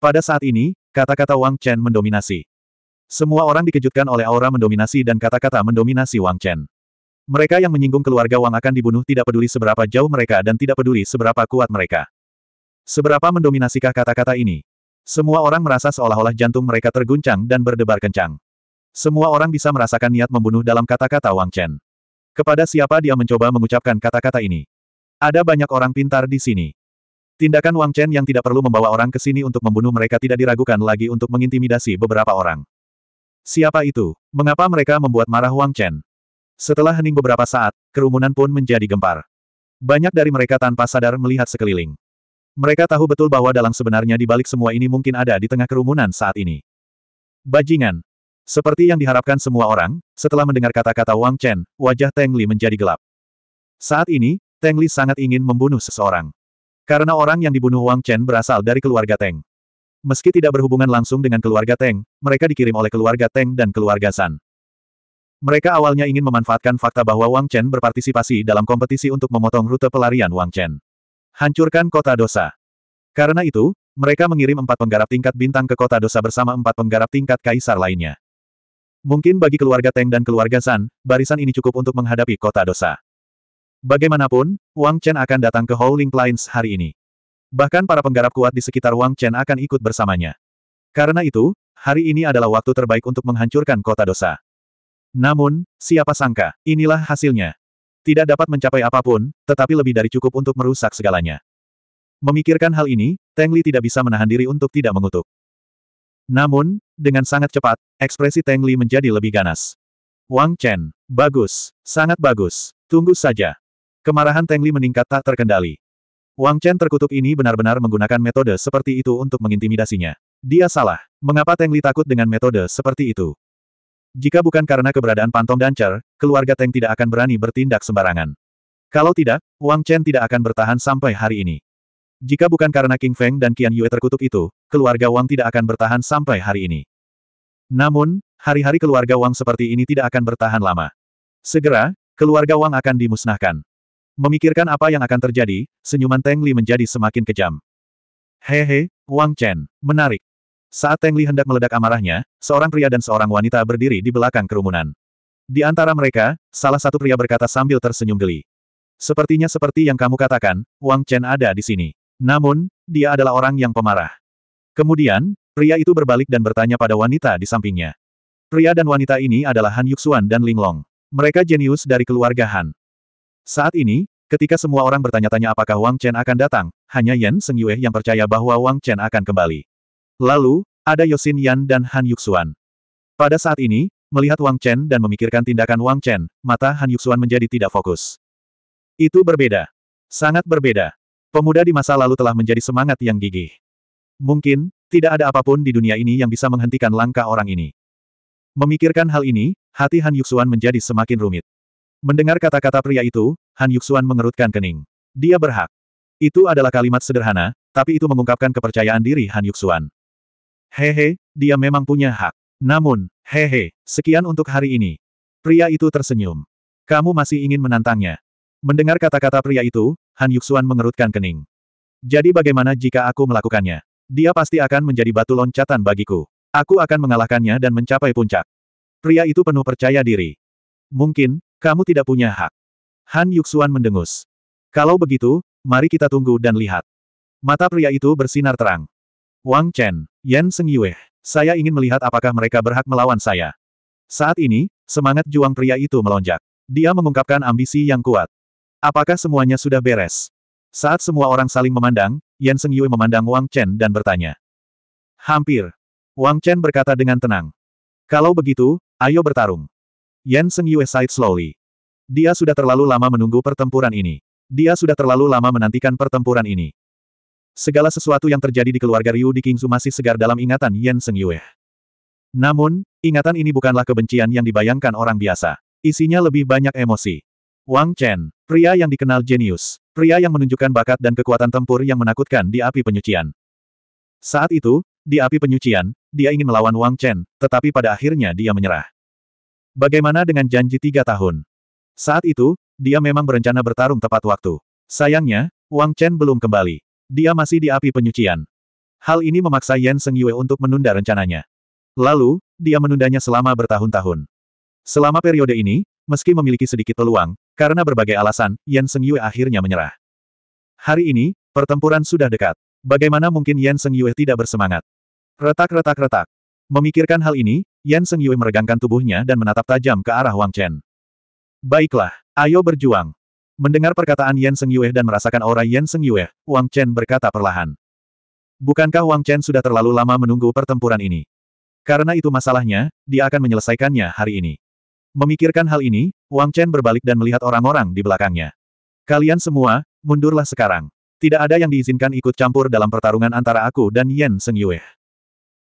Pada saat ini, kata-kata Wang Chen mendominasi. Semua orang dikejutkan oleh aura mendominasi dan kata-kata mendominasi Wang Chen. Mereka yang menyinggung keluarga Wang akan dibunuh tidak peduli seberapa jauh mereka dan tidak peduli seberapa kuat mereka. Seberapa mendominasikah kata-kata ini? Semua orang merasa seolah-olah jantung mereka terguncang dan berdebar kencang. Semua orang bisa merasakan niat membunuh dalam kata-kata Wang Chen. Kepada siapa dia mencoba mengucapkan kata-kata ini? Ada banyak orang pintar di sini. Tindakan Wang Chen yang tidak perlu membawa orang ke sini untuk membunuh mereka tidak diragukan lagi untuk mengintimidasi beberapa orang. Siapa itu? Mengapa mereka membuat marah Wang Chen? Setelah hening beberapa saat, kerumunan pun menjadi gempar. Banyak dari mereka tanpa sadar melihat sekeliling. Mereka tahu betul bahwa dalang sebenarnya di balik semua ini mungkin ada di tengah kerumunan saat ini. Bajingan, seperti yang diharapkan semua orang, setelah mendengar kata-kata Wang Chen, wajah Teng Li menjadi gelap. Saat ini, Teng Li sangat ingin membunuh seseorang. Karena orang yang dibunuh Wang Chen berasal dari keluarga Teng. Meski tidak berhubungan langsung dengan keluarga Teng, mereka dikirim oleh keluarga Teng dan keluarga San. Mereka awalnya ingin memanfaatkan fakta bahwa Wang Chen berpartisipasi dalam kompetisi untuk memotong rute pelarian Wang Chen. Hancurkan kota dosa. Karena itu, mereka mengirim empat penggarap tingkat bintang ke kota dosa bersama empat penggarap tingkat kaisar lainnya. Mungkin bagi keluarga Teng dan keluarga San, barisan ini cukup untuk menghadapi kota dosa. Bagaimanapun, Wang Chen akan datang ke Howling Plains hari ini. Bahkan para penggarap kuat di sekitar Wang Chen akan ikut bersamanya. Karena itu, hari ini adalah waktu terbaik untuk menghancurkan kota dosa. Namun, siapa sangka, inilah hasilnya. Tidak dapat mencapai apapun, tetapi lebih dari cukup untuk merusak segalanya. Memikirkan hal ini, Teng Li tidak bisa menahan diri untuk tidak mengutuk. Namun, dengan sangat cepat, ekspresi Teng Li menjadi lebih ganas. Wang Chen, bagus, sangat bagus, tunggu saja. Kemarahan Teng Li meningkat tak terkendali. Wang Chen terkutuk ini benar-benar menggunakan metode seperti itu untuk mengintimidasinya. Dia salah. Mengapa Teng Li takut dengan metode seperti itu? Jika bukan karena keberadaan Pantong dan keluarga Teng tidak akan berani bertindak sembarangan. Kalau tidak, Wang Chen tidak akan bertahan sampai hari ini. Jika bukan karena King Feng dan Qian Yue terkutuk itu, keluarga Wang tidak akan bertahan sampai hari ini. Namun, hari-hari keluarga Wang seperti ini tidak akan bertahan lama. Segera, keluarga Wang akan dimusnahkan. Memikirkan apa yang akan terjadi, senyuman Teng Li menjadi semakin kejam. Hehe, Wang Chen, menarik. Saat Teng Li hendak meledak amarahnya, seorang pria dan seorang wanita berdiri di belakang kerumunan. Di antara mereka, salah satu pria berkata sambil tersenyum geli. Sepertinya seperti yang kamu katakan, Wang Chen ada di sini. Namun, dia adalah orang yang pemarah. Kemudian, pria itu berbalik dan bertanya pada wanita di sampingnya. Pria dan wanita ini adalah Han Yuxuan dan Linglong. Mereka jenius dari keluarga Han. Saat ini, Ketika semua orang bertanya-tanya apakah Wang Chen akan datang, hanya Yan Seng Yue yang percaya bahwa Wang Chen akan kembali. Lalu, ada Yosin Yan dan Han Yuxuan. Pada saat ini, melihat Wang Chen dan memikirkan tindakan Wang Chen, mata Han Yuxuan menjadi tidak fokus. Itu berbeda. Sangat berbeda. Pemuda di masa lalu telah menjadi semangat yang gigih. Mungkin, tidak ada apapun di dunia ini yang bisa menghentikan langkah orang ini. Memikirkan hal ini, hati Han Yuxuan menjadi semakin rumit. Mendengar kata-kata pria itu, Han Yuxuan mengerutkan kening. Dia berhak. Itu adalah kalimat sederhana, tapi itu mengungkapkan kepercayaan diri Han Yuxuan. Hehe, dia memang punya hak. Namun, hehe, sekian untuk hari ini. Pria itu tersenyum. Kamu masih ingin menantangnya. Mendengar kata-kata pria itu, Han Yuxuan mengerutkan kening. Jadi bagaimana jika aku melakukannya? Dia pasti akan menjadi batu loncatan bagiku. Aku akan mengalahkannya dan mencapai puncak. Pria itu penuh percaya diri. Mungkin, kamu tidak punya hak. Han Yuxuan mendengus. Kalau begitu, mari kita tunggu dan lihat. Mata pria itu bersinar terang. Wang Chen, Yan Seng Yue, saya ingin melihat apakah mereka berhak melawan saya. Saat ini, semangat juang pria itu melonjak. Dia mengungkapkan ambisi yang kuat. Apakah semuanya sudah beres? Saat semua orang saling memandang, Yan Seng Yue memandang Wang Chen dan bertanya. Hampir. Wang Chen berkata dengan tenang. Kalau begitu, ayo bertarung. Yan Seng Yue sighed slowly. Dia sudah terlalu lama menunggu pertempuran ini. Dia sudah terlalu lama menantikan pertempuran ini. Segala sesuatu yang terjadi di keluarga Ryu di Kingzu masih segar dalam ingatan Yan Seng Yue. Namun, ingatan ini bukanlah kebencian yang dibayangkan orang biasa. Isinya lebih banyak emosi. Wang Chen, pria yang dikenal jenius, pria yang menunjukkan bakat dan kekuatan tempur yang menakutkan di api penyucian. Saat itu, di api penyucian, dia ingin melawan Wang Chen, tetapi pada akhirnya dia menyerah. Bagaimana dengan janji tiga tahun? Saat itu, dia memang berencana bertarung tepat waktu. Sayangnya, Wang Chen belum kembali. Dia masih di api penyucian. Hal ini memaksa Yan Seng Yue untuk menunda rencananya. Lalu, dia menundanya selama bertahun-tahun. Selama periode ini, meski memiliki sedikit peluang, karena berbagai alasan, Yan Seng Yue akhirnya menyerah. Hari ini, pertempuran sudah dekat. Bagaimana mungkin Yan Seng Yue tidak bersemangat? Retak-retak-retak. Memikirkan hal ini, Yan Seng Yue meregangkan tubuhnya dan menatap tajam ke arah Wang Chen. Baiklah, ayo berjuang. Mendengar perkataan Yan Seng Yue dan merasakan aura Yan Seng Yue, Wang Chen berkata perlahan. Bukankah Wang Chen sudah terlalu lama menunggu pertempuran ini? Karena itu masalahnya, dia akan menyelesaikannya hari ini. Memikirkan hal ini, Wang Chen berbalik dan melihat orang-orang di belakangnya. Kalian semua, mundurlah sekarang. Tidak ada yang diizinkan ikut campur dalam pertarungan antara aku dan Yan Seng Yue.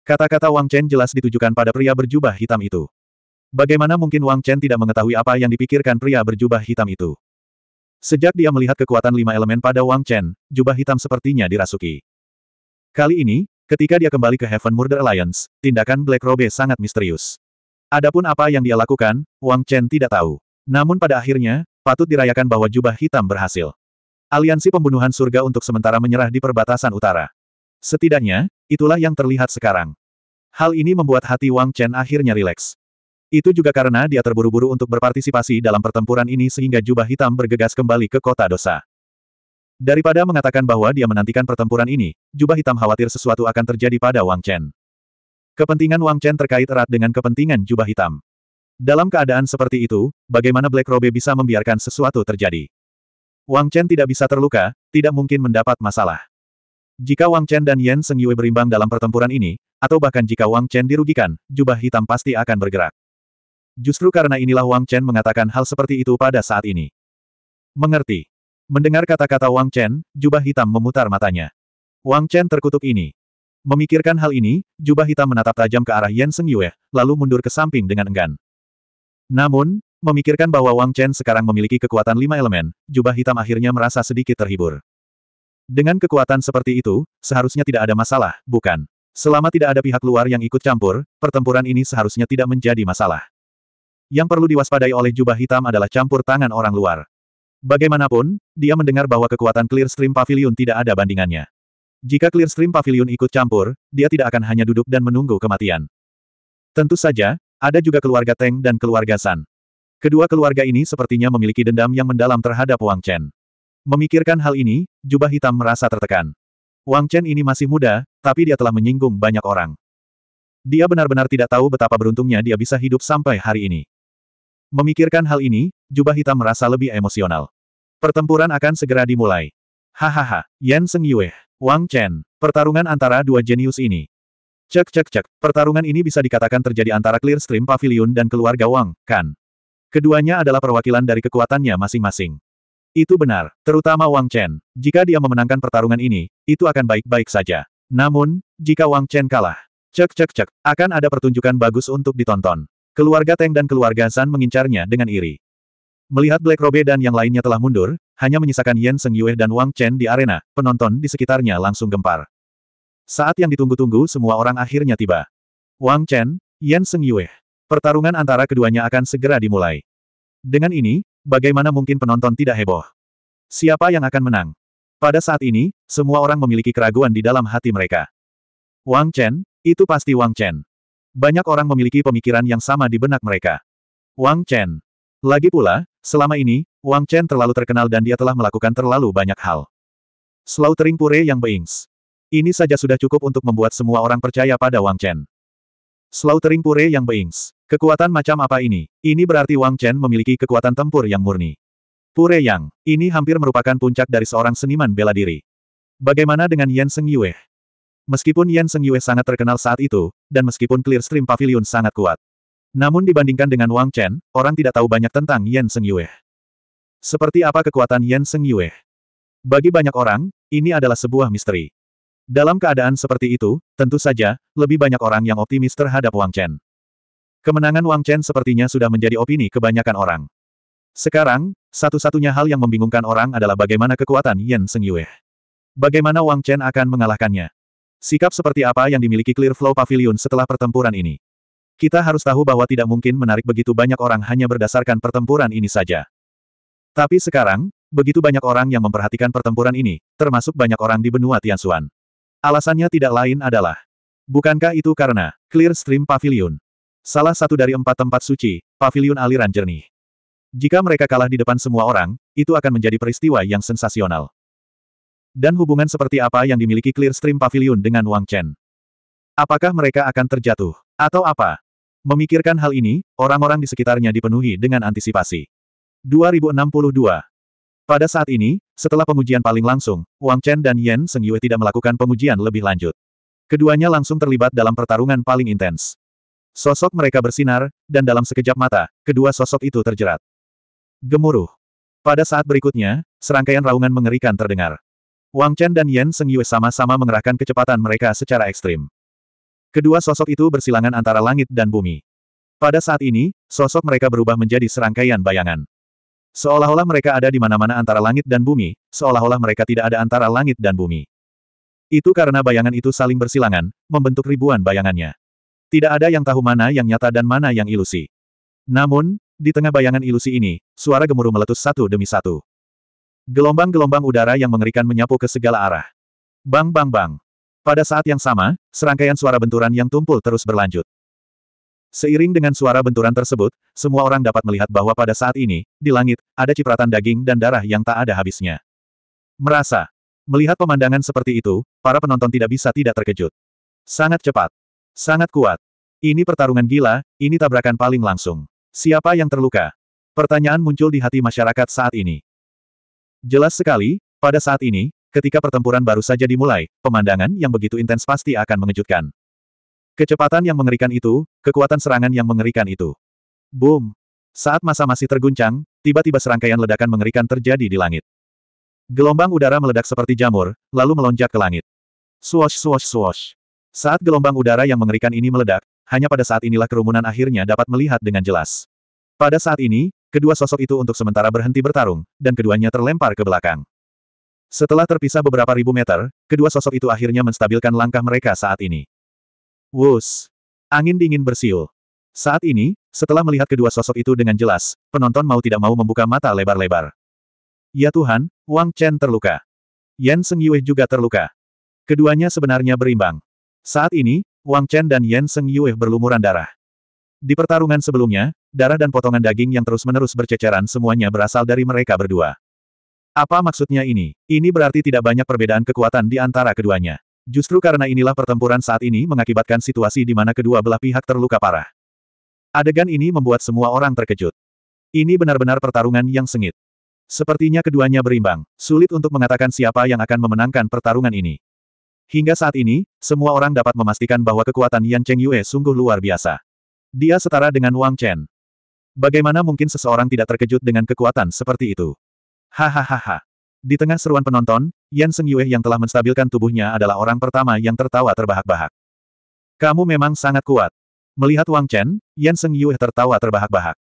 Kata-kata Wang Chen jelas ditujukan pada pria berjubah hitam itu. Bagaimana mungkin Wang Chen tidak mengetahui apa yang dipikirkan pria berjubah hitam itu? Sejak dia melihat kekuatan lima elemen pada Wang Chen, jubah hitam sepertinya dirasuki. Kali ini, ketika dia kembali ke Heaven Murder Alliance, tindakan Black Robe sangat misterius. Adapun apa yang dia lakukan, Wang Chen tidak tahu. Namun pada akhirnya, patut dirayakan bahwa jubah hitam berhasil. Aliansi pembunuhan surga untuk sementara menyerah di perbatasan utara. Setidaknya, itulah yang terlihat sekarang. Hal ini membuat hati Wang Chen akhirnya rileks. Itu juga karena dia terburu-buru untuk berpartisipasi dalam pertempuran ini sehingga jubah hitam bergegas kembali ke kota dosa. Daripada mengatakan bahwa dia menantikan pertempuran ini, jubah hitam khawatir sesuatu akan terjadi pada Wang Chen. Kepentingan Wang Chen terkait erat dengan kepentingan jubah hitam. Dalam keadaan seperti itu, bagaimana Black Robe bisa membiarkan sesuatu terjadi? Wang Chen tidak bisa terluka, tidak mungkin mendapat masalah. Jika Wang Chen dan Yan Seng Yue berimbang dalam pertempuran ini, atau bahkan jika Wang Chen dirugikan, jubah hitam pasti akan bergerak. Justru karena inilah Wang Chen mengatakan hal seperti itu pada saat ini. Mengerti. Mendengar kata-kata Wang Chen, jubah hitam memutar matanya. Wang Chen terkutuk ini. Memikirkan hal ini, jubah hitam menatap tajam ke arah Yan Seng Yue, lalu mundur ke samping dengan enggan. Namun, memikirkan bahwa Wang Chen sekarang memiliki kekuatan lima elemen, jubah hitam akhirnya merasa sedikit terhibur. Dengan kekuatan seperti itu, seharusnya tidak ada masalah, bukan? Selama tidak ada pihak luar yang ikut campur, pertempuran ini seharusnya tidak menjadi masalah yang perlu diwaspadai oleh jubah hitam adalah campur tangan orang luar. Bagaimanapun, dia mendengar bahwa kekuatan Clear Stream Pavilion tidak ada bandingannya. Jika Clear Stream Pavilion ikut campur, dia tidak akan hanya duduk dan menunggu kematian. Tentu saja, ada juga keluarga Teng dan keluarga San. Kedua keluarga ini sepertinya memiliki dendam yang mendalam terhadap Wang Chen. Memikirkan hal ini, jubah hitam merasa tertekan. Wang Chen ini masih muda, tapi dia telah menyinggung banyak orang. Dia benar-benar tidak tahu betapa beruntungnya dia bisa hidup sampai hari ini. Memikirkan hal ini, jubah hitam merasa lebih emosional. Pertempuran akan segera dimulai. Hahaha, Yan Seng Yue, Wang Chen, pertarungan antara dua jenius ini. Cek cek cek, pertarungan ini bisa dikatakan terjadi antara Clearstream Pavilion dan keluarga Wang, kan? Keduanya adalah perwakilan dari kekuatannya masing-masing. Itu benar, terutama Wang Chen. Jika dia memenangkan pertarungan ini, itu akan baik-baik saja. Namun, jika Wang Chen kalah, cek cek cek, akan ada pertunjukan bagus untuk ditonton. Keluarga Teng dan keluarga san mengincarnya dengan iri. Melihat Black Robe dan yang lainnya telah mundur, hanya menyisakan Yen Seng Yue dan Wang Chen di arena, penonton di sekitarnya langsung gempar. Saat yang ditunggu-tunggu semua orang akhirnya tiba. Wang Chen, Yen Seng Yue. Pertarungan antara keduanya akan segera dimulai. Dengan ini, bagaimana mungkin penonton tidak heboh? Siapa yang akan menang? Pada saat ini, semua orang memiliki keraguan di dalam hati mereka. Wang Chen, itu pasti Wang Chen. Banyak orang memiliki pemikiran yang sama di benak mereka. Wang Chen. Lagi pula, selama ini, Wang Chen terlalu terkenal dan dia telah melakukan terlalu banyak hal. Slaughtering pure yang beings. Ini saja sudah cukup untuk membuat semua orang percaya pada Wang Chen. Slaughtering pure yang beings. Kekuatan macam apa ini? Ini berarti Wang Chen memiliki kekuatan tempur yang murni. Pure yang, ini hampir merupakan puncak dari seorang seniman bela diri. Bagaimana dengan Yan Seng Yue? Meskipun Yan Seng Yue sangat terkenal saat itu, dan meskipun Clearstream Pavilion sangat kuat. Namun dibandingkan dengan Wang Chen, orang tidak tahu banyak tentang Yan Seng Yue. Seperti apa kekuatan Yan Seng Yue? Bagi banyak orang, ini adalah sebuah misteri. Dalam keadaan seperti itu, tentu saja, lebih banyak orang yang optimis terhadap Wang Chen. Kemenangan Wang Chen sepertinya sudah menjadi opini kebanyakan orang. Sekarang, satu-satunya hal yang membingungkan orang adalah bagaimana kekuatan Yan Seng Yue. Bagaimana Wang Chen akan mengalahkannya? Sikap seperti apa yang dimiliki Clear Flow Pavilion setelah pertempuran ini? Kita harus tahu bahwa tidak mungkin menarik begitu banyak orang hanya berdasarkan pertempuran ini saja. Tapi sekarang, begitu banyak orang yang memperhatikan pertempuran ini, termasuk banyak orang di benua Tianxuan. Alasannya tidak lain adalah, bukankah itu karena Clear Stream Pavilion? Salah satu dari empat tempat suci, pavilion aliran jernih. Jika mereka kalah di depan semua orang, itu akan menjadi peristiwa yang sensasional. Dan hubungan seperti apa yang dimiliki Clearstream Pavilion dengan Wang Chen? Apakah mereka akan terjatuh? Atau apa? Memikirkan hal ini, orang-orang di sekitarnya dipenuhi dengan antisipasi. 2062 Pada saat ini, setelah pengujian paling langsung, Wang Chen dan Yan Seng Yue tidak melakukan pengujian lebih lanjut. Keduanya langsung terlibat dalam pertarungan paling intens. Sosok mereka bersinar, dan dalam sekejap mata, kedua sosok itu terjerat. Gemuruh. Pada saat berikutnya, serangkaian raungan mengerikan terdengar. Wang Chen dan Yan Seng sama-sama mengerahkan kecepatan mereka secara ekstrim. Kedua sosok itu bersilangan antara langit dan bumi. Pada saat ini, sosok mereka berubah menjadi serangkaian bayangan. Seolah-olah mereka ada di mana-mana antara langit dan bumi, seolah-olah mereka tidak ada antara langit dan bumi. Itu karena bayangan itu saling bersilangan, membentuk ribuan bayangannya. Tidak ada yang tahu mana yang nyata dan mana yang ilusi. Namun, di tengah bayangan ilusi ini, suara gemuruh meletus satu demi satu. Gelombang-gelombang udara yang mengerikan menyapu ke segala arah. Bang bang bang. Pada saat yang sama, serangkaian suara benturan yang tumpul terus berlanjut. Seiring dengan suara benturan tersebut, semua orang dapat melihat bahwa pada saat ini, di langit, ada cipratan daging dan darah yang tak ada habisnya. Merasa. Melihat pemandangan seperti itu, para penonton tidak bisa tidak terkejut. Sangat cepat. Sangat kuat. Ini pertarungan gila, ini tabrakan paling langsung. Siapa yang terluka? Pertanyaan muncul di hati masyarakat saat ini. Jelas sekali, pada saat ini, ketika pertempuran baru saja dimulai, pemandangan yang begitu intens pasti akan mengejutkan. Kecepatan yang mengerikan itu, kekuatan serangan yang mengerikan itu. Boom! Saat masa masih terguncang, tiba-tiba serangkaian ledakan mengerikan terjadi di langit. Gelombang udara meledak seperti jamur, lalu melonjak ke langit. Swash swash swash. Saat gelombang udara yang mengerikan ini meledak, hanya pada saat inilah kerumunan akhirnya dapat melihat dengan jelas. Pada saat ini, kedua sosok itu untuk sementara berhenti bertarung, dan keduanya terlempar ke belakang. Setelah terpisah beberapa ribu meter, kedua sosok itu akhirnya menstabilkan langkah mereka saat ini. Wus! Angin dingin bersiul. Saat ini, setelah melihat kedua sosok itu dengan jelas, penonton mau tidak mau membuka mata lebar-lebar. Ya Tuhan, Wang Chen terluka. Yan Seng Yue juga terluka. Keduanya sebenarnya berimbang. Saat ini, Wang Chen dan Yan Seng Yue berlumuran darah. Di pertarungan sebelumnya, darah dan potongan daging yang terus-menerus berceceran semuanya berasal dari mereka berdua. Apa maksudnya ini? Ini berarti tidak banyak perbedaan kekuatan di antara keduanya. Justru karena inilah pertempuran saat ini mengakibatkan situasi di mana kedua belah pihak terluka parah. Adegan ini membuat semua orang terkejut. Ini benar-benar pertarungan yang sengit. Sepertinya keduanya berimbang, sulit untuk mengatakan siapa yang akan memenangkan pertarungan ini. Hingga saat ini, semua orang dapat memastikan bahwa kekuatan Yan Cheng Yue sungguh luar biasa. Dia setara dengan Wang Chen. Bagaimana mungkin seseorang tidak terkejut dengan kekuatan seperti itu? Hahaha. Di tengah seruan penonton, Yan Seng Yue yang telah menstabilkan tubuhnya adalah orang pertama yang tertawa terbahak-bahak. Kamu memang sangat kuat. Melihat Wang Chen, Yan Seng Yue tertawa terbahak-bahak.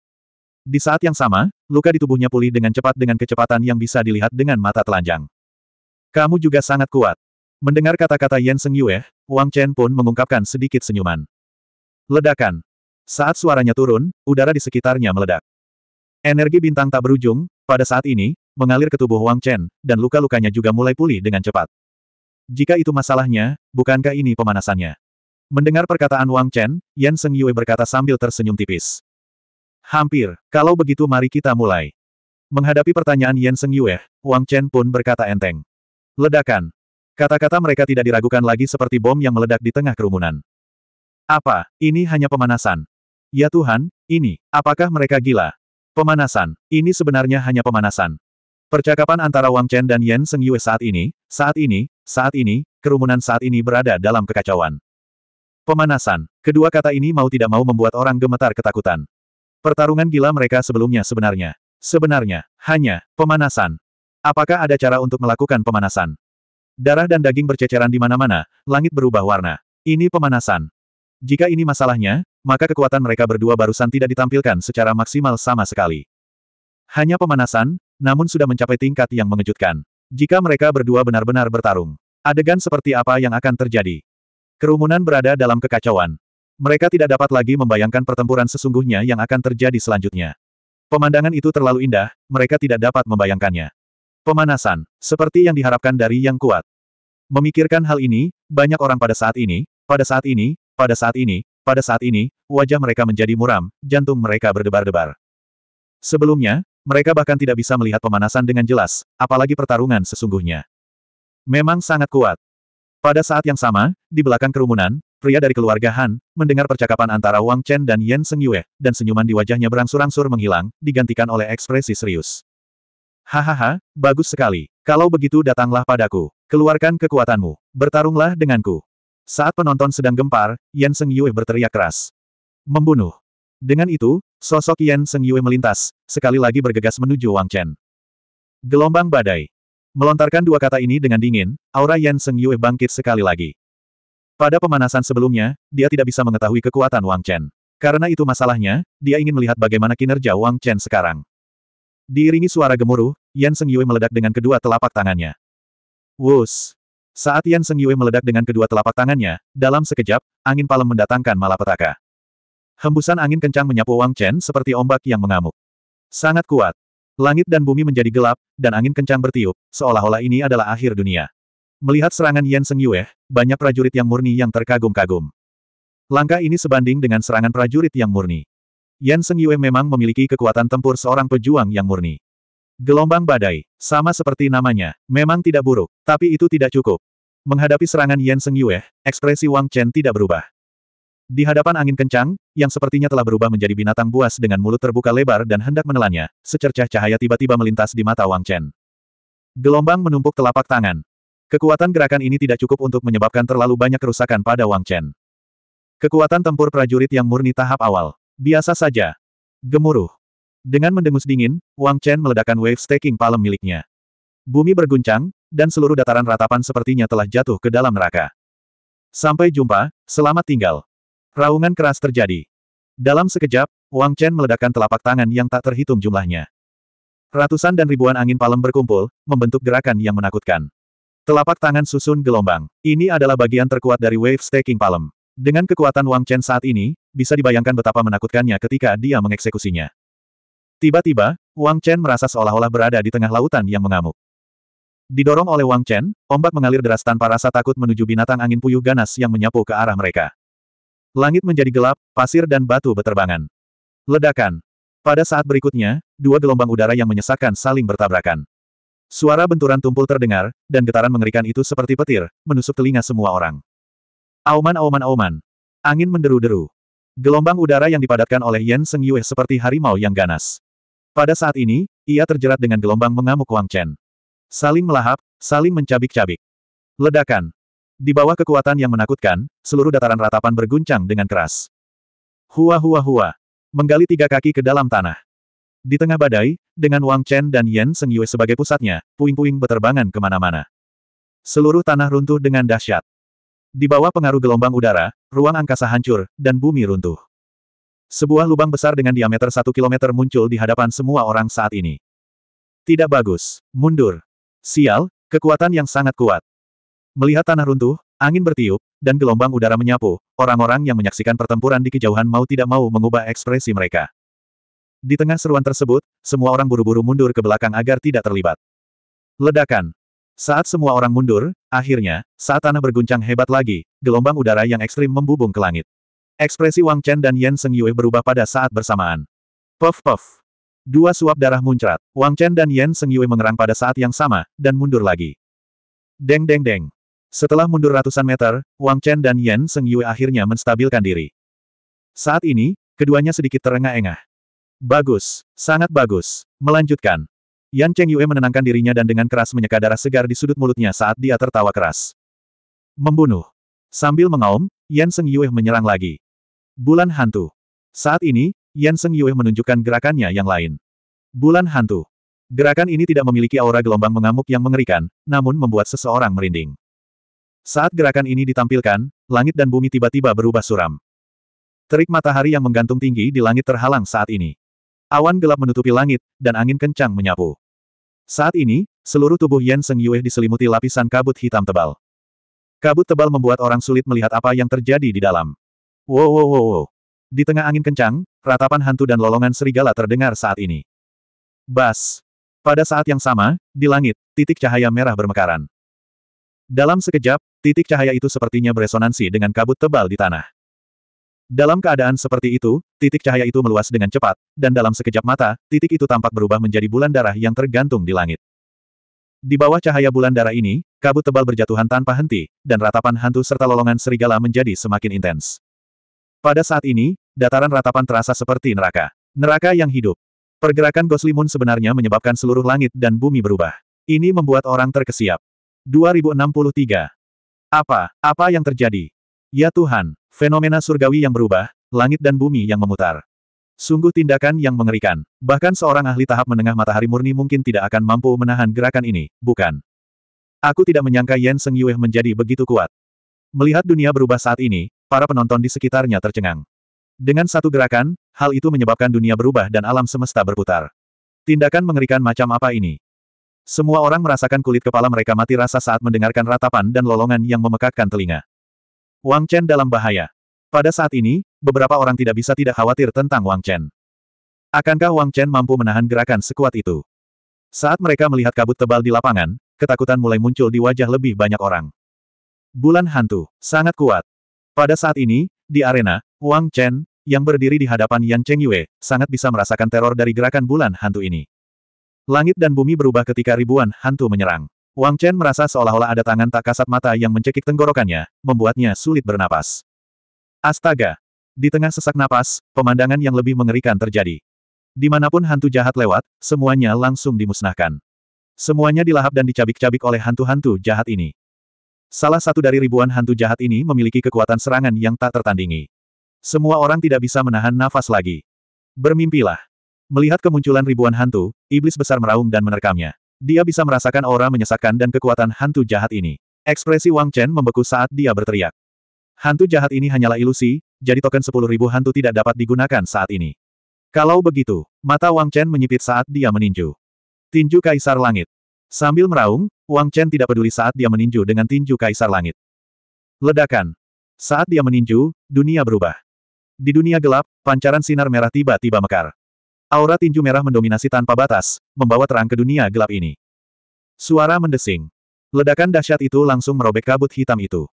Di saat yang sama, luka di tubuhnya pulih dengan cepat dengan kecepatan yang bisa dilihat dengan mata telanjang. Kamu juga sangat kuat. Mendengar kata-kata Yan Seng Yue, Wang Chen pun mengungkapkan sedikit senyuman. Ledakan. Saat suaranya turun, udara di sekitarnya meledak. Energi bintang tak berujung, pada saat ini, mengalir ke tubuh Wang Chen, dan luka-lukanya juga mulai pulih dengan cepat. Jika itu masalahnya, bukankah ini pemanasannya? Mendengar perkataan Wang Chen, Yan Seng Yue berkata sambil tersenyum tipis. Hampir, kalau begitu mari kita mulai. Menghadapi pertanyaan Yan Seng Yue, Wang Chen pun berkata enteng. Ledakan. Kata-kata mereka tidak diragukan lagi seperti bom yang meledak di tengah kerumunan. Apa, ini hanya pemanasan? Ya Tuhan, ini, apakah mereka gila? Pemanasan, ini sebenarnya hanya pemanasan. Percakapan antara Wang Chen dan Yan Seng Yue saat ini, saat ini, saat ini, kerumunan saat ini berada dalam kekacauan. Pemanasan, kedua kata ini mau tidak mau membuat orang gemetar ketakutan. Pertarungan gila mereka sebelumnya sebenarnya. Sebenarnya, hanya, pemanasan. Apakah ada cara untuk melakukan pemanasan? Darah dan daging berceceran di mana-mana, langit berubah warna. Ini pemanasan. Jika ini masalahnya, maka kekuatan mereka berdua barusan tidak ditampilkan secara maksimal sama sekali. Hanya pemanasan, namun sudah mencapai tingkat yang mengejutkan. Jika mereka berdua benar-benar bertarung, adegan seperti apa yang akan terjadi? Kerumunan berada dalam kekacauan. Mereka tidak dapat lagi membayangkan pertempuran sesungguhnya yang akan terjadi selanjutnya. Pemandangan itu terlalu indah, mereka tidak dapat membayangkannya. Pemanasan, seperti yang diharapkan dari yang kuat. Memikirkan hal ini, banyak orang pada saat ini, pada saat ini, pada saat ini, pada saat ini, wajah mereka menjadi muram, jantung mereka berdebar-debar. Sebelumnya, mereka bahkan tidak bisa melihat pemanasan dengan jelas, apalagi pertarungan sesungguhnya. Memang sangat kuat. Pada saat yang sama, di belakang kerumunan, pria dari keluarga Han, mendengar percakapan antara Wang Chen dan Yan Seng Yue, dan senyuman di wajahnya berangsur-angsur menghilang, digantikan oleh ekspresi serius. Hahaha, bagus sekali. Kalau begitu datanglah padaku. Keluarkan kekuatanmu. Bertarunglah denganku. Saat penonton sedang gempar, Yan Seng Yue berteriak keras. Membunuh. Dengan itu, sosok Yan Seng Yue melintas, sekali lagi bergegas menuju Wang Chen. Gelombang badai. Melontarkan dua kata ini dengan dingin, aura Yan Seng Yue bangkit sekali lagi. Pada pemanasan sebelumnya, dia tidak bisa mengetahui kekuatan Wang Chen. Karena itu masalahnya, dia ingin melihat bagaimana kinerja Wang Chen sekarang. Diiringi suara gemuruh, Yan Seng Yue meledak dengan kedua telapak tangannya. Wus! Saat Yan Seng Yue meledak dengan kedua telapak tangannya, dalam sekejap, angin palem mendatangkan malapetaka. Hembusan angin kencang menyapu Wang Chen seperti ombak yang mengamuk. Sangat kuat. Langit dan bumi menjadi gelap, dan angin kencang bertiup, seolah-olah ini adalah akhir dunia. Melihat serangan Yan Seng Yue, banyak prajurit yang murni yang terkagum-kagum. Langkah ini sebanding dengan serangan prajurit yang murni. Yan Seng Yue memang memiliki kekuatan tempur seorang pejuang yang murni. Gelombang badai, sama seperti namanya, memang tidak buruk, tapi itu tidak cukup. Menghadapi serangan Yan Seng Yue, ekspresi Wang Chen tidak berubah. Di hadapan angin kencang, yang sepertinya telah berubah menjadi binatang buas dengan mulut terbuka lebar dan hendak menelannya, secercah cahaya tiba-tiba melintas di mata Wang Chen. Gelombang menumpuk telapak tangan. Kekuatan gerakan ini tidak cukup untuk menyebabkan terlalu banyak kerusakan pada Wang Chen. Kekuatan tempur prajurit yang murni tahap awal. Biasa saja. Gemuruh. Dengan mendengus dingin, Wang Chen meledakkan wave staking palem miliknya. Bumi berguncang, dan seluruh dataran ratapan sepertinya telah jatuh ke dalam neraka. Sampai jumpa, selamat tinggal. Raungan keras terjadi. Dalam sekejap, Wang Chen meledakkan telapak tangan yang tak terhitung jumlahnya. Ratusan dan ribuan angin palem berkumpul, membentuk gerakan yang menakutkan. Telapak tangan susun gelombang. Ini adalah bagian terkuat dari wave staking palem. Dengan kekuatan Wang Chen saat ini, bisa dibayangkan betapa menakutkannya ketika dia mengeksekusinya. Tiba-tiba, Wang Chen merasa seolah-olah berada di tengah lautan yang mengamuk. Didorong oleh Wang Chen, ombak mengalir deras tanpa rasa takut menuju binatang angin puyuh ganas yang menyapu ke arah mereka. Langit menjadi gelap, pasir dan batu berterbangan. Ledakan. Pada saat berikutnya, dua gelombang udara yang menyesakkan saling bertabrakan. Suara benturan tumpul terdengar, dan getaran mengerikan itu seperti petir, menusuk telinga semua orang. Auman auman auman. Angin menderu-deru. Gelombang udara yang dipadatkan oleh Yen Seng Yue seperti harimau yang ganas. Pada saat ini, ia terjerat dengan gelombang mengamuk Wang Chen. Saling melahap, saling mencabik-cabik. Ledakan. Di bawah kekuatan yang menakutkan, seluruh dataran ratapan berguncang dengan keras. Hua hua hua. Menggali tiga kaki ke dalam tanah. Di tengah badai, dengan Wang Chen dan Yan Seng Yue sebagai pusatnya, puing-puing beterbangan kemana-mana. Seluruh tanah runtuh dengan dahsyat. Di bawah pengaruh gelombang udara, ruang angkasa hancur, dan bumi runtuh. Sebuah lubang besar dengan diameter satu kilometer muncul di hadapan semua orang saat ini. Tidak bagus. Mundur. Sial, kekuatan yang sangat kuat. Melihat tanah runtuh, angin bertiup, dan gelombang udara menyapu, orang-orang yang menyaksikan pertempuran di kejauhan mau tidak mau mengubah ekspresi mereka. Di tengah seruan tersebut, semua orang buru-buru mundur ke belakang agar tidak terlibat. Ledakan. Saat semua orang mundur, akhirnya, saat tanah berguncang hebat lagi, gelombang udara yang ekstrim membubung ke langit. Ekspresi Wang Chen dan Yan Seng Yue berubah pada saat bersamaan. Puff puff. Dua suap darah muncrat. Wang Chen dan Yan Seng Yue mengerang pada saat yang sama, dan mundur lagi. Deng deng deng. Setelah mundur ratusan meter, Wang Chen dan Yan Seng Yue akhirnya menstabilkan diri. Saat ini, keduanya sedikit terengah-engah. Bagus, sangat bagus. Melanjutkan. Yan Cheng Yue menenangkan dirinya dan dengan keras menyeka darah segar di sudut mulutnya saat dia tertawa keras. Membunuh. Sambil mengaum, Yan Seng Yue menyerang lagi. Bulan Hantu. Saat ini, Yan Seng Yue menunjukkan gerakannya yang lain. Bulan Hantu. Gerakan ini tidak memiliki aura gelombang mengamuk yang mengerikan, namun membuat seseorang merinding. Saat gerakan ini ditampilkan, langit dan bumi tiba-tiba berubah suram. Terik matahari yang menggantung tinggi di langit terhalang saat ini. Awan gelap menutupi langit, dan angin kencang menyapu. Saat ini, seluruh tubuh Yan Seng Yue diselimuti lapisan kabut hitam tebal. Kabut tebal membuat orang sulit melihat apa yang terjadi di dalam. Wow wow wow wow. Di tengah angin kencang, ratapan hantu dan lolongan serigala terdengar saat ini. Bas. Pada saat yang sama, di langit, titik cahaya merah bermekaran. Dalam sekejap, titik cahaya itu sepertinya beresonansi dengan kabut tebal di tanah. Dalam keadaan seperti itu, titik cahaya itu meluas dengan cepat, dan dalam sekejap mata, titik itu tampak berubah menjadi bulan darah yang tergantung di langit. Di bawah cahaya bulan darah ini, kabut tebal berjatuhan tanpa henti, dan ratapan hantu serta lolongan serigala menjadi semakin intens. Pada saat ini, dataran ratapan terasa seperti neraka. Neraka yang hidup. Pergerakan Goslimun sebenarnya menyebabkan seluruh langit dan bumi berubah. Ini membuat orang terkesiap. 2063. Apa, apa yang terjadi? Ya Tuhan, fenomena surgawi yang berubah, langit dan bumi yang memutar. Sungguh tindakan yang mengerikan. Bahkan seorang ahli tahap menengah matahari murni mungkin tidak akan mampu menahan gerakan ini, bukan? Aku tidak menyangka Yen Seng Yue menjadi begitu kuat. Melihat dunia berubah saat ini, Para penonton di sekitarnya tercengang. Dengan satu gerakan, hal itu menyebabkan dunia berubah dan alam semesta berputar. Tindakan mengerikan macam apa ini? Semua orang merasakan kulit kepala mereka mati rasa saat mendengarkan ratapan dan lolongan yang memekakkan telinga. Wang Chen dalam bahaya. Pada saat ini, beberapa orang tidak bisa tidak khawatir tentang Wang Chen. Akankah Wang Chen mampu menahan gerakan sekuat itu? Saat mereka melihat kabut tebal di lapangan, ketakutan mulai muncul di wajah lebih banyak orang. Bulan hantu, sangat kuat. Pada saat ini, di arena, Wang Chen, yang berdiri di hadapan Yan Cheng Yue, sangat bisa merasakan teror dari gerakan bulan hantu ini. Langit dan bumi berubah ketika ribuan hantu menyerang. Wang Chen merasa seolah-olah ada tangan tak kasat mata yang mencekik tenggorokannya, membuatnya sulit bernapas. Astaga! Di tengah sesak napas, pemandangan yang lebih mengerikan terjadi. Dimanapun hantu jahat lewat, semuanya langsung dimusnahkan. Semuanya dilahap dan dicabik-cabik oleh hantu-hantu jahat ini. Salah satu dari ribuan hantu jahat ini memiliki kekuatan serangan yang tak tertandingi. Semua orang tidak bisa menahan nafas lagi. Bermimpilah. Melihat kemunculan ribuan hantu, iblis besar meraung dan menerkamnya. Dia bisa merasakan aura menyesakkan dan kekuatan hantu jahat ini. Ekspresi Wang Chen membeku saat dia berteriak. Hantu jahat ini hanyalah ilusi, jadi token ribu hantu tidak dapat digunakan saat ini. Kalau begitu, mata Wang Chen menyipit saat dia meninju. Tinju Kaisar Langit. Sambil meraung, Wang Chen tidak peduli saat dia meninju dengan tinju Kaisar Langit. Ledakan. Saat dia meninju, dunia berubah. Di dunia gelap, pancaran sinar merah tiba-tiba mekar. Aura tinju merah mendominasi tanpa batas, membawa terang ke dunia gelap ini. Suara mendesing. Ledakan dahsyat itu langsung merobek kabut hitam itu.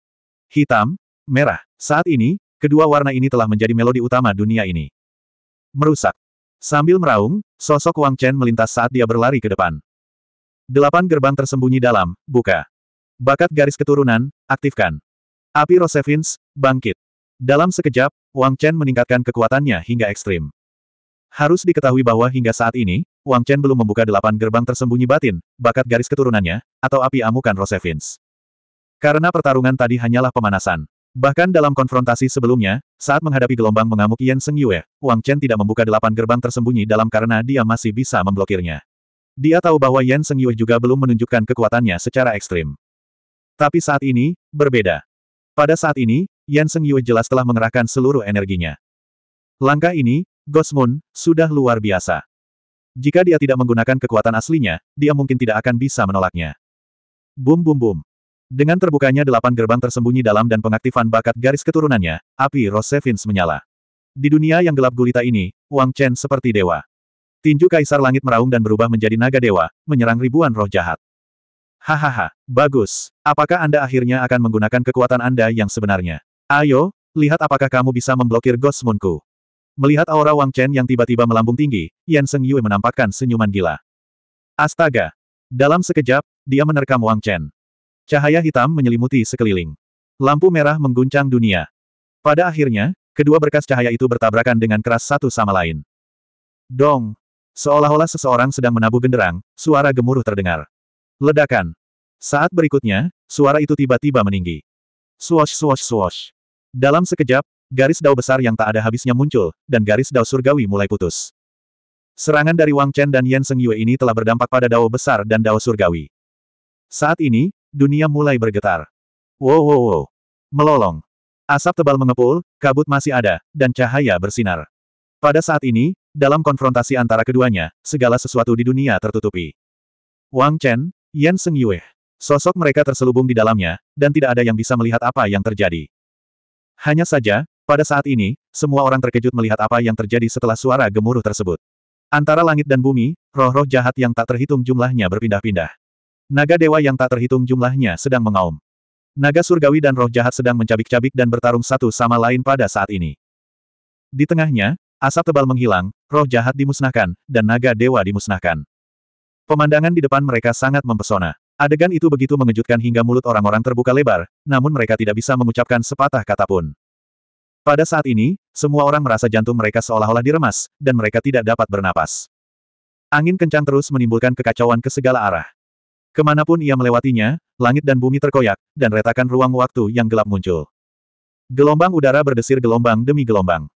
Hitam, merah. Saat ini, kedua warna ini telah menjadi melodi utama dunia ini. Merusak. Sambil meraung, sosok Wang Chen melintas saat dia berlari ke depan. Delapan gerbang tersembunyi dalam, buka. Bakat garis keturunan, aktifkan. Api Rosevins, bangkit. Dalam sekejap, Wang Chen meningkatkan kekuatannya hingga ekstrim. Harus diketahui bahwa hingga saat ini, Wang Chen belum membuka delapan gerbang tersembunyi batin, bakat garis keturunannya, atau api amukan Rosevins. Karena pertarungan tadi hanyalah pemanasan. Bahkan dalam konfrontasi sebelumnya, saat menghadapi gelombang mengamuk Yan Seng Yue, Wang Chen tidak membuka delapan gerbang tersembunyi dalam karena dia masih bisa memblokirnya. Dia tahu bahwa Yan Sengyue juga belum menunjukkan kekuatannya secara ekstrim. Tapi saat ini, berbeda. Pada saat ini, Yan Sengyue jelas telah mengerahkan seluruh energinya. Langkah ini, Ghost Moon, sudah luar biasa. Jika dia tidak menggunakan kekuatan aslinya, dia mungkin tidak akan bisa menolaknya. Bum bum bum. Dengan terbukanya delapan gerbang tersembunyi dalam dan pengaktifan bakat garis keturunannya, api Rosevins menyala. Di dunia yang gelap gulita ini, Wang Chen seperti dewa. Tinju Kaisar Langit meraung dan berubah menjadi naga dewa, menyerang ribuan roh jahat. Hahaha, bagus. Apakah Anda akhirnya akan menggunakan kekuatan Anda yang sebenarnya? Ayo, lihat apakah kamu bisa memblokir Ghost Moonku. Melihat aura Wang Chen yang tiba-tiba melambung tinggi, Yan Seng Yue menampakkan senyuman gila. Astaga! Dalam sekejap, dia menerkam Wang Chen. Cahaya hitam menyelimuti sekeliling. Lampu merah mengguncang dunia. Pada akhirnya, kedua berkas cahaya itu bertabrakan dengan keras satu sama lain. Dong! Seolah-olah seseorang sedang menabuh genderang, suara gemuruh terdengar. Ledakan. Saat berikutnya, suara itu tiba-tiba meninggi. Swash swash swash. Dalam sekejap, garis dao besar yang tak ada habisnya muncul, dan garis dao surgawi mulai putus. Serangan dari Wang Chen dan Yan Seng Yue ini telah berdampak pada dao besar dan dao surgawi. Saat ini, dunia mulai bergetar. Wow wow wow. Melolong. Asap tebal mengepul, kabut masih ada, dan cahaya bersinar. Pada saat ini, dalam konfrontasi antara keduanya, segala sesuatu di dunia tertutupi. Wang Chen, Yan Seng Yue. Sosok mereka terselubung di dalamnya, dan tidak ada yang bisa melihat apa yang terjadi. Hanya saja, pada saat ini, semua orang terkejut melihat apa yang terjadi setelah suara gemuruh tersebut. Antara langit dan bumi, roh-roh jahat yang tak terhitung jumlahnya berpindah-pindah. Naga dewa yang tak terhitung jumlahnya sedang mengaum. Naga surgawi dan roh jahat sedang mencabik-cabik dan bertarung satu sama lain pada saat ini. Di tengahnya, Asap tebal menghilang, roh jahat dimusnahkan, dan naga dewa dimusnahkan. Pemandangan di depan mereka sangat mempesona. Adegan itu begitu mengejutkan hingga mulut orang-orang terbuka lebar, namun mereka tidak bisa mengucapkan sepatah kata pun. Pada saat ini, semua orang merasa jantung mereka seolah-olah diremas, dan mereka tidak dapat bernapas. Angin kencang terus menimbulkan kekacauan ke segala arah. Kemanapun ia melewatinya, langit dan bumi terkoyak, dan retakan ruang waktu yang gelap muncul. Gelombang udara berdesir gelombang demi gelombang.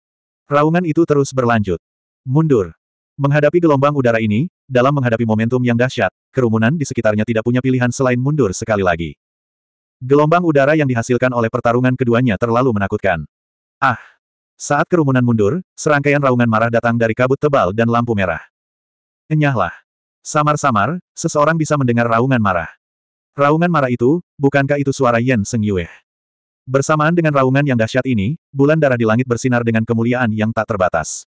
Raungan itu terus berlanjut. Mundur. Menghadapi gelombang udara ini, dalam menghadapi momentum yang dahsyat, kerumunan di sekitarnya tidak punya pilihan selain mundur sekali lagi. Gelombang udara yang dihasilkan oleh pertarungan keduanya terlalu menakutkan. Ah! Saat kerumunan mundur, serangkaian raungan marah datang dari kabut tebal dan lampu merah. Enyahlah. Samar-samar, seseorang bisa mendengar raungan marah. Raungan marah itu, bukankah itu suara Yen Seng Yue? Bersamaan dengan raungan yang dahsyat ini, bulan darah di langit bersinar dengan kemuliaan yang tak terbatas.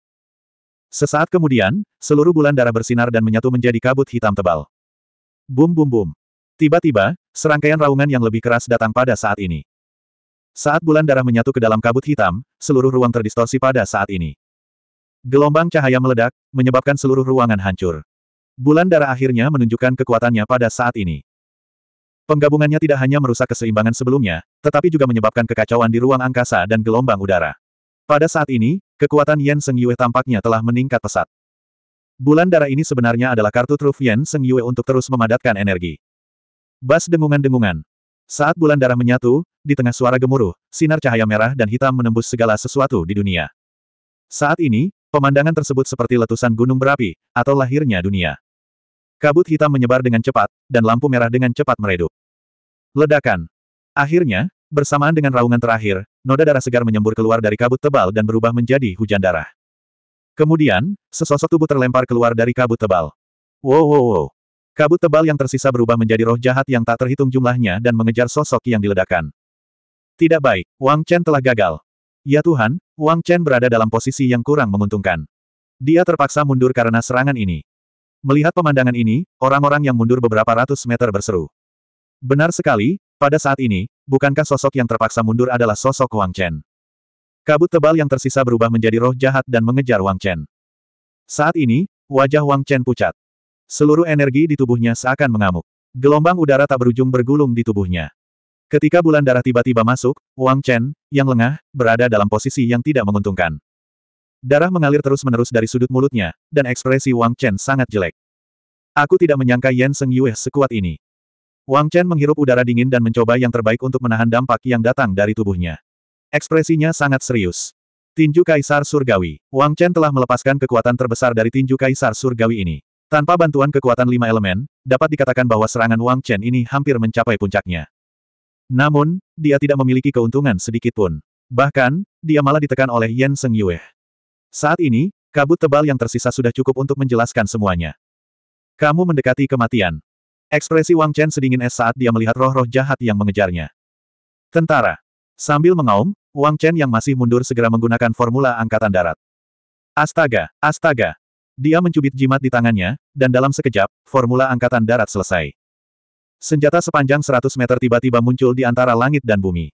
Sesaat kemudian, seluruh bulan darah bersinar dan menyatu menjadi kabut hitam tebal. Bum bum bum. Tiba-tiba, serangkaian raungan yang lebih keras datang pada saat ini. Saat bulan darah menyatu ke dalam kabut hitam, seluruh ruang terdistorsi pada saat ini. Gelombang cahaya meledak, menyebabkan seluruh ruangan hancur. Bulan darah akhirnya menunjukkan kekuatannya pada saat ini. Penggabungannya tidak hanya merusak keseimbangan sebelumnya, tetapi juga menyebabkan kekacauan di ruang angkasa dan gelombang udara. Pada saat ini, kekuatan Yen Seng Yue tampaknya telah meningkat pesat. Bulan darah ini sebenarnya adalah kartu truf Yen Seng Yue untuk terus memadatkan energi. Bas dengungan-dengungan. Saat bulan darah menyatu, di tengah suara gemuruh, sinar cahaya merah dan hitam menembus segala sesuatu di dunia. Saat ini, pemandangan tersebut seperti letusan gunung berapi, atau lahirnya dunia. Kabut hitam menyebar dengan cepat, dan lampu merah dengan cepat meredup. Ledakan. Akhirnya, bersamaan dengan raungan terakhir, noda darah segar menyembur keluar dari kabut tebal dan berubah menjadi hujan darah. Kemudian, sesosok tubuh terlempar keluar dari kabut tebal. Wow wow wow. Kabut tebal yang tersisa berubah menjadi roh jahat yang tak terhitung jumlahnya dan mengejar sosok yang diledakkan. Tidak baik, Wang Chen telah gagal. Ya Tuhan, Wang Chen berada dalam posisi yang kurang menguntungkan. Dia terpaksa mundur karena serangan ini. Melihat pemandangan ini, orang-orang yang mundur beberapa ratus meter berseru. Benar sekali, pada saat ini, bukankah sosok yang terpaksa mundur adalah sosok Wang Chen? Kabut tebal yang tersisa berubah menjadi roh jahat dan mengejar Wang Chen. Saat ini, wajah Wang Chen pucat. Seluruh energi di tubuhnya seakan mengamuk. Gelombang udara tak berujung bergulung di tubuhnya. Ketika bulan darah tiba-tiba masuk, Wang Chen, yang lengah, berada dalam posisi yang tidak menguntungkan. Darah mengalir terus-menerus dari sudut mulutnya, dan ekspresi Wang Chen sangat jelek. Aku tidak menyangka Yan Seng Yue sekuat ini. Wang Chen menghirup udara dingin dan mencoba yang terbaik untuk menahan dampak yang datang dari tubuhnya. Ekspresinya sangat serius. Tinju Kaisar Surgawi. Wang Chen telah melepaskan kekuatan terbesar dari tinju Kaisar Surgawi ini. Tanpa bantuan kekuatan lima elemen, dapat dikatakan bahwa serangan Wang Chen ini hampir mencapai puncaknya. Namun, dia tidak memiliki keuntungan sedikit pun. Bahkan, dia malah ditekan oleh Yan Seng Yue. Saat ini, kabut tebal yang tersisa sudah cukup untuk menjelaskan semuanya. Kamu mendekati kematian. Ekspresi Wang Chen sedingin es saat dia melihat roh-roh jahat yang mengejarnya. Tentara. Sambil mengaum, Wang Chen yang masih mundur segera menggunakan formula angkatan darat. Astaga, astaga. Dia mencubit jimat di tangannya, dan dalam sekejap, formula angkatan darat selesai. Senjata sepanjang 100 meter tiba-tiba muncul di antara langit dan bumi.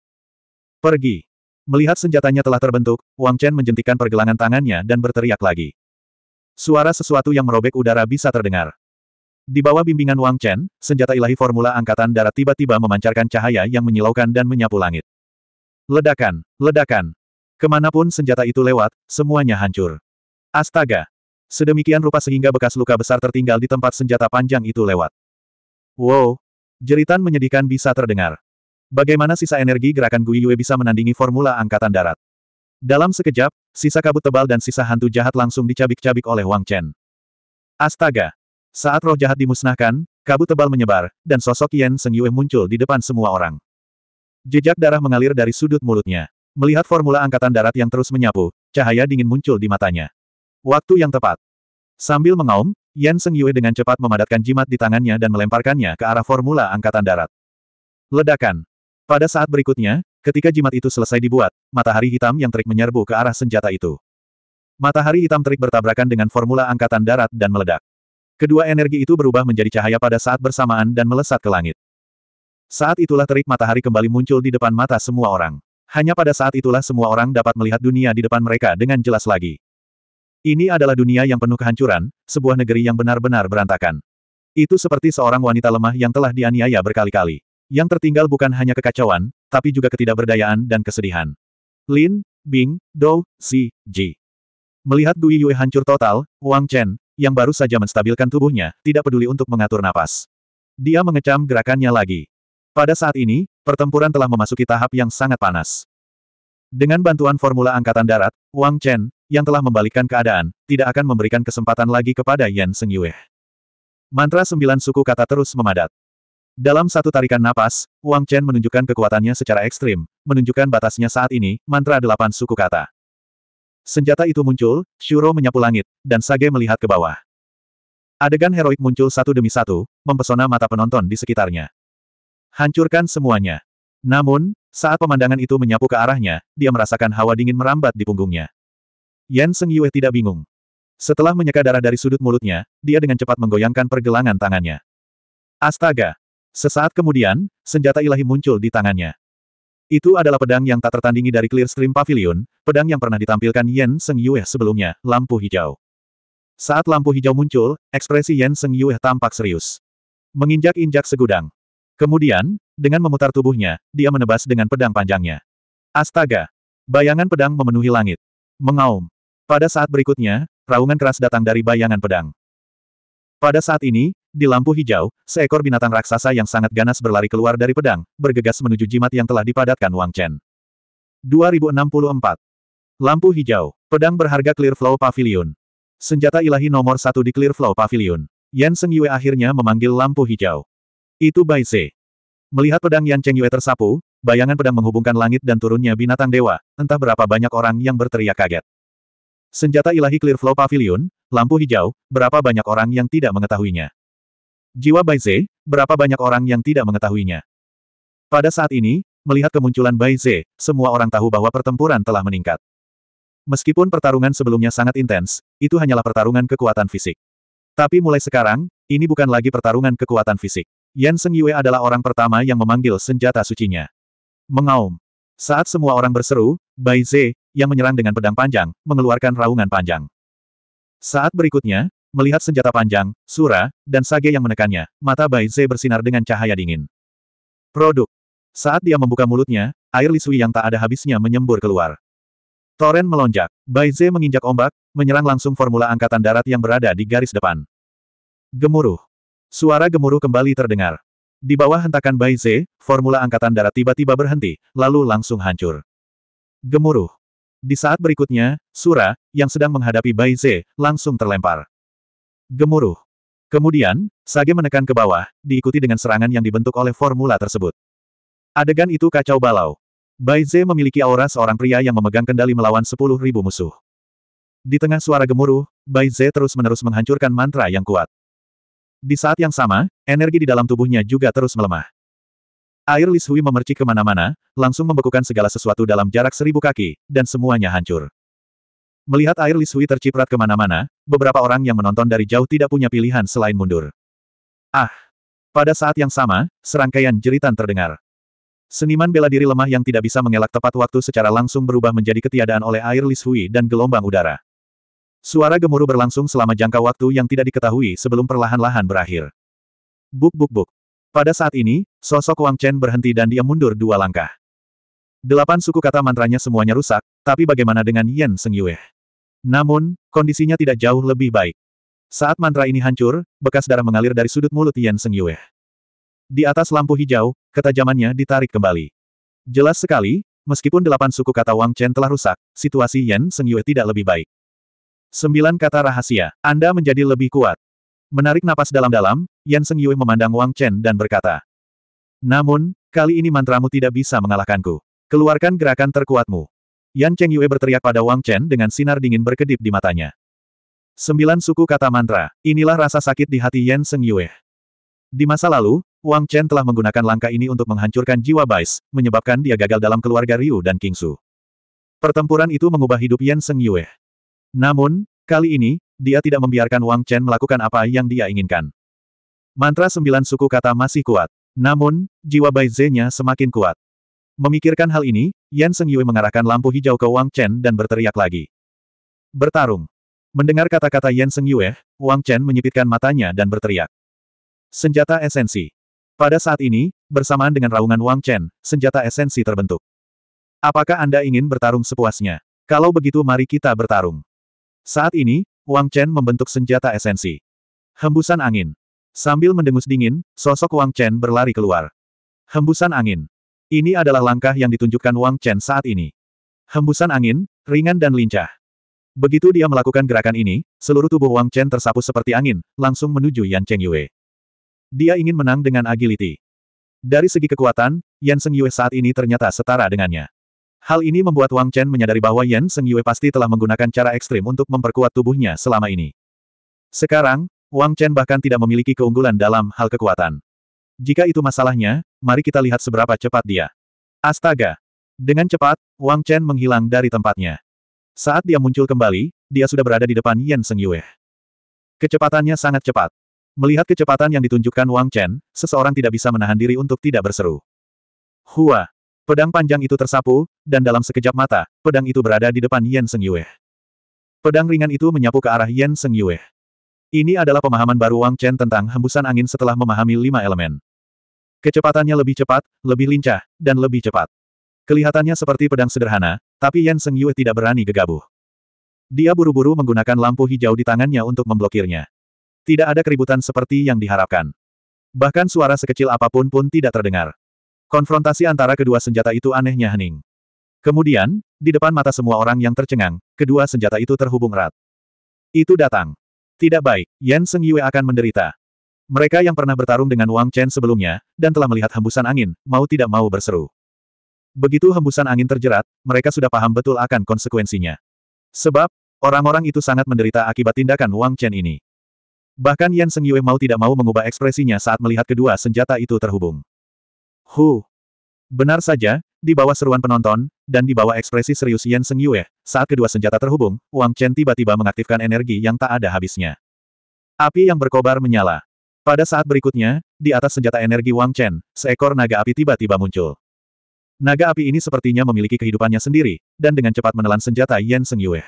Pergi. Melihat senjatanya telah terbentuk, Wang Chen menjentikan pergelangan tangannya dan berteriak lagi. Suara sesuatu yang merobek udara bisa terdengar. Di bawah bimbingan Wang Chen, senjata ilahi formula angkatan darat tiba-tiba memancarkan cahaya yang menyilaukan dan menyapu langit. Ledakan, ledakan. Kemanapun senjata itu lewat, semuanya hancur. Astaga! Sedemikian rupa sehingga bekas luka besar tertinggal di tempat senjata panjang itu lewat. Wow! Jeritan menyedihkan bisa terdengar. Bagaimana sisa energi gerakan Gui Yue bisa menandingi formula angkatan darat? Dalam sekejap, sisa kabut tebal dan sisa hantu jahat langsung dicabik-cabik oleh Wang Chen. Astaga! Saat roh jahat dimusnahkan, kabut tebal menyebar, dan sosok Yan Seng Yue muncul di depan semua orang. Jejak darah mengalir dari sudut mulutnya. Melihat formula angkatan darat yang terus menyapu, cahaya dingin muncul di matanya. Waktu yang tepat. Sambil mengaum, Yan Seng Yue dengan cepat memadatkan jimat di tangannya dan melemparkannya ke arah formula angkatan darat. Ledakan. Pada saat berikutnya, ketika jimat itu selesai dibuat, matahari hitam yang terik menyerbu ke arah senjata itu. Matahari hitam terik bertabrakan dengan formula angkatan darat dan meledak. Kedua energi itu berubah menjadi cahaya pada saat bersamaan dan melesat ke langit. Saat itulah terik matahari kembali muncul di depan mata semua orang. Hanya pada saat itulah semua orang dapat melihat dunia di depan mereka dengan jelas lagi. Ini adalah dunia yang penuh kehancuran, sebuah negeri yang benar-benar berantakan. Itu seperti seorang wanita lemah yang telah dianiaya berkali-kali. Yang tertinggal bukan hanya kekacauan, tapi juga ketidakberdayaan dan kesedihan. Lin, Bing, Dou, Si, Ji. Melihat Gui Yue hancur total, Wang Chen, yang baru saja menstabilkan tubuhnya, tidak peduli untuk mengatur napas. Dia mengecam gerakannya lagi. Pada saat ini, pertempuran telah memasuki tahap yang sangat panas. Dengan bantuan formula angkatan darat, Wang Chen, yang telah membalikkan keadaan, tidak akan memberikan kesempatan lagi kepada Yan Seng Yue. Mantra sembilan suku kata terus memadat. Dalam satu tarikan napas, Wang Chen menunjukkan kekuatannya secara ekstrim, menunjukkan batasnya saat ini, mantra delapan suku kata. Senjata itu muncul, Shuro menyapu langit, dan Sage melihat ke bawah. Adegan heroik muncul satu demi satu, mempesona mata penonton di sekitarnya. Hancurkan semuanya. Namun, saat pemandangan itu menyapu ke arahnya, dia merasakan hawa dingin merambat di punggungnya. Yan Seng Yue tidak bingung. Setelah menyeka darah dari sudut mulutnya, dia dengan cepat menggoyangkan pergelangan tangannya. Astaga, Sesaat kemudian, senjata ilahi muncul di tangannya. Itu adalah pedang yang tak tertandingi dari Clearstream Pavilion, pedang yang pernah ditampilkan Yen Seng Yue sebelumnya, lampu hijau. Saat lampu hijau muncul, ekspresi Yen Seng Yue tampak serius. Menginjak-injak segudang. Kemudian, dengan memutar tubuhnya, dia menebas dengan pedang panjangnya. Astaga! Bayangan pedang memenuhi langit. Mengaum. Pada saat berikutnya, raungan keras datang dari bayangan pedang. Pada saat ini, di lampu hijau, seekor binatang raksasa yang sangat ganas berlari keluar dari pedang, bergegas menuju jimat yang telah dipadatkan Wang Chen. 2064. Lampu hijau, pedang berharga Clear Flow Pavilion. Senjata ilahi nomor satu di Clear Flow Pavilion. Yan Seng Yue akhirnya memanggil lampu hijau. Itu Bai Se. Melihat pedang Yan Cheng Yue tersapu, bayangan pedang menghubungkan langit dan turunnya binatang dewa, entah berapa banyak orang yang berteriak kaget. Senjata ilahi Clear Flow Pavilion, lampu hijau, berapa banyak orang yang tidak mengetahuinya. Jiwa Bai Ze, berapa banyak orang yang tidak mengetahuinya. Pada saat ini, melihat kemunculan Bai Ze, semua orang tahu bahwa pertempuran telah meningkat. Meskipun pertarungan sebelumnya sangat intens, itu hanyalah pertarungan kekuatan fisik. Tapi mulai sekarang, ini bukan lagi pertarungan kekuatan fisik. Yan Seng Yue adalah orang pertama yang memanggil senjata sucinya. Mengaum. Saat semua orang berseru, Bai Ze, yang menyerang dengan pedang panjang, mengeluarkan raungan panjang. Saat berikutnya, Melihat senjata panjang, Sura, dan Sage yang menekannya, mata Bai Ze bersinar dengan cahaya dingin. Produk. Saat dia membuka mulutnya, air lisui yang tak ada habisnya menyembur keluar. Toren melonjak. Bai Ze menginjak ombak, menyerang langsung formula angkatan darat yang berada di garis depan. Gemuruh. Suara gemuruh kembali terdengar. Di bawah hentakan Bai Ze, formula angkatan darat tiba-tiba berhenti, lalu langsung hancur. Gemuruh. Di saat berikutnya, Sura, yang sedang menghadapi Bai Ze, langsung terlempar. Gemuruh. Kemudian, Sage menekan ke bawah, diikuti dengan serangan yang dibentuk oleh formula tersebut. Adegan itu kacau balau. Bai Ze memiliki aura seorang pria yang memegang kendali melawan sepuluh ribu musuh. Di tengah suara gemuruh, Bai Ze terus-menerus menghancurkan mantra yang kuat. Di saat yang sama, energi di dalam tubuhnya juga terus melemah. Air Lishui memercik kemana-mana, langsung membekukan segala sesuatu dalam jarak seribu kaki, dan semuanya hancur. Melihat air Lisui terciprat kemana-mana, beberapa orang yang menonton dari jauh tidak punya pilihan selain mundur. Ah! Pada saat yang sama, serangkaian jeritan terdengar. Seniman bela diri lemah yang tidak bisa mengelak tepat waktu secara langsung berubah menjadi ketiadaan oleh air Lisui dan gelombang udara. Suara gemuruh berlangsung selama jangka waktu yang tidak diketahui sebelum perlahan-lahan berakhir. Buk buk buk. Pada saat ini, sosok Wang Chen berhenti dan dia mundur dua langkah. Delapan suku kata mantranya semuanya rusak, tapi bagaimana dengan Yan Seng Yue? Namun, kondisinya tidak jauh lebih baik. Saat mantra ini hancur, bekas darah mengalir dari sudut mulut Yan Seng Yue. Di atas lampu hijau, ketajamannya ditarik kembali. Jelas sekali, meskipun delapan suku kata Wang Chen telah rusak, situasi Yan Seng Yue tidak lebih baik. Sembilan kata rahasia, Anda menjadi lebih kuat. Menarik napas dalam-dalam, Yan Seng Yue memandang Wang Chen dan berkata. Namun, kali ini mantramu tidak bisa mengalahkanku. Keluarkan gerakan terkuatmu. Yan Cheng Yue berteriak pada Wang Chen dengan sinar dingin berkedip di matanya. Sembilan suku kata mantra, inilah rasa sakit di hati Yan Seng Yue. Di masa lalu, Wang Chen telah menggunakan langkah ini untuk menghancurkan jiwa Bais, menyebabkan dia gagal dalam keluarga Ryu dan Kingsu. Pertempuran itu mengubah hidup Yan Seng Yue. Namun, kali ini, dia tidak membiarkan Wang Chen melakukan apa yang dia inginkan. Mantra sembilan suku kata masih kuat. Namun, jiwa Bai Zhe-nya semakin kuat. Memikirkan hal ini, Yan Seng Yue mengarahkan lampu hijau ke Wang Chen dan berteriak lagi. Bertarung. Mendengar kata-kata Yan Seng Yue, Wang Chen menyipitkan matanya dan berteriak. Senjata esensi. Pada saat ini, bersamaan dengan raungan Wang Chen, senjata esensi terbentuk. Apakah Anda ingin bertarung sepuasnya? Kalau begitu mari kita bertarung. Saat ini, Wang Chen membentuk senjata esensi. Hembusan angin. Sambil mendengus dingin, sosok Wang Chen berlari keluar. Hembusan angin. Ini adalah langkah yang ditunjukkan Wang Chen saat ini. Hembusan angin, ringan dan lincah. Begitu dia melakukan gerakan ini, seluruh tubuh Wang Chen tersapu seperti angin, langsung menuju Yan Cheng Yue. Dia ingin menang dengan agility. Dari segi kekuatan, Yan Seng Yue saat ini ternyata setara dengannya. Hal ini membuat Wang Chen menyadari bahwa Yan Seng Yue pasti telah menggunakan cara ekstrim untuk memperkuat tubuhnya selama ini. Sekarang, Wang Chen bahkan tidak memiliki keunggulan dalam hal kekuatan. Jika itu masalahnya, mari kita lihat seberapa cepat dia. Astaga! Dengan cepat, Wang Chen menghilang dari tempatnya. Saat dia muncul kembali, dia sudah berada di depan Yan Seng Yue. Kecepatannya sangat cepat. Melihat kecepatan yang ditunjukkan Wang Chen, seseorang tidak bisa menahan diri untuk tidak berseru. Hua! Pedang panjang itu tersapu, dan dalam sekejap mata, pedang itu berada di depan Yan Seng Yue. Pedang ringan itu menyapu ke arah Yan Seng Yue. Ini adalah pemahaman baru Wang Chen tentang hembusan angin setelah memahami lima elemen. Kecepatannya lebih cepat, lebih lincah, dan lebih cepat. Kelihatannya seperti pedang sederhana, tapi Yan Seng Yue tidak berani gegabah. Dia buru-buru menggunakan lampu hijau di tangannya untuk memblokirnya. Tidak ada keributan seperti yang diharapkan. Bahkan suara sekecil apapun pun tidak terdengar. Konfrontasi antara kedua senjata itu anehnya hening. Kemudian, di depan mata semua orang yang tercengang, kedua senjata itu terhubung erat. Itu datang. Tidak baik, Yan Seng Yue akan menderita. Mereka yang pernah bertarung dengan Wang Chen sebelumnya, dan telah melihat hembusan angin, mau tidak mau berseru. Begitu hembusan angin terjerat, mereka sudah paham betul akan konsekuensinya. Sebab, orang-orang itu sangat menderita akibat tindakan Wang Chen ini. Bahkan Yan Seng Yue mau tidak mau mengubah ekspresinya saat melihat kedua senjata itu terhubung. Hu! Benar saja, di bawah seruan penonton, dan di bawah ekspresi serius Yan Seng Yue, saat kedua senjata terhubung, Wang Chen tiba-tiba mengaktifkan energi yang tak ada habisnya. Api yang berkobar menyala. Pada saat berikutnya, di atas senjata energi Wang Chen, seekor naga api tiba-tiba muncul. Naga api ini sepertinya memiliki kehidupannya sendiri, dan dengan cepat menelan senjata Yan Seng Yue.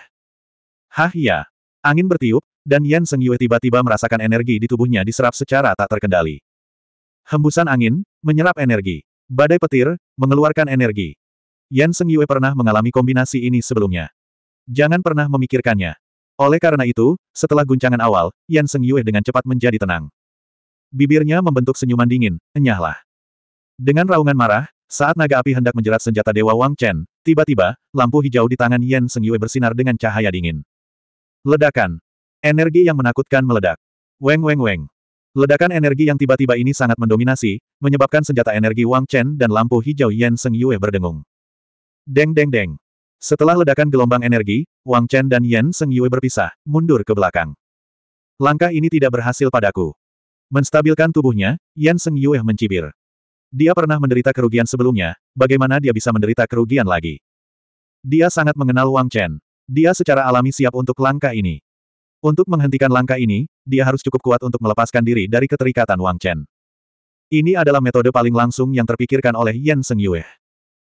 Hah ya! Angin bertiup, dan Yan Seng Yue tiba-tiba merasakan energi di tubuhnya diserap secara tak terkendali. Hembusan angin, menyerap energi. Badai petir, mengeluarkan energi. Yan Seng Yue pernah mengalami kombinasi ini sebelumnya. Jangan pernah memikirkannya. Oleh karena itu, setelah guncangan awal, Yan Seng Yue dengan cepat menjadi tenang bibirnya membentuk senyuman dingin, enyahlah. Dengan raungan marah, saat naga api hendak menjerat senjata Dewa Wang Chen, tiba-tiba, lampu hijau di tangan Yan Yue bersinar dengan cahaya dingin. Ledakan. Energi yang menakutkan meledak. Weng weng weng. Ledakan energi yang tiba-tiba ini sangat mendominasi, menyebabkan senjata energi Wang Chen dan lampu hijau Yan Yue berdengung. Deng deng deng. Setelah ledakan gelombang energi, Wang Chen dan Yan Yue berpisah, mundur ke belakang. Langkah ini tidak berhasil padaku. Menstabilkan tubuhnya, Yan Seng Yueh mencibir. Dia pernah menderita kerugian sebelumnya, bagaimana dia bisa menderita kerugian lagi? Dia sangat mengenal Wang Chen. Dia secara alami siap untuk langkah ini. Untuk menghentikan langkah ini, dia harus cukup kuat untuk melepaskan diri dari keterikatan Wang Chen. Ini adalah metode paling langsung yang terpikirkan oleh Yan Seng Yueh.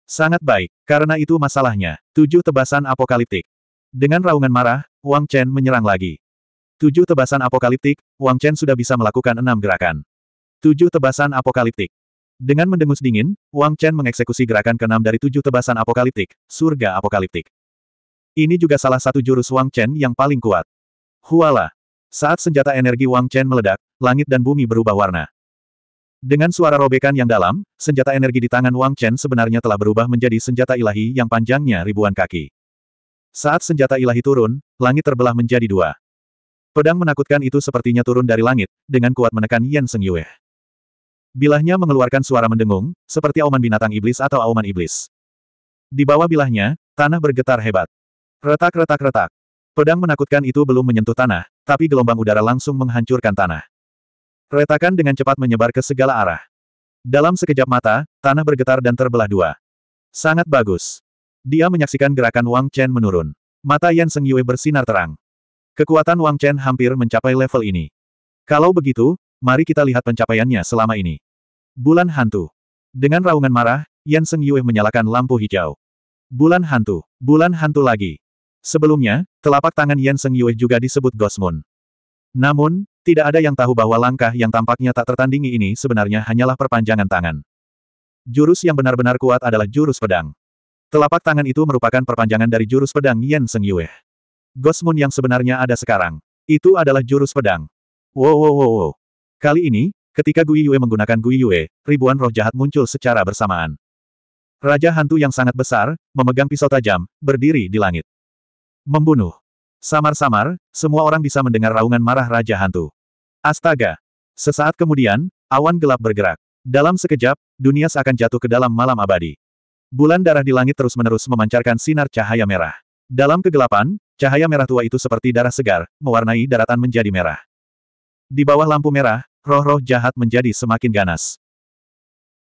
Sangat baik, karena itu masalahnya, tujuh tebasan apokaliptik. Dengan raungan marah, Wang Chen menyerang lagi. Tujuh tebasan apokaliptik, Wang Chen sudah bisa melakukan enam gerakan. Tujuh tebasan apokaliptik. Dengan mendengus dingin, Wang Chen mengeksekusi gerakan keenam dari tujuh tebasan apokaliptik, surga apokaliptik. Ini juga salah satu jurus Wang Chen yang paling kuat. Huala. Saat senjata energi Wang Chen meledak, langit dan bumi berubah warna. Dengan suara robekan yang dalam, senjata energi di tangan Wang Chen sebenarnya telah berubah menjadi senjata ilahi yang panjangnya ribuan kaki. Saat senjata ilahi turun, langit terbelah menjadi dua. Pedang menakutkan itu sepertinya turun dari langit, dengan kuat menekan Yan Seng Yue. Bilahnya mengeluarkan suara mendengung, seperti auman binatang iblis atau auman iblis. Di bawah bilahnya, tanah bergetar hebat. Retak-retak-retak. Pedang menakutkan itu belum menyentuh tanah, tapi gelombang udara langsung menghancurkan tanah. Retakan dengan cepat menyebar ke segala arah. Dalam sekejap mata, tanah bergetar dan terbelah dua. Sangat bagus. Dia menyaksikan gerakan Wang Chen menurun. Mata Yan Seng Yue bersinar terang. Kekuatan Wang Chen hampir mencapai level ini. Kalau begitu, mari kita lihat pencapaiannya selama ini. Bulan Hantu. Dengan raungan marah, Yan Seng Yue menyalakan lampu hijau. Bulan Hantu. Bulan Hantu lagi. Sebelumnya, telapak tangan Yan Seng Yue juga disebut Ghost Moon. Namun, tidak ada yang tahu bahwa langkah yang tampaknya tak tertandingi ini sebenarnya hanyalah perpanjangan tangan. Jurus yang benar-benar kuat adalah jurus pedang. Telapak tangan itu merupakan perpanjangan dari jurus pedang Yan Seng Yue. Gosmon yang sebenarnya ada sekarang. Itu adalah jurus pedang. Wow wow wow wow. Kali ini, ketika Gui Yue menggunakan Gui Yue, ribuan roh jahat muncul secara bersamaan. Raja hantu yang sangat besar, memegang pisau tajam, berdiri di langit. Membunuh. Samar-samar, semua orang bisa mendengar raungan marah Raja Hantu. Astaga! Sesaat kemudian, awan gelap bergerak. Dalam sekejap, dunia seakan jatuh ke dalam malam abadi. Bulan darah di langit terus-menerus memancarkan sinar cahaya merah. Dalam kegelapan, Cahaya merah tua itu seperti darah segar, mewarnai daratan menjadi merah. Di bawah lampu merah, roh-roh jahat menjadi semakin ganas.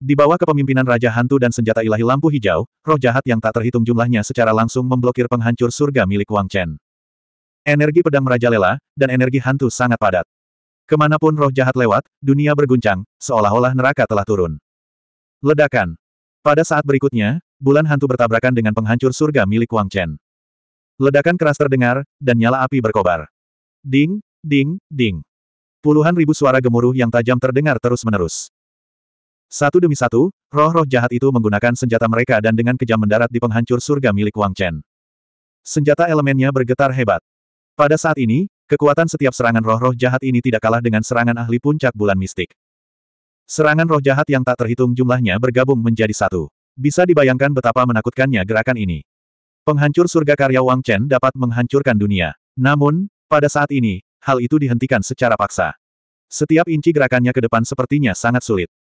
Di bawah kepemimpinan Raja Hantu dan senjata ilahi lampu hijau, roh jahat yang tak terhitung jumlahnya secara langsung memblokir penghancur surga milik Wang Chen. Energi pedang Raja Lela, dan energi hantu sangat padat. Kemanapun roh jahat lewat, dunia berguncang, seolah-olah neraka telah turun. Ledakan. Pada saat berikutnya, bulan hantu bertabrakan dengan penghancur surga milik Wang Chen. Ledakan keras terdengar, dan nyala api berkobar. Ding, ding, ding. Puluhan ribu suara gemuruh yang tajam terdengar terus-menerus. Satu demi satu, roh-roh jahat itu menggunakan senjata mereka dan dengan kejam mendarat di penghancur surga milik Wang Chen. Senjata elemennya bergetar hebat. Pada saat ini, kekuatan setiap serangan roh-roh jahat ini tidak kalah dengan serangan ahli puncak bulan mistik. Serangan roh jahat yang tak terhitung jumlahnya bergabung menjadi satu. Bisa dibayangkan betapa menakutkannya gerakan ini. Penghancur surga karya Wang Chen dapat menghancurkan dunia. Namun, pada saat ini, hal itu dihentikan secara paksa. Setiap inci gerakannya ke depan sepertinya sangat sulit.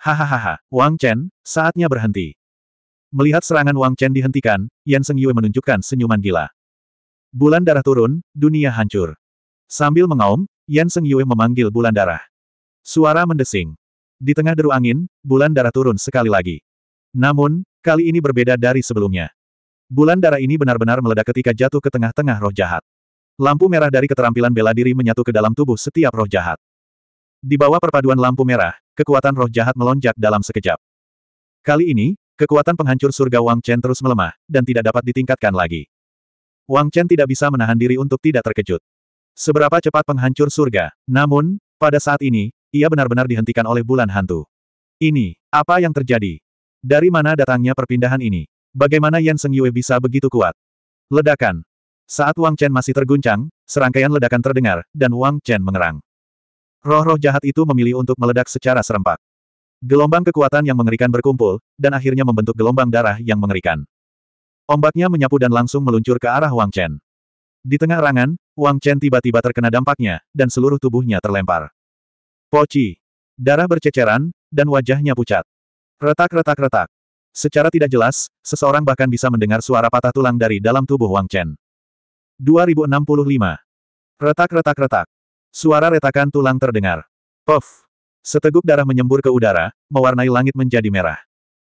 Hahaha, Wang Chen, saatnya berhenti. Melihat serangan Wang Chen dihentikan, Yan Seng Yue menunjukkan senyuman gila. Bulan darah turun, dunia hancur. Sambil mengaum, Yan Seng Yue memanggil bulan darah. Suara mendesing. Di tengah deru angin, bulan darah turun sekali lagi. Namun, kali ini berbeda dari sebelumnya. Bulan darah ini benar-benar meledak ketika jatuh ke tengah-tengah roh jahat. Lampu merah dari keterampilan bela diri menyatu ke dalam tubuh setiap roh jahat. Di bawah perpaduan lampu merah, kekuatan roh jahat melonjak dalam sekejap. Kali ini, kekuatan penghancur surga Wang Chen terus melemah, dan tidak dapat ditingkatkan lagi. Wang Chen tidak bisa menahan diri untuk tidak terkejut. Seberapa cepat penghancur surga, namun, pada saat ini, ia benar-benar dihentikan oleh bulan hantu. Ini, apa yang terjadi? Dari mana datangnya perpindahan ini? Bagaimana Yan Seng Yue bisa begitu kuat? Ledakan. Saat Wang Chen masih terguncang, serangkaian ledakan terdengar, dan Wang Chen mengerang. Roh-roh jahat itu memilih untuk meledak secara serempak. Gelombang kekuatan yang mengerikan berkumpul, dan akhirnya membentuk gelombang darah yang mengerikan. Ombaknya menyapu dan langsung meluncur ke arah Wang Chen. Di tengah rangan, Wang Chen tiba-tiba terkena dampaknya, dan seluruh tubuhnya terlempar. Poci. Darah berceceran, dan wajahnya pucat. Retak-retak-retak. Secara tidak jelas, seseorang bahkan bisa mendengar suara patah tulang dari dalam tubuh Wang Chen. 2065. Retak-retak-retak. Suara retakan tulang terdengar. Puff. Seteguk darah menyembur ke udara, mewarnai langit menjadi merah.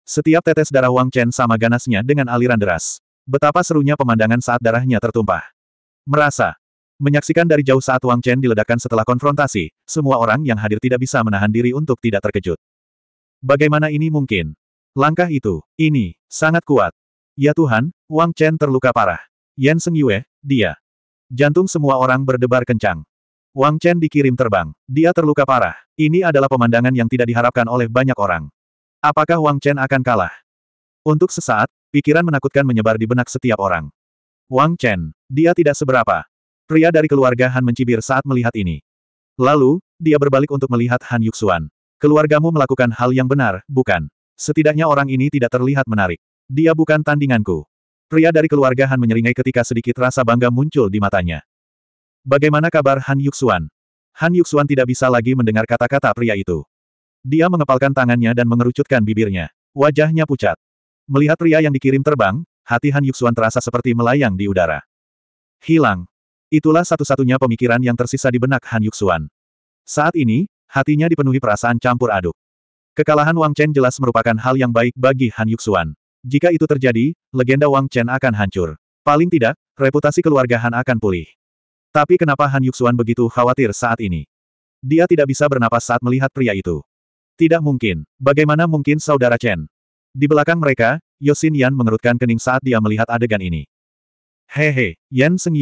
Setiap tetes darah Wang Chen sama ganasnya dengan aliran deras. Betapa serunya pemandangan saat darahnya tertumpah. Merasa. Menyaksikan dari jauh saat Wang Chen diledakkan setelah konfrontasi, semua orang yang hadir tidak bisa menahan diri untuk tidak terkejut. Bagaimana ini mungkin? Langkah itu, ini, sangat kuat. Ya Tuhan, Wang Chen terluka parah. Yan Seng Yue, dia. Jantung semua orang berdebar kencang. Wang Chen dikirim terbang. Dia terluka parah. Ini adalah pemandangan yang tidak diharapkan oleh banyak orang. Apakah Wang Chen akan kalah? Untuk sesaat, pikiran menakutkan menyebar di benak setiap orang. Wang Chen, dia tidak seberapa. Pria dari keluarga Han mencibir saat melihat ini. Lalu, dia berbalik untuk melihat Han Yuxuan. Keluargamu melakukan hal yang benar, bukan? Setidaknya orang ini tidak terlihat menarik. Dia bukan tandinganku. Pria dari keluarga Han menyeringai ketika sedikit rasa bangga muncul di matanya. Bagaimana kabar Han Yuxuan? Han Yuxuan tidak bisa lagi mendengar kata-kata pria itu. Dia mengepalkan tangannya dan mengerucutkan bibirnya. Wajahnya pucat. Melihat pria yang dikirim terbang, hati Han Yuxuan terasa seperti melayang di udara. Hilang. Itulah satu-satunya pemikiran yang tersisa di benak Han Yuxuan. Saat ini, hatinya dipenuhi perasaan campur aduk. Kekalahan Wang Chen jelas merupakan hal yang baik bagi Han Yuxuan. Jika itu terjadi, legenda Wang Chen akan hancur. Paling tidak, reputasi keluarga Han akan pulih. Tapi kenapa Han Yuxuan begitu khawatir saat ini? Dia tidak bisa bernapas saat melihat pria itu. Tidak mungkin. Bagaimana mungkin saudara Chen? Di belakang mereka, Yosin Yan mengerutkan kening saat dia melihat adegan ini. Hehe, Yan Seng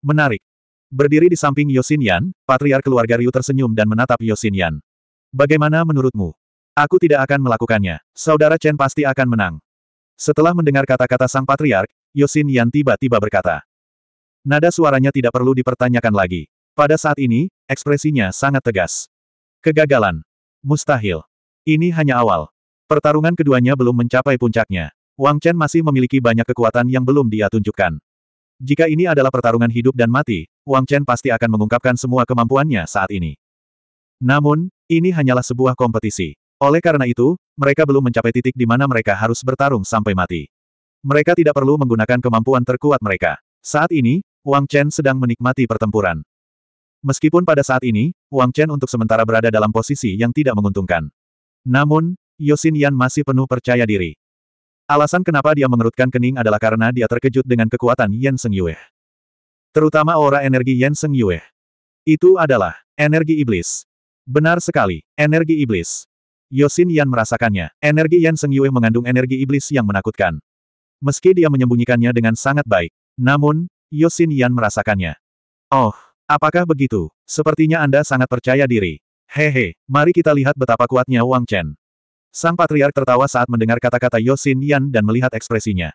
Menarik. Berdiri di samping Yosin Yan, patriar keluarga Ryu tersenyum dan menatap Yosin Yan. Bagaimana menurutmu? Aku tidak akan melakukannya. Saudara Chen pasti akan menang. Setelah mendengar kata-kata sang patriark, Yosin Yan tiba-tiba berkata. Nada suaranya tidak perlu dipertanyakan lagi. Pada saat ini, ekspresinya sangat tegas. Kegagalan. Mustahil. Ini hanya awal. Pertarungan keduanya belum mencapai puncaknya. Wang Chen masih memiliki banyak kekuatan yang belum dia tunjukkan. Jika ini adalah pertarungan hidup dan mati, Wang Chen pasti akan mengungkapkan semua kemampuannya saat ini. Namun, ini hanyalah sebuah kompetisi. Oleh karena itu, mereka belum mencapai titik di mana mereka harus bertarung sampai mati. Mereka tidak perlu menggunakan kemampuan terkuat mereka. Saat ini, Wang Chen sedang menikmati pertempuran. Meskipun pada saat ini, Wang Chen untuk sementara berada dalam posisi yang tidak menguntungkan. Namun, Yosin Yan masih penuh percaya diri. Alasan kenapa dia mengerutkan kening adalah karena dia terkejut dengan kekuatan Yan Seng Yue. Terutama aura energi Yan Seng Yue. Itu adalah energi iblis. Benar sekali, energi iblis. Yosin Yan merasakannya. Energi Yan Seng Yue mengandung energi iblis yang menakutkan. Meski dia menyembunyikannya dengan sangat baik, namun, Yosin Yan merasakannya. Oh, apakah begitu? Sepertinya Anda sangat percaya diri. Hehe, mari kita lihat betapa kuatnya Wang Chen. Sang Patriark tertawa saat mendengar kata-kata Yosin Yan dan melihat ekspresinya.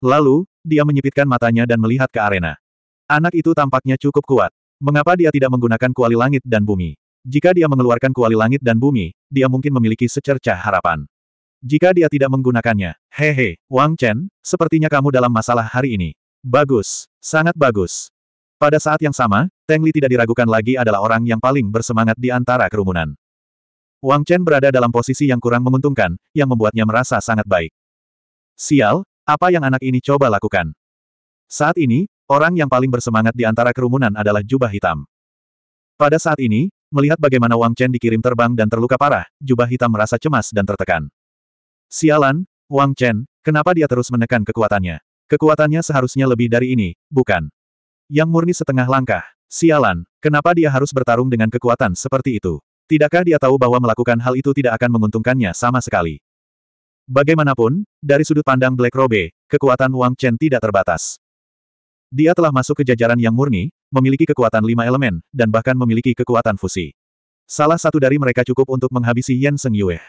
Lalu, dia menyipitkan matanya dan melihat ke arena. Anak itu tampaknya cukup kuat. Mengapa dia tidak menggunakan kuali langit dan bumi? Jika dia mengeluarkan kuali langit dan bumi, dia mungkin memiliki secerca harapan. Jika dia tidak menggunakannya, hehe, Wang Chen, sepertinya kamu dalam masalah hari ini. Bagus, sangat bagus. Pada saat yang sama, Teng Li tidak diragukan lagi adalah orang yang paling bersemangat di antara kerumunan. Wang Chen berada dalam posisi yang kurang menguntungkan, yang membuatnya merasa sangat baik. Sial, apa yang anak ini coba lakukan? Saat ini, orang yang paling bersemangat di antara kerumunan adalah jubah hitam. Pada saat ini, Melihat bagaimana Wang Chen dikirim terbang dan terluka parah, jubah hitam merasa cemas dan tertekan. Sialan, Wang Chen, kenapa dia terus menekan kekuatannya? Kekuatannya seharusnya lebih dari ini, bukan? Yang murni setengah langkah. Sialan, kenapa dia harus bertarung dengan kekuatan seperti itu? Tidakkah dia tahu bahwa melakukan hal itu tidak akan menguntungkannya sama sekali? Bagaimanapun, dari sudut pandang Black Robe, kekuatan Wang Chen tidak terbatas. Dia telah masuk ke jajaran yang murni, memiliki kekuatan lima elemen, dan bahkan memiliki kekuatan fusi. Salah satu dari mereka cukup untuk menghabisi Yan Seng Yue.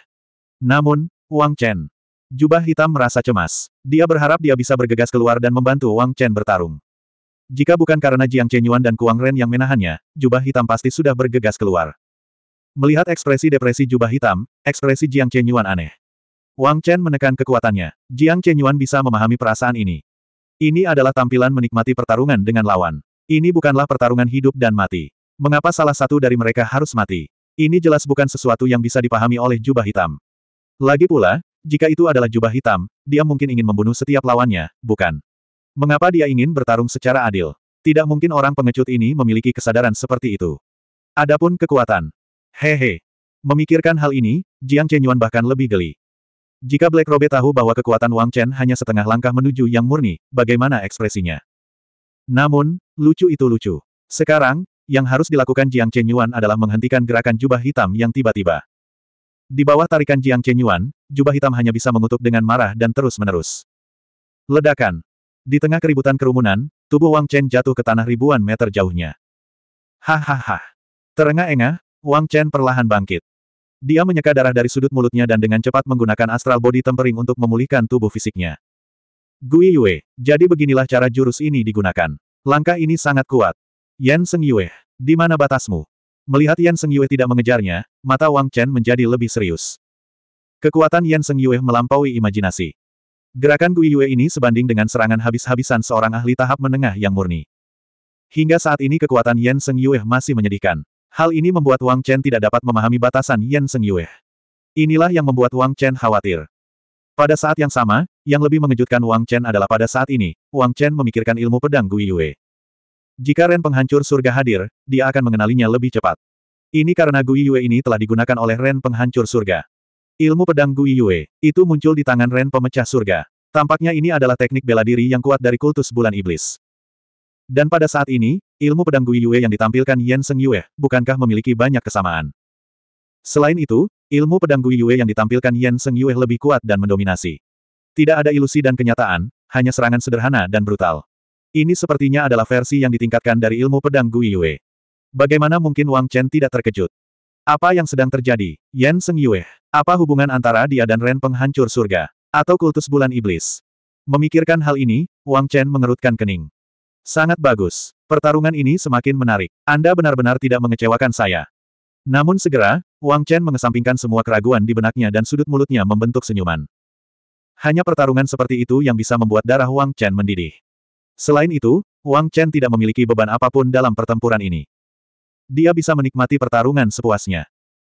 Namun, Wang Chen. Jubah hitam merasa cemas. Dia berharap dia bisa bergegas keluar dan membantu Wang Chen bertarung. Jika bukan karena Jiang Chen Yuan dan Kuang Ren yang menahannya, jubah hitam pasti sudah bergegas keluar. Melihat ekspresi depresi jubah hitam, ekspresi Jiang Chen Yuan aneh. Wang Chen menekan kekuatannya. Jiang Chen Yuan bisa memahami perasaan ini. Ini adalah tampilan menikmati pertarungan dengan lawan. Ini bukanlah pertarungan hidup dan mati. Mengapa salah satu dari mereka harus mati? Ini jelas bukan sesuatu yang bisa dipahami oleh jubah hitam. Lagi pula, jika itu adalah jubah hitam, dia mungkin ingin membunuh setiap lawannya, bukan? Mengapa dia ingin bertarung secara adil? Tidak mungkin orang pengecut ini memiliki kesadaran seperti itu. Adapun kekuatan. Hehe. Memikirkan hal ini, Jiang Chenyuan bahkan lebih geli. Jika Black Robe tahu bahwa kekuatan Wang Chen hanya setengah langkah menuju yang murni, bagaimana ekspresinya? Namun, lucu itu lucu. Sekarang, yang harus dilakukan Jiang Chen Yuan adalah menghentikan gerakan jubah hitam yang tiba-tiba. Di bawah tarikan Jiang Chen Yuan, jubah hitam hanya bisa mengutuk dengan marah dan terus-menerus. Ledakan. Di tengah keributan kerumunan, tubuh Wang Chen jatuh ke tanah ribuan meter jauhnya. Hahaha. Terengah-engah, Wang Chen perlahan bangkit. Dia menyeka darah dari sudut mulutnya dan dengan cepat menggunakan astral body tempering untuk memulihkan tubuh fisiknya. Gui Yue, jadi beginilah cara jurus ini digunakan. Langkah ini sangat kuat. Yan Seng Yue, di mana batasmu? Melihat Yan Seng Yue tidak mengejarnya, mata Wang Chen menjadi lebih serius. Kekuatan Yan Seng Yue melampaui imajinasi. Gerakan Gui Yue ini sebanding dengan serangan habis-habisan seorang ahli tahap menengah yang murni. Hingga saat ini kekuatan Yan Seng Yue masih menyedihkan. Hal ini membuat Wang Chen tidak dapat memahami batasan Yan Seng Yue. Inilah yang membuat Wang Chen khawatir. Pada saat yang sama, yang lebih mengejutkan Wang Chen adalah pada saat ini, Wang Chen memikirkan ilmu pedang Gui Yue. Jika Ren penghancur surga hadir, dia akan mengenalinya lebih cepat. Ini karena Gui Yue ini telah digunakan oleh Ren penghancur surga. Ilmu pedang Gui Yue, itu muncul di tangan Ren pemecah surga. Tampaknya ini adalah teknik bela diri yang kuat dari kultus bulan iblis. Dan pada saat ini, ilmu pedang Gui Yue yang ditampilkan Yan Seng Yue, bukankah memiliki banyak kesamaan? Selain itu, ilmu pedang Gui Yue yang ditampilkan Yan Seng Yue lebih kuat dan mendominasi. Tidak ada ilusi dan kenyataan, hanya serangan sederhana dan brutal. Ini sepertinya adalah versi yang ditingkatkan dari ilmu pedang Gui Yue. Bagaimana mungkin Wang Chen tidak terkejut? Apa yang sedang terjadi, Yan Seng Yue? Apa hubungan antara dia dan Ren penghancur surga? Atau kultus bulan iblis? Memikirkan hal ini, Wang Chen mengerutkan kening. Sangat bagus. Pertarungan ini semakin menarik. Anda benar-benar tidak mengecewakan saya. Namun segera, Wang Chen mengesampingkan semua keraguan di benaknya dan sudut mulutnya membentuk senyuman. Hanya pertarungan seperti itu yang bisa membuat darah Wang Chen mendidih. Selain itu, Wang Chen tidak memiliki beban apapun dalam pertempuran ini. Dia bisa menikmati pertarungan sepuasnya.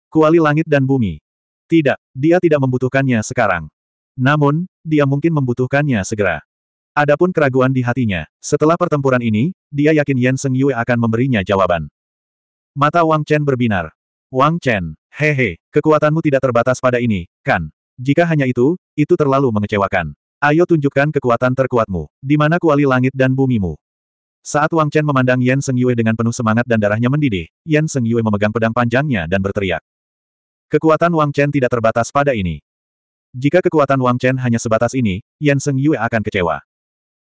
Kuali langit dan bumi. Tidak, dia tidak membutuhkannya sekarang. Namun, dia mungkin membutuhkannya segera. Adapun keraguan di hatinya, setelah pertempuran ini, dia yakin Yan Seng Yue akan memberinya jawaban. Mata Wang Chen berbinar. Wang Chen, hehe, kekuatanmu tidak terbatas pada ini, kan? Jika hanya itu, itu terlalu mengecewakan. Ayo tunjukkan kekuatan terkuatmu, di mana kuali langit dan bumimu. Saat Wang Chen memandang Yan Seng Yue dengan penuh semangat dan darahnya mendidih, Yan Seng Yue memegang pedang panjangnya dan berteriak. Kekuatan Wang Chen tidak terbatas pada ini. Jika kekuatan Wang Chen hanya sebatas ini, Yan Seng Yue akan kecewa.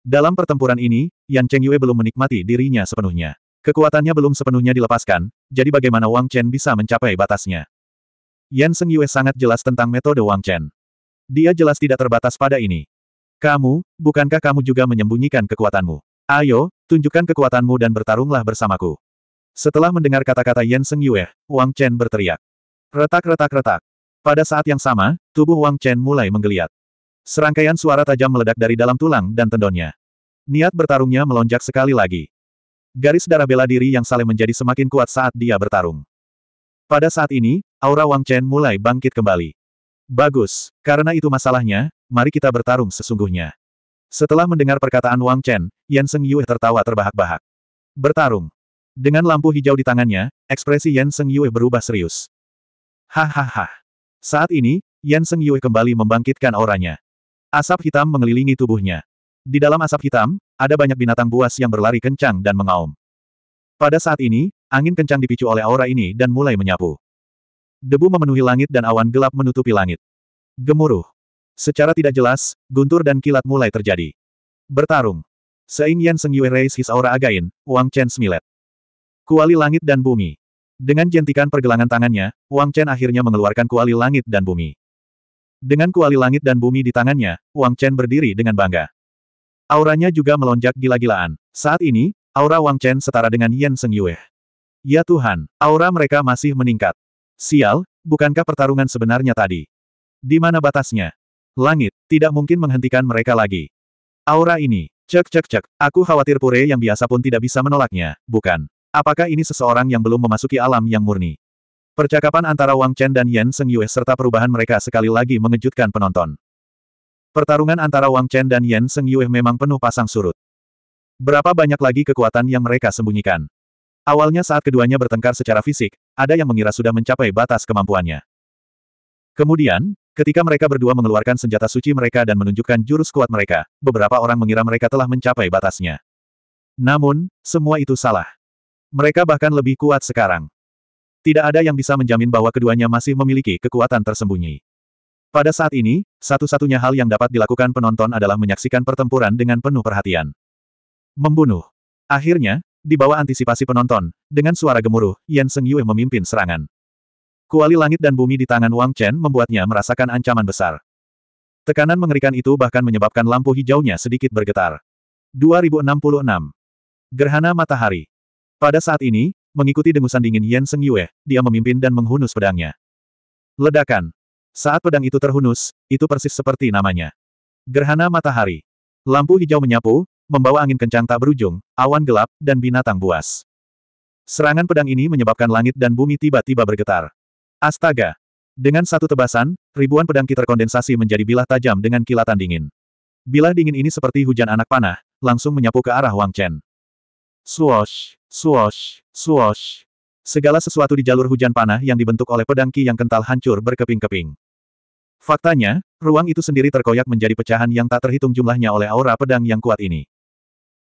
Dalam pertempuran ini, Yan Cheng Yue belum menikmati dirinya sepenuhnya. Kekuatannya belum sepenuhnya dilepaskan, jadi bagaimana Wang Chen bisa mencapai batasnya? Yan Seng Yue sangat jelas tentang metode Wang Chen. Dia jelas tidak terbatas pada ini. Kamu, bukankah kamu juga menyembunyikan kekuatanmu? Ayo, tunjukkan kekuatanmu dan bertarunglah bersamaku. Setelah mendengar kata-kata Yan Seng Yue, Wang Chen berteriak. Retak-retak-retak. Pada saat yang sama, tubuh Wang Chen mulai menggeliat. Serangkaian suara tajam meledak dari dalam tulang dan tendonnya. Niat bertarungnya melonjak sekali lagi. Garis darah bela diri yang saling menjadi semakin kuat saat dia bertarung. Pada saat ini, aura Wang Chen mulai bangkit kembali. Bagus, karena itu masalahnya, mari kita bertarung sesungguhnya. Setelah mendengar perkataan Wang Chen, Yan Seng Yue tertawa terbahak-bahak. Bertarung. Dengan lampu hijau di tangannya, ekspresi Yan Seng Yue berubah serius. Hahaha. Saat ini, Yan Seng Yue kembali membangkitkan auranya. Asap hitam mengelilingi tubuhnya. Di dalam asap hitam, ada banyak binatang buas yang berlari kencang dan mengaum. Pada saat ini, angin kencang dipicu oleh aura ini dan mulai menyapu. Debu memenuhi langit dan awan gelap menutupi langit. Gemuruh. Secara tidak jelas, guntur dan kilat mulai terjadi. Bertarung. Seing Yan Seng Yue raise his aura again, Wang Chen smilet. Kuali langit dan bumi. Dengan jentikan pergelangan tangannya, Wang Chen akhirnya mengeluarkan kuali langit dan bumi. Dengan kuali langit dan bumi di tangannya, Wang Chen berdiri dengan bangga. Auranya juga melonjak gila-gilaan. Saat ini, aura Wang Chen setara dengan Yan Seng Yue. Ya Tuhan, aura mereka masih meningkat. Sial, bukankah pertarungan sebenarnya tadi? Di mana batasnya? Langit, tidak mungkin menghentikan mereka lagi. Aura ini, cek cek cek, aku khawatir Pure yang biasa pun tidak bisa menolaknya, bukan? Apakah ini seseorang yang belum memasuki alam yang murni? Percakapan antara Wang Chen dan Yan Seng Yue serta perubahan mereka sekali lagi mengejutkan penonton. Pertarungan antara Wang Chen dan Yan Seng Yue memang penuh pasang surut. Berapa banyak lagi kekuatan yang mereka sembunyikan? Awalnya saat keduanya bertengkar secara fisik, ada yang mengira sudah mencapai batas kemampuannya. Kemudian, ketika mereka berdua mengeluarkan senjata suci mereka dan menunjukkan jurus kuat mereka, beberapa orang mengira mereka telah mencapai batasnya. Namun, semua itu salah. Mereka bahkan lebih kuat sekarang. Tidak ada yang bisa menjamin bahwa keduanya masih memiliki kekuatan tersembunyi. Pada saat ini, satu-satunya hal yang dapat dilakukan penonton adalah menyaksikan pertempuran dengan penuh perhatian. Membunuh. Akhirnya, di bawah antisipasi penonton, dengan suara gemuruh, Yan Seng Yue memimpin serangan. Kuali langit dan bumi di tangan Wang Chen membuatnya merasakan ancaman besar. Tekanan mengerikan itu bahkan menyebabkan lampu hijaunya sedikit bergetar. 2066. Gerhana Matahari. Pada saat ini, Mengikuti dengusan dingin Yan Seng Yue, dia memimpin dan menghunus pedangnya. Ledakan. Saat pedang itu terhunus, itu persis seperti namanya. Gerhana matahari. Lampu hijau menyapu, membawa angin kencang tak berujung, awan gelap, dan binatang buas. Serangan pedang ini menyebabkan langit dan bumi tiba-tiba bergetar. Astaga! Dengan satu tebasan, ribuan pedang kiter kondensasi menjadi bilah tajam dengan kilatan dingin. Bilah dingin ini seperti hujan anak panah, langsung menyapu ke arah Wang Chen. Swash! Swash! Swoosh! Segala sesuatu di jalur hujan panah yang dibentuk oleh pedang Ki yang kental hancur berkeping-keping. Faktanya, ruang itu sendiri terkoyak menjadi pecahan yang tak terhitung jumlahnya oleh aura pedang yang kuat ini.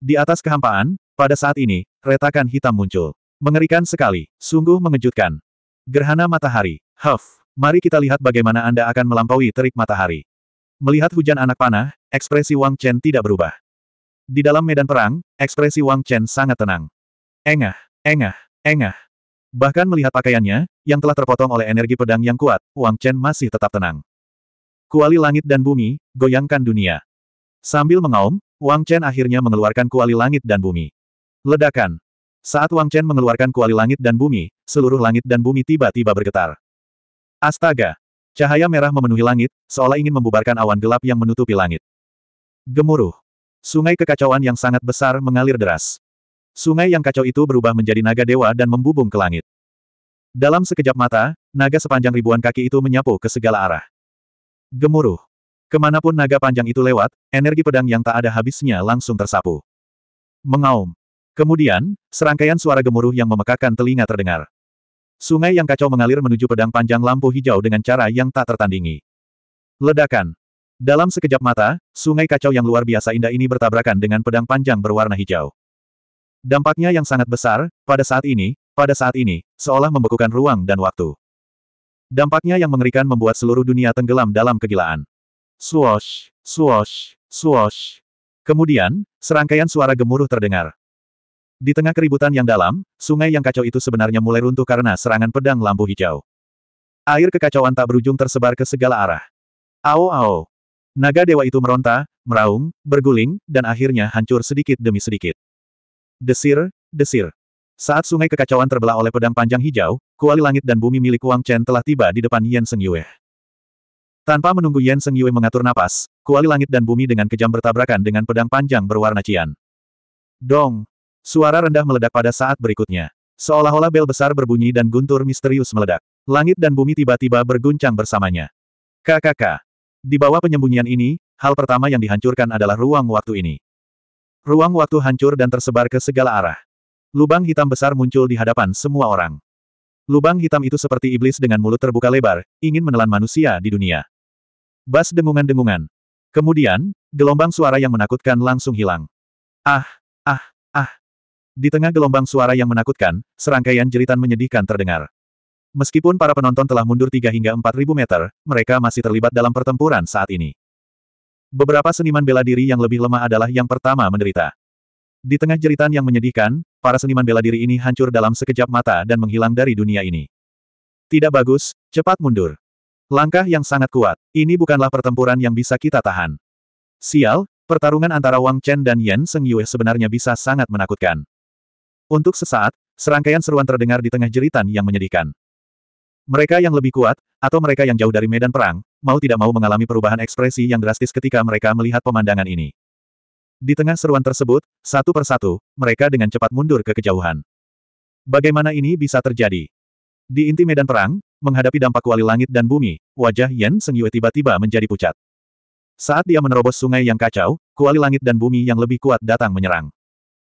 Di atas kehampaan, pada saat ini, retakan hitam muncul. Mengerikan sekali, sungguh mengejutkan. Gerhana matahari, huff, mari kita lihat bagaimana Anda akan melampaui terik matahari. Melihat hujan anak panah, ekspresi Wang Chen tidak berubah. Di dalam medan perang, ekspresi Wang Chen sangat tenang. Engah. Engah, engah. Bahkan melihat pakaiannya, yang telah terpotong oleh energi pedang yang kuat, Wang Chen masih tetap tenang. Kuali langit dan bumi, goyangkan dunia. Sambil mengaum, Wang Chen akhirnya mengeluarkan kuali langit dan bumi. Ledakan. Saat Wang Chen mengeluarkan kuali langit dan bumi, seluruh langit dan bumi tiba-tiba bergetar. Astaga! Cahaya merah memenuhi langit, seolah ingin membubarkan awan gelap yang menutupi langit. Gemuruh. Sungai kekacauan yang sangat besar mengalir deras. Sungai yang kacau itu berubah menjadi naga dewa dan membubung ke langit. Dalam sekejap mata, naga sepanjang ribuan kaki itu menyapu ke segala arah. Gemuruh. Kemanapun naga panjang itu lewat, energi pedang yang tak ada habisnya langsung tersapu. Mengaum. Kemudian, serangkaian suara gemuruh yang memekakan telinga terdengar. Sungai yang kacau mengalir menuju pedang panjang lampu hijau dengan cara yang tak tertandingi. Ledakan. Dalam sekejap mata, sungai kacau yang luar biasa indah ini bertabrakan dengan pedang panjang berwarna hijau. Dampaknya yang sangat besar, pada saat ini, pada saat ini, seolah membekukan ruang dan waktu. Dampaknya yang mengerikan membuat seluruh dunia tenggelam dalam kegilaan. Swoosh, swoosh, swoosh. Kemudian, serangkaian suara gemuruh terdengar. Di tengah keributan yang dalam, sungai yang kacau itu sebenarnya mulai runtuh karena serangan pedang lampu hijau. Air kekacauan tak berujung tersebar ke segala arah. Ao ao. Naga dewa itu meronta, meraung, berguling, dan akhirnya hancur sedikit demi sedikit. Desir, desir. Saat sungai kekacauan terbelah oleh pedang panjang hijau, kuali langit dan bumi milik Wang Chen telah tiba di depan Yan Seng Yue. Tanpa menunggu Yan Seng Yue mengatur napas, kuali langit dan bumi dengan kejam bertabrakan dengan pedang panjang berwarna cian. Dong! Suara rendah meledak pada saat berikutnya. Seolah-olah bel besar berbunyi dan guntur misterius meledak. Langit dan bumi tiba-tiba berguncang bersamanya. Kakak. Di bawah penyembunyian ini, hal pertama yang dihancurkan adalah ruang waktu ini. Ruang waktu hancur dan tersebar ke segala arah. Lubang hitam besar muncul di hadapan semua orang. Lubang hitam itu seperti iblis dengan mulut terbuka lebar, ingin menelan manusia di dunia. Bas dengungan-dengungan. Kemudian, gelombang suara yang menakutkan langsung hilang. Ah, ah, ah. Di tengah gelombang suara yang menakutkan, serangkaian jeritan menyedihkan terdengar. Meskipun para penonton telah mundur 3 hingga 4.000 meter, mereka masih terlibat dalam pertempuran saat ini. Beberapa seniman bela diri yang lebih lemah adalah yang pertama menderita. Di tengah jeritan yang menyedihkan, para seniman bela diri ini hancur dalam sekejap mata dan menghilang dari dunia ini. Tidak bagus, cepat mundur. Langkah yang sangat kuat, ini bukanlah pertempuran yang bisa kita tahan. Sial, pertarungan antara Wang Chen dan Yan Seng Yue sebenarnya bisa sangat menakutkan. Untuk sesaat, serangkaian seruan terdengar di tengah jeritan yang menyedihkan. Mereka yang lebih kuat, atau mereka yang jauh dari medan perang, mau tidak mau mengalami perubahan ekspresi yang drastis ketika mereka melihat pemandangan ini. Di tengah seruan tersebut, satu persatu, mereka dengan cepat mundur ke kejauhan. Bagaimana ini bisa terjadi? Di inti medan perang, menghadapi dampak kuali langit dan bumi, wajah Yan Seng Yue tiba-tiba menjadi pucat. Saat dia menerobos sungai yang kacau, kuali langit dan bumi yang lebih kuat datang menyerang.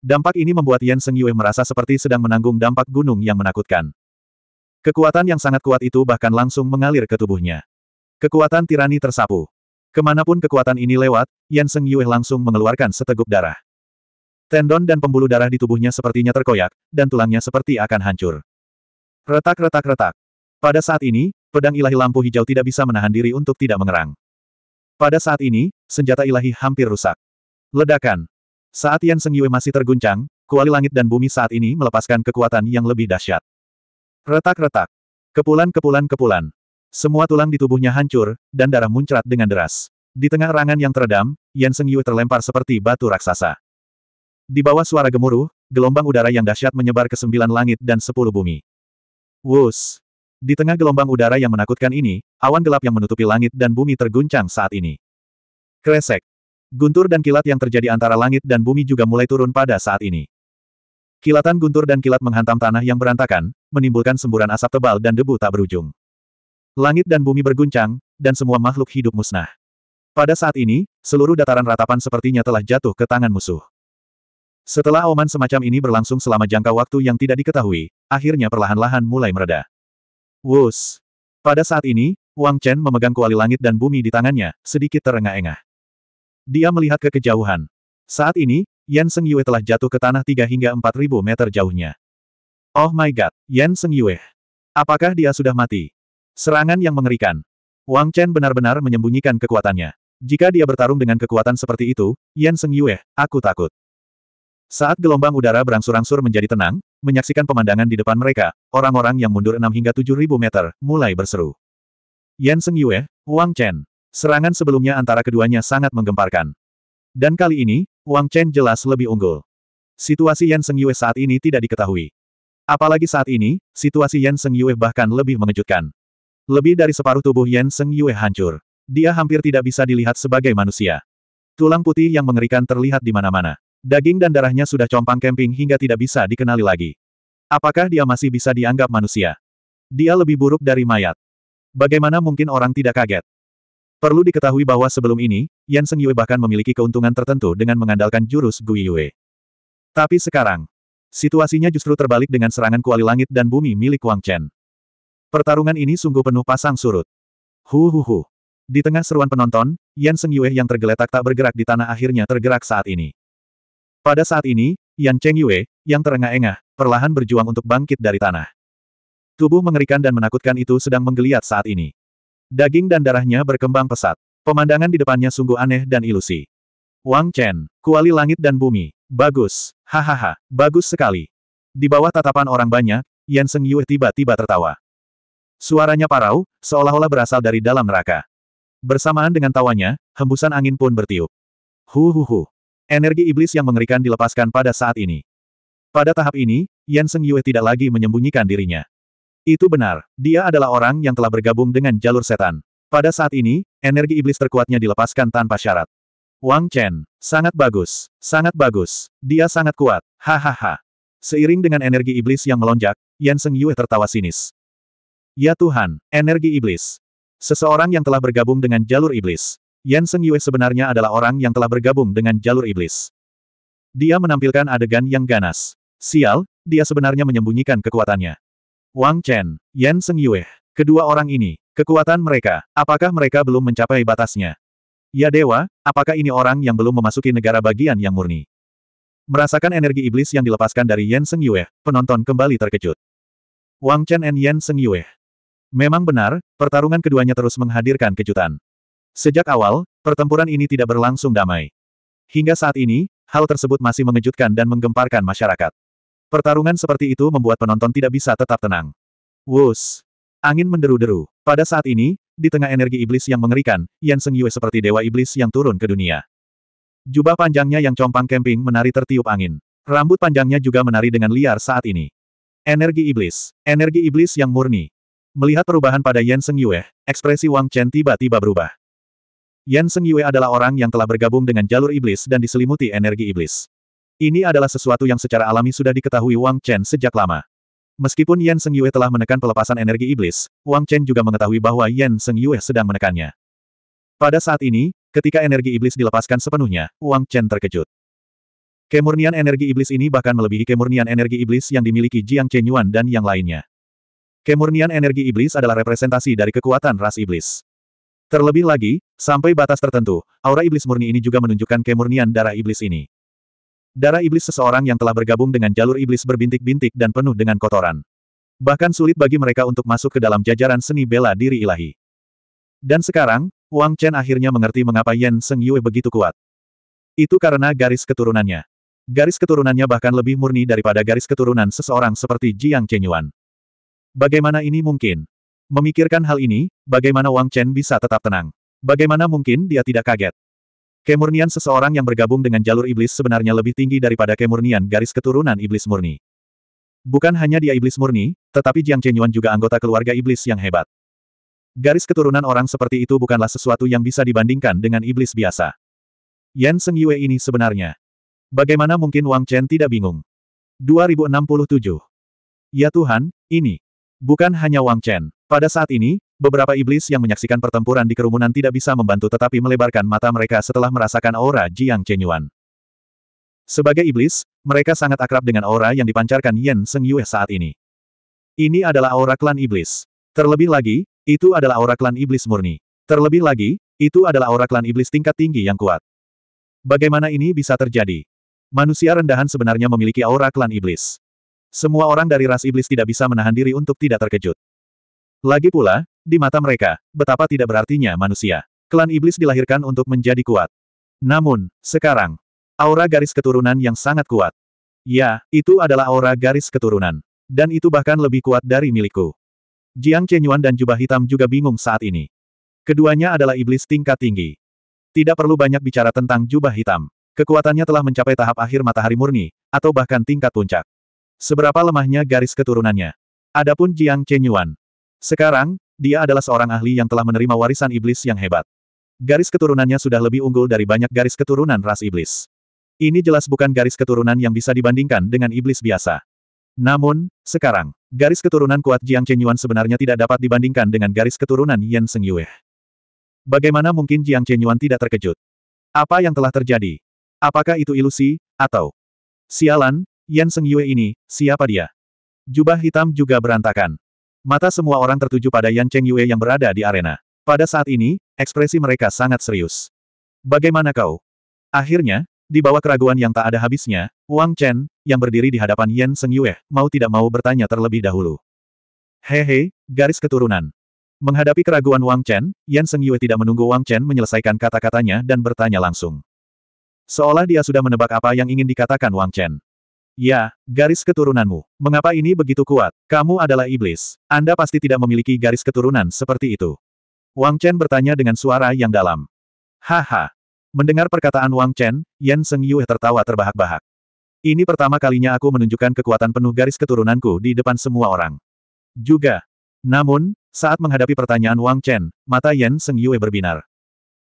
Dampak ini membuat Yan Seng Yue merasa seperti sedang menanggung dampak gunung yang menakutkan. Kekuatan yang sangat kuat itu bahkan langsung mengalir ke tubuhnya. Kekuatan tirani tersapu. Kemanapun kekuatan ini lewat, Yan Seng Yue langsung mengeluarkan seteguk darah. Tendon dan pembuluh darah di tubuhnya sepertinya terkoyak, dan tulangnya seperti akan hancur. Retak-retak-retak. Pada saat ini, pedang ilahi lampu hijau tidak bisa menahan diri untuk tidak mengerang. Pada saat ini, senjata ilahi hampir rusak. Ledakan. Saat Yan Seng Yue masih terguncang, kuali langit dan bumi saat ini melepaskan kekuatan yang lebih dahsyat. Retak-retak. Kepulan-kepulan-kepulan. Semua tulang di tubuhnya hancur, dan darah muncrat dengan deras. Di tengah rangan yang teredam, Yan Seng Yue terlempar seperti batu raksasa. Di bawah suara gemuruh, gelombang udara yang dahsyat menyebar ke sembilan langit dan sepuluh bumi. Wus! Di tengah gelombang udara yang menakutkan ini, awan gelap yang menutupi langit dan bumi terguncang saat ini. Kresek! Guntur dan kilat yang terjadi antara langit dan bumi juga mulai turun pada saat ini. Kilatan guntur dan kilat menghantam tanah yang berantakan, menimbulkan semburan asap tebal dan debu tak berujung. Langit dan bumi berguncang, dan semua makhluk hidup musnah. Pada saat ini, seluruh dataran ratapan sepertinya telah jatuh ke tangan musuh. Setelah oman semacam ini berlangsung selama jangka waktu yang tidak diketahui, akhirnya perlahan-lahan mulai mereda. Wus! Pada saat ini, Wang Chen memegang kuali langit dan bumi di tangannya, sedikit terengah-engah. Dia melihat ke kejauhan. Saat ini, Yan Seng Yue telah jatuh ke tanah 3 hingga ribu meter jauhnya. Oh my god, Yan Seng Yue. Apakah dia sudah mati? Serangan yang mengerikan. Wang Chen benar-benar menyembunyikan kekuatannya. Jika dia bertarung dengan kekuatan seperti itu, Yan Seng Yue, aku takut. Saat gelombang udara berangsur-angsur menjadi tenang, menyaksikan pemandangan di depan mereka, orang-orang yang mundur 6 hingga ribu meter, mulai berseru. Yan Seng Yue, Wang Chen. Serangan sebelumnya antara keduanya sangat menggemparkan. Dan kali ini, Wang Chen jelas lebih unggul. Situasi Yan Seng Yue saat ini tidak diketahui. Apalagi saat ini, situasi Yan Seng Yue bahkan lebih mengejutkan. Lebih dari separuh tubuh Yan Seng Yue hancur. Dia hampir tidak bisa dilihat sebagai manusia. Tulang putih yang mengerikan terlihat di mana-mana. Daging dan darahnya sudah compang kemping hingga tidak bisa dikenali lagi. Apakah dia masih bisa dianggap manusia? Dia lebih buruk dari mayat. Bagaimana mungkin orang tidak kaget? Perlu diketahui bahwa sebelum ini, Yan Seng Yue bahkan memiliki keuntungan tertentu dengan mengandalkan jurus Gui Yue. Tapi sekarang, Situasinya justru terbalik dengan serangan kuali langit dan bumi milik Wang Chen. Pertarungan ini sungguh penuh pasang surut. Hu hu hu. Di tengah seruan penonton, Yan Seng Yue yang tergeletak tak bergerak di tanah akhirnya tergerak saat ini. Pada saat ini, Yan Cheng Yue, yang terengah-engah, perlahan berjuang untuk bangkit dari tanah. Tubuh mengerikan dan menakutkan itu sedang menggeliat saat ini. Daging dan darahnya berkembang pesat. Pemandangan di depannya sungguh aneh dan ilusi. Wang Chen, kuali langit dan bumi. Bagus, hahaha, bagus sekali. Di bawah tatapan orang banyak, Yan Seng Yue tiba-tiba tertawa. Suaranya parau, seolah-olah berasal dari dalam neraka. Bersamaan dengan tawanya, hembusan angin pun bertiup. Hu hu hu. Energi iblis yang mengerikan dilepaskan pada saat ini. Pada tahap ini, Yan Seng Yue tidak lagi menyembunyikan dirinya. Itu benar, dia adalah orang yang telah bergabung dengan jalur setan. Pada saat ini, energi iblis terkuatnya dilepaskan tanpa syarat. Wang Chen, sangat bagus, sangat bagus, dia sangat kuat, hahaha. Seiring dengan energi iblis yang melonjak, Yan Seng Yue tertawa sinis. Ya Tuhan, energi iblis. Seseorang yang telah bergabung dengan jalur iblis. Yan Seng Yue sebenarnya adalah orang yang telah bergabung dengan jalur iblis. Dia menampilkan adegan yang ganas. Sial, dia sebenarnya menyembunyikan kekuatannya. Wang Chen, Yan Seng Yue, kedua orang ini, kekuatan mereka, apakah mereka belum mencapai batasnya? Ya dewa, apakah ini orang yang belum memasuki negara bagian yang murni? Merasakan energi iblis yang dilepaskan dari Yen Seng Yue, penonton kembali terkejut. Wang Chen and Yen Seng Yue. Memang benar, pertarungan keduanya terus menghadirkan kejutan. Sejak awal, pertempuran ini tidak berlangsung damai. Hingga saat ini, hal tersebut masih mengejutkan dan menggemparkan masyarakat. Pertarungan seperti itu membuat penonton tidak bisa tetap tenang. Wus! Angin menderu-deru. Pada saat ini, di tengah energi iblis yang mengerikan, Yan Seng Yue seperti dewa iblis yang turun ke dunia. Jubah panjangnya yang compang kemping menari tertiup angin. Rambut panjangnya juga menari dengan liar saat ini. Energi iblis. Energi iblis yang murni. Melihat perubahan pada Yan Seng Yue, ekspresi Wang Chen tiba-tiba berubah. Yan Seng Yue adalah orang yang telah bergabung dengan jalur iblis dan diselimuti energi iblis. Ini adalah sesuatu yang secara alami sudah diketahui Wang Chen sejak lama. Meskipun Yan Seng Yue telah menekan pelepasan energi iblis, Wang Chen juga mengetahui bahwa Yan Seng Yue sedang menekannya. Pada saat ini, ketika energi iblis dilepaskan sepenuhnya, Wang Chen terkejut. Kemurnian energi iblis ini bahkan melebihi kemurnian energi iblis yang dimiliki Jiang Chen Yuan dan yang lainnya. Kemurnian energi iblis adalah representasi dari kekuatan ras iblis. Terlebih lagi, sampai batas tertentu, aura iblis murni ini juga menunjukkan kemurnian darah iblis ini. Darah iblis seseorang yang telah bergabung dengan jalur iblis berbintik-bintik dan penuh dengan kotoran. Bahkan sulit bagi mereka untuk masuk ke dalam jajaran seni bela diri ilahi. Dan sekarang, Wang Chen akhirnya mengerti mengapa Yan Seng Yue begitu kuat. Itu karena garis keturunannya. Garis keturunannya bahkan lebih murni daripada garis keturunan seseorang seperti Jiang Chenyuan. Bagaimana ini mungkin? Memikirkan hal ini, bagaimana Wang Chen bisa tetap tenang? Bagaimana mungkin dia tidak kaget? Kemurnian seseorang yang bergabung dengan jalur iblis sebenarnya lebih tinggi daripada kemurnian garis keturunan iblis murni. Bukan hanya dia iblis murni, tetapi Jiang Chenyuan juga anggota keluarga iblis yang hebat. Garis keturunan orang seperti itu bukanlah sesuatu yang bisa dibandingkan dengan iblis biasa. Yan Seng Yue ini sebenarnya. Bagaimana mungkin Wang Chen tidak bingung? 2067. Ya Tuhan, ini. Bukan hanya Wang Chen. Pada saat ini, beberapa iblis yang menyaksikan pertempuran di kerumunan tidak bisa membantu tetapi melebarkan mata mereka setelah merasakan aura Jiang Chenyuan. Sebagai iblis, mereka sangat akrab dengan aura yang dipancarkan Yan Seng Yue saat ini. Ini adalah aura klan iblis. Terlebih lagi, itu adalah aura klan iblis murni. Terlebih lagi, itu adalah aura klan iblis tingkat tinggi yang kuat. Bagaimana ini bisa terjadi? Manusia rendahan sebenarnya memiliki aura klan iblis. Semua orang dari ras iblis tidak bisa menahan diri untuk tidak terkejut. Lagi pula, di mata mereka, betapa tidak berartinya manusia. Klan iblis dilahirkan untuk menjadi kuat. Namun, sekarang, aura garis keturunan yang sangat kuat. Ya, itu adalah aura garis keturunan. Dan itu bahkan lebih kuat dari milikku. Jiang Chenyuan dan jubah hitam juga bingung saat ini. Keduanya adalah iblis tingkat tinggi. Tidak perlu banyak bicara tentang jubah hitam. Kekuatannya telah mencapai tahap akhir matahari murni, atau bahkan tingkat puncak. Seberapa lemahnya garis keturunannya. Adapun Jiang Chenyuan. Sekarang, dia adalah seorang ahli yang telah menerima warisan iblis yang hebat. Garis keturunannya sudah lebih unggul dari banyak garis keturunan ras iblis. Ini jelas bukan garis keturunan yang bisa dibandingkan dengan iblis biasa. Namun, sekarang, garis keturunan kuat Jiang Chenyuan sebenarnya tidak dapat dibandingkan dengan garis keturunan Yan Seng Yue. Bagaimana mungkin Jiang Chenyuan tidak terkejut? Apa yang telah terjadi? Apakah itu ilusi, atau... Sialan, Yan Seng Yue ini, siapa dia? Jubah hitam juga berantakan. Mata semua orang tertuju pada Yan Cheng Yue yang berada di arena. Pada saat ini, ekspresi mereka sangat serius. Bagaimana kau? Akhirnya, di bawah keraguan yang tak ada habisnya, Wang Chen, yang berdiri di hadapan Yan Seng Yue, mau tidak mau bertanya terlebih dahulu. Hehe, garis keturunan. Menghadapi keraguan Wang Chen, Yan Seng Yue tidak menunggu Wang Chen menyelesaikan kata-katanya dan bertanya langsung. Seolah dia sudah menebak apa yang ingin dikatakan Wang Chen. Ya, garis keturunanmu. Mengapa ini begitu kuat? Kamu adalah iblis. Anda pasti tidak memiliki garis keturunan seperti itu. Wang Chen bertanya dengan suara yang dalam. Haha. Mendengar perkataan Wang Chen, Yan Seng Yue tertawa terbahak-bahak. Ini pertama kalinya aku menunjukkan kekuatan penuh garis keturunanku di depan semua orang. Juga. Namun, saat menghadapi pertanyaan Wang Chen, mata Yan Seng Yue berbinar.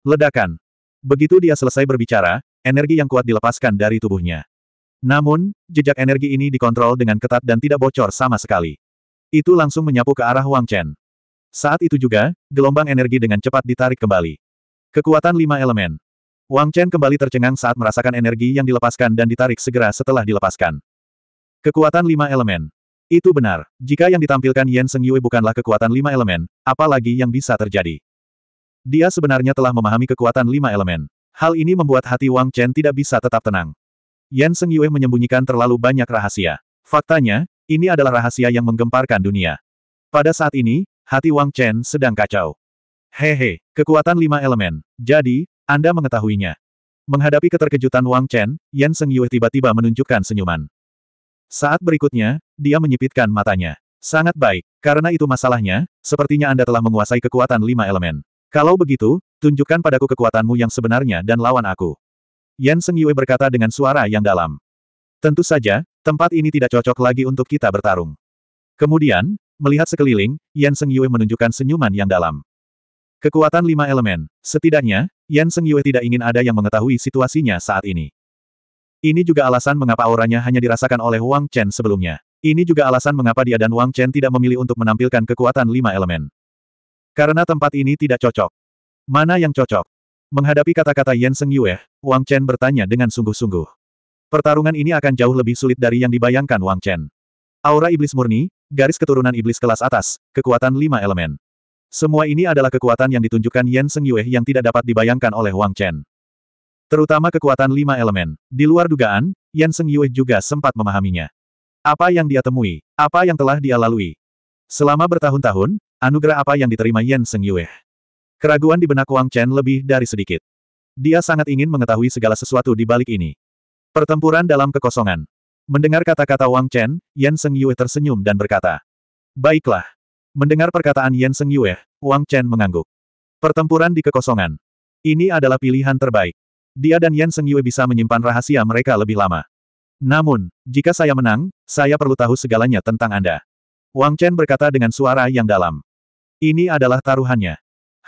Ledakan. Begitu dia selesai berbicara, energi yang kuat dilepaskan dari tubuhnya. Namun, jejak energi ini dikontrol dengan ketat dan tidak bocor sama sekali. Itu langsung menyapu ke arah Wang Chen. Saat itu juga, gelombang energi dengan cepat ditarik kembali. Kekuatan lima elemen. Wang Chen kembali tercengang saat merasakan energi yang dilepaskan dan ditarik segera setelah dilepaskan. Kekuatan lima elemen. Itu benar. Jika yang ditampilkan Yan Seng Yue bukanlah kekuatan lima elemen, apalagi yang bisa terjadi. Dia sebenarnya telah memahami kekuatan lima elemen. Hal ini membuat hati Wang Chen tidak bisa tetap tenang. Yan Seng Yue menyembunyikan terlalu banyak rahasia. Faktanya, ini adalah rahasia yang menggemparkan dunia. Pada saat ini, hati Wang Chen sedang kacau. Hehe, kekuatan lima elemen. Jadi, Anda mengetahuinya. Menghadapi keterkejutan Wang Chen, Yan Seng Yue tiba-tiba menunjukkan senyuman. Saat berikutnya, dia menyipitkan matanya. Sangat baik, karena itu masalahnya, sepertinya Anda telah menguasai kekuatan lima elemen. Kalau begitu, tunjukkan padaku kekuatanmu yang sebenarnya dan lawan aku. Yan Seng Yue berkata dengan suara yang dalam. Tentu saja, tempat ini tidak cocok lagi untuk kita bertarung. Kemudian, melihat sekeliling, Yan Seng Yue menunjukkan senyuman yang dalam. Kekuatan lima elemen, setidaknya, Yan Seng Yue tidak ingin ada yang mengetahui situasinya saat ini. Ini juga alasan mengapa auranya hanya dirasakan oleh Wang Chen sebelumnya. Ini juga alasan mengapa dia dan Wang Chen tidak memilih untuk menampilkan kekuatan lima elemen. Karena tempat ini tidak cocok. Mana yang cocok? Menghadapi kata-kata Yen Seng Yue, Wang Chen bertanya dengan sungguh-sungguh. Pertarungan ini akan jauh lebih sulit dari yang dibayangkan Wang Chen. Aura iblis murni, garis keturunan iblis kelas atas, kekuatan lima elemen. Semua ini adalah kekuatan yang ditunjukkan Yen Seng Yue yang tidak dapat dibayangkan oleh Wang Chen. Terutama kekuatan lima elemen. Di luar dugaan, Yen Seng Yue juga sempat memahaminya. Apa yang dia temui, apa yang telah dia lalui. Selama bertahun-tahun, anugerah apa yang diterima Yen Seng Yue. Keraguan di benak Wang Chen lebih dari sedikit. Dia sangat ingin mengetahui segala sesuatu di balik ini. Pertempuran dalam kekosongan. Mendengar kata-kata Wang Chen, Yan Seng Yue tersenyum dan berkata. Baiklah. Mendengar perkataan Yan Seng Yue, Wang Chen mengangguk. Pertempuran di kekosongan. Ini adalah pilihan terbaik. Dia dan Yan Seng Yue bisa menyimpan rahasia mereka lebih lama. Namun, jika saya menang, saya perlu tahu segalanya tentang Anda. Wang Chen berkata dengan suara yang dalam. Ini adalah taruhannya.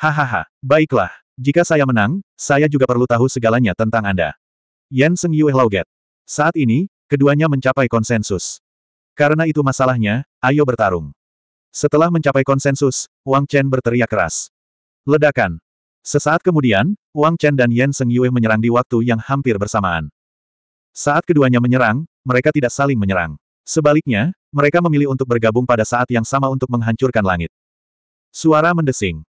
Hahaha, baiklah. Jika saya menang, saya juga perlu tahu segalanya tentang Anda. Yan Seng Yue Lauget. Saat ini, keduanya mencapai konsensus. Karena itu masalahnya, ayo bertarung. Setelah mencapai konsensus, Wang Chen berteriak keras. Ledakan. Sesaat kemudian, Wang Chen dan Yan Seng Yue menyerang di waktu yang hampir bersamaan. Saat keduanya menyerang, mereka tidak saling menyerang. Sebaliknya, mereka memilih untuk bergabung pada saat yang sama untuk menghancurkan langit. Suara mendesing.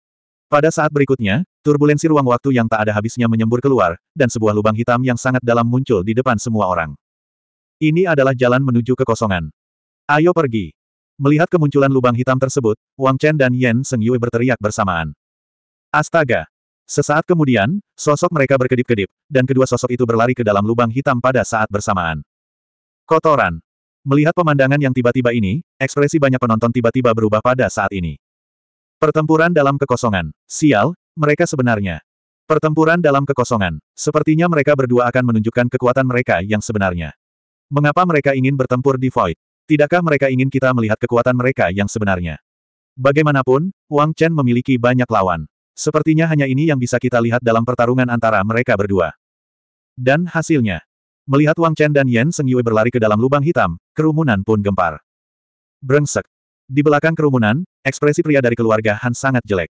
Pada saat berikutnya, turbulensi ruang waktu yang tak ada habisnya menyembur keluar, dan sebuah lubang hitam yang sangat dalam muncul di depan semua orang. Ini adalah jalan menuju kekosongan. Ayo pergi. Melihat kemunculan lubang hitam tersebut, Wang Chen dan Yan Seng Yue berteriak bersamaan. Astaga! Sesaat kemudian, sosok mereka berkedip-kedip, dan kedua sosok itu berlari ke dalam lubang hitam pada saat bersamaan. Kotoran. Melihat pemandangan yang tiba-tiba ini, ekspresi banyak penonton tiba-tiba berubah pada saat ini. Pertempuran dalam kekosongan. Sial, mereka sebenarnya. Pertempuran dalam kekosongan. Sepertinya mereka berdua akan menunjukkan kekuatan mereka yang sebenarnya. Mengapa mereka ingin bertempur di Void? Tidakkah mereka ingin kita melihat kekuatan mereka yang sebenarnya? Bagaimanapun, Wang Chen memiliki banyak lawan. Sepertinya hanya ini yang bisa kita lihat dalam pertarungan antara mereka berdua. Dan hasilnya. Melihat Wang Chen dan Yan Seng Yue berlari ke dalam lubang hitam, kerumunan pun gempar. Brengsek. Di belakang kerumunan, ekspresi pria dari keluarga Han sangat jelek.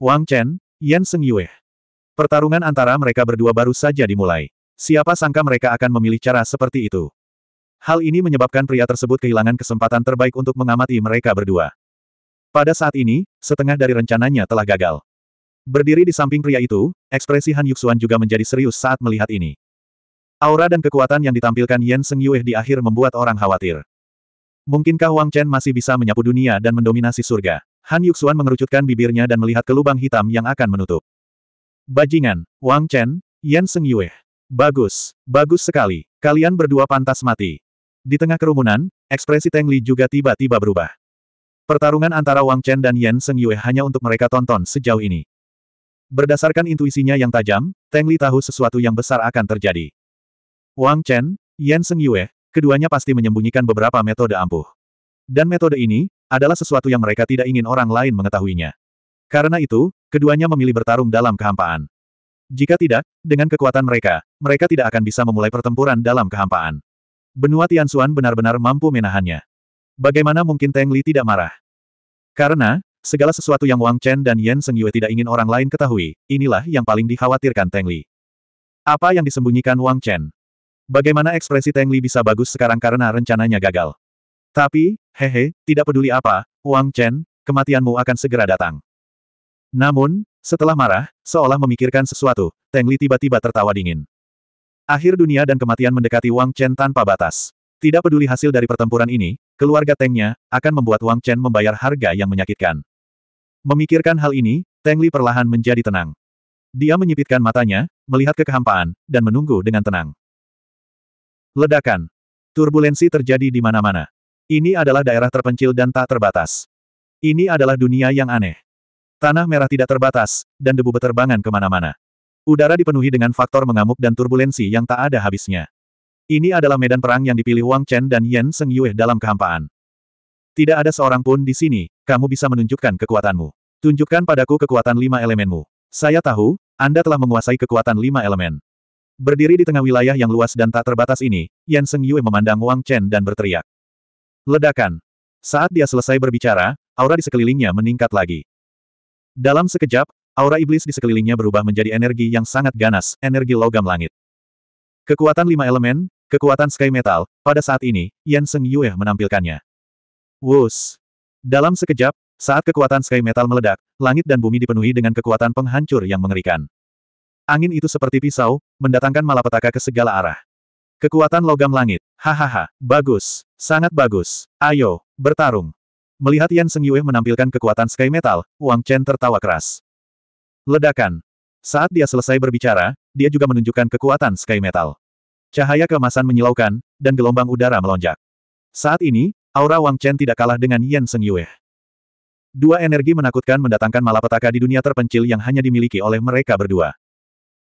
Wang Chen, Yan Seng Yue. Pertarungan antara mereka berdua baru saja dimulai. Siapa sangka mereka akan memilih cara seperti itu. Hal ini menyebabkan pria tersebut kehilangan kesempatan terbaik untuk mengamati mereka berdua. Pada saat ini, setengah dari rencananya telah gagal. Berdiri di samping pria itu, ekspresi Han Yuxuan juga menjadi serius saat melihat ini. Aura dan kekuatan yang ditampilkan Yan Seng Yue di akhir membuat orang khawatir. Mungkinkah Wang Chen masih bisa menyapu dunia dan mendominasi surga? Han Yuxuan mengerucutkan bibirnya dan melihat ke lubang hitam yang akan menutup. Bajingan, Wang Chen, Yan Seng Yue. Bagus, bagus sekali. Kalian berdua pantas mati. Di tengah kerumunan, ekspresi Teng Li juga tiba-tiba berubah. Pertarungan antara Wang Chen dan Yan Seng Yue hanya untuk mereka tonton sejauh ini. Berdasarkan intuisinya yang tajam, Teng Li tahu sesuatu yang besar akan terjadi. Wang Chen, Yan Seng Yue, Keduanya pasti menyembunyikan beberapa metode ampuh. Dan metode ini, adalah sesuatu yang mereka tidak ingin orang lain mengetahuinya. Karena itu, keduanya memilih bertarung dalam kehampaan. Jika tidak, dengan kekuatan mereka, mereka tidak akan bisa memulai pertempuran dalam kehampaan. Benua Tianxuan benar-benar mampu menahannya. Bagaimana mungkin Teng Li tidak marah? Karena, segala sesuatu yang Wang Chen dan Yan Seng Yue tidak ingin orang lain ketahui, inilah yang paling dikhawatirkan Teng Li. Apa yang disembunyikan Wang Chen? Bagaimana ekspresi Teng Li bisa bagus sekarang karena rencananya gagal? Tapi, hehe, tidak peduli apa, Wang Chen, kematianmu akan segera datang. Namun, setelah marah, seolah memikirkan sesuatu, Teng Li tiba-tiba tertawa dingin. Akhir dunia dan kematian mendekati Wang Chen tanpa batas. Tidak peduli hasil dari pertempuran ini, keluarga Tengnya akan membuat Wang Chen membayar harga yang menyakitkan. Memikirkan hal ini, Teng Li perlahan menjadi tenang. Dia menyipitkan matanya, melihat ke dan menunggu dengan tenang. Ledakan. Turbulensi terjadi di mana-mana. Ini adalah daerah terpencil dan tak terbatas. Ini adalah dunia yang aneh. Tanah merah tidak terbatas, dan debu beterbangan kemana-mana. Udara dipenuhi dengan faktor mengamuk dan turbulensi yang tak ada habisnya. Ini adalah medan perang yang dipilih Wang Chen dan Yan Seng Yue dalam kehampaan. Tidak ada seorang pun di sini, kamu bisa menunjukkan kekuatanmu. Tunjukkan padaku kekuatan lima elemenmu. Saya tahu, Anda telah menguasai kekuatan lima elemen. Berdiri di tengah wilayah yang luas dan tak terbatas ini, Yan Seng Yue memandang Wang Chen dan berteriak. Ledakan. Saat dia selesai berbicara, aura di sekelilingnya meningkat lagi. Dalam sekejap, aura iblis di sekelilingnya berubah menjadi energi yang sangat ganas, energi logam langit. Kekuatan lima elemen, kekuatan sky metal, pada saat ini, Yan Seng Yue menampilkannya. Wus. Dalam sekejap, saat kekuatan sky metal meledak, langit dan bumi dipenuhi dengan kekuatan penghancur yang mengerikan. Angin itu seperti pisau, mendatangkan malapetaka ke segala arah. Kekuatan logam langit. Hahaha, bagus. Sangat bagus. Ayo, bertarung. Melihat Yan Seng Yue menampilkan kekuatan Sky Metal, Wang Chen tertawa keras. Ledakan. Saat dia selesai berbicara, dia juga menunjukkan kekuatan Sky Metal. Cahaya keemasan menyilaukan, dan gelombang udara melonjak. Saat ini, aura Wang Chen tidak kalah dengan Yan Seng Yue. Dua energi menakutkan mendatangkan malapetaka di dunia terpencil yang hanya dimiliki oleh mereka berdua.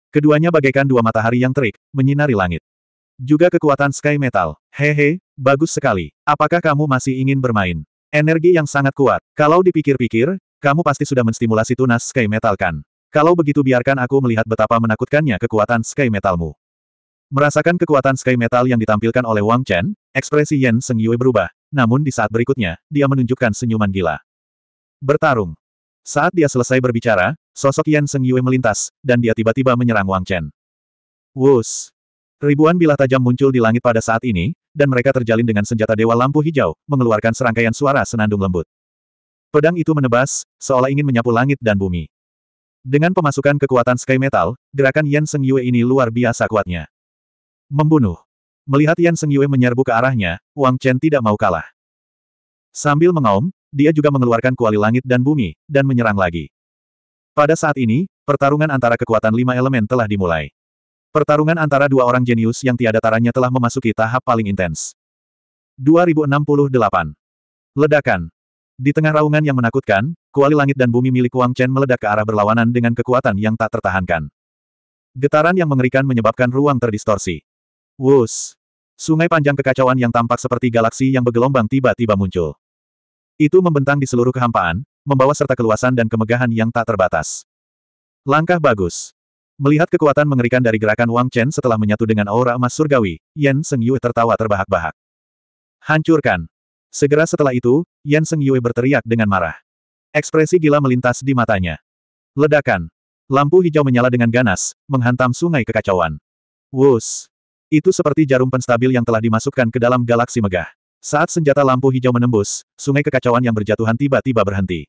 Keduanya bagaikan dua matahari yang terik, menyinari langit. Juga kekuatan Sky Metal. Hehe, bagus sekali. Apakah kamu masih ingin bermain? Energi yang sangat kuat. Kalau dipikir-pikir, kamu pasti sudah menstimulasi tunas Sky Metal kan? Kalau begitu biarkan aku melihat betapa menakutkannya kekuatan Sky Metalmu. Merasakan kekuatan Sky Metal yang ditampilkan oleh Wang Chen, ekspresi Yan Seng Yue berubah. Namun di saat berikutnya, dia menunjukkan senyuman gila. Bertarung. Saat dia selesai berbicara, sosok Yan Seng Yue melintas, dan dia tiba-tiba menyerang Wang Chen. Wus! Ribuan bilah tajam muncul di langit pada saat ini, dan mereka terjalin dengan senjata Dewa Lampu Hijau, mengeluarkan serangkaian suara senandung lembut. Pedang itu menebas, seolah ingin menyapu langit dan bumi. Dengan pemasukan kekuatan Sky Metal, gerakan Yan Seng Yue ini luar biasa kuatnya. Membunuh. Melihat Yan Seng Yue menyerbu ke arahnya, Wang Chen tidak mau kalah. Sambil mengaum, dia juga mengeluarkan kuali langit dan bumi, dan menyerang lagi. Pada saat ini, pertarungan antara kekuatan lima elemen telah dimulai. Pertarungan antara dua orang jenius yang tiada taranya telah memasuki tahap paling intens. 2068. Ledakan. Di tengah raungan yang menakutkan, kuali langit dan bumi milik Wang Chen meledak ke arah berlawanan dengan kekuatan yang tak tertahankan. Getaran yang mengerikan menyebabkan ruang terdistorsi. Wus. Sungai panjang kekacauan yang tampak seperti galaksi yang bergelombang tiba-tiba muncul. Itu membentang di seluruh kehampaan, membawa serta keluasan dan kemegahan yang tak terbatas. Langkah bagus. Melihat kekuatan mengerikan dari gerakan Wang Chen setelah menyatu dengan aura emas surgawi, Yan Seng Yue tertawa terbahak-bahak. Hancurkan. Segera setelah itu, Yan Seng Yue berteriak dengan marah. Ekspresi gila melintas di matanya. Ledakan. Lampu hijau menyala dengan ganas, menghantam sungai kekacauan. Wus. Itu seperti jarum penstabil yang telah dimasukkan ke dalam galaksi megah. Saat senjata lampu hijau menembus, sungai kekacauan yang berjatuhan tiba-tiba berhenti.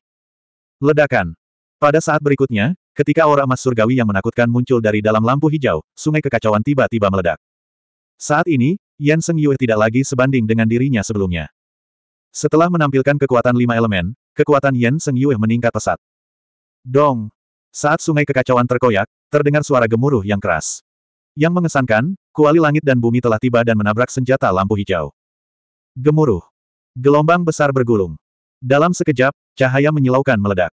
Ledakan. Pada saat berikutnya, ketika aura emas surgawi yang menakutkan muncul dari dalam lampu hijau, sungai kekacauan tiba-tiba meledak. Saat ini, Yan Seng Yue tidak lagi sebanding dengan dirinya sebelumnya. Setelah menampilkan kekuatan lima elemen, kekuatan Yan Seng Yue meningkat pesat. Dong! Saat sungai kekacauan terkoyak, terdengar suara gemuruh yang keras. Yang mengesankan, kuali langit dan bumi telah tiba dan menabrak senjata lampu hijau. Gemuruh. Gelombang besar bergulung. Dalam sekejap, cahaya menyilaukan meledak.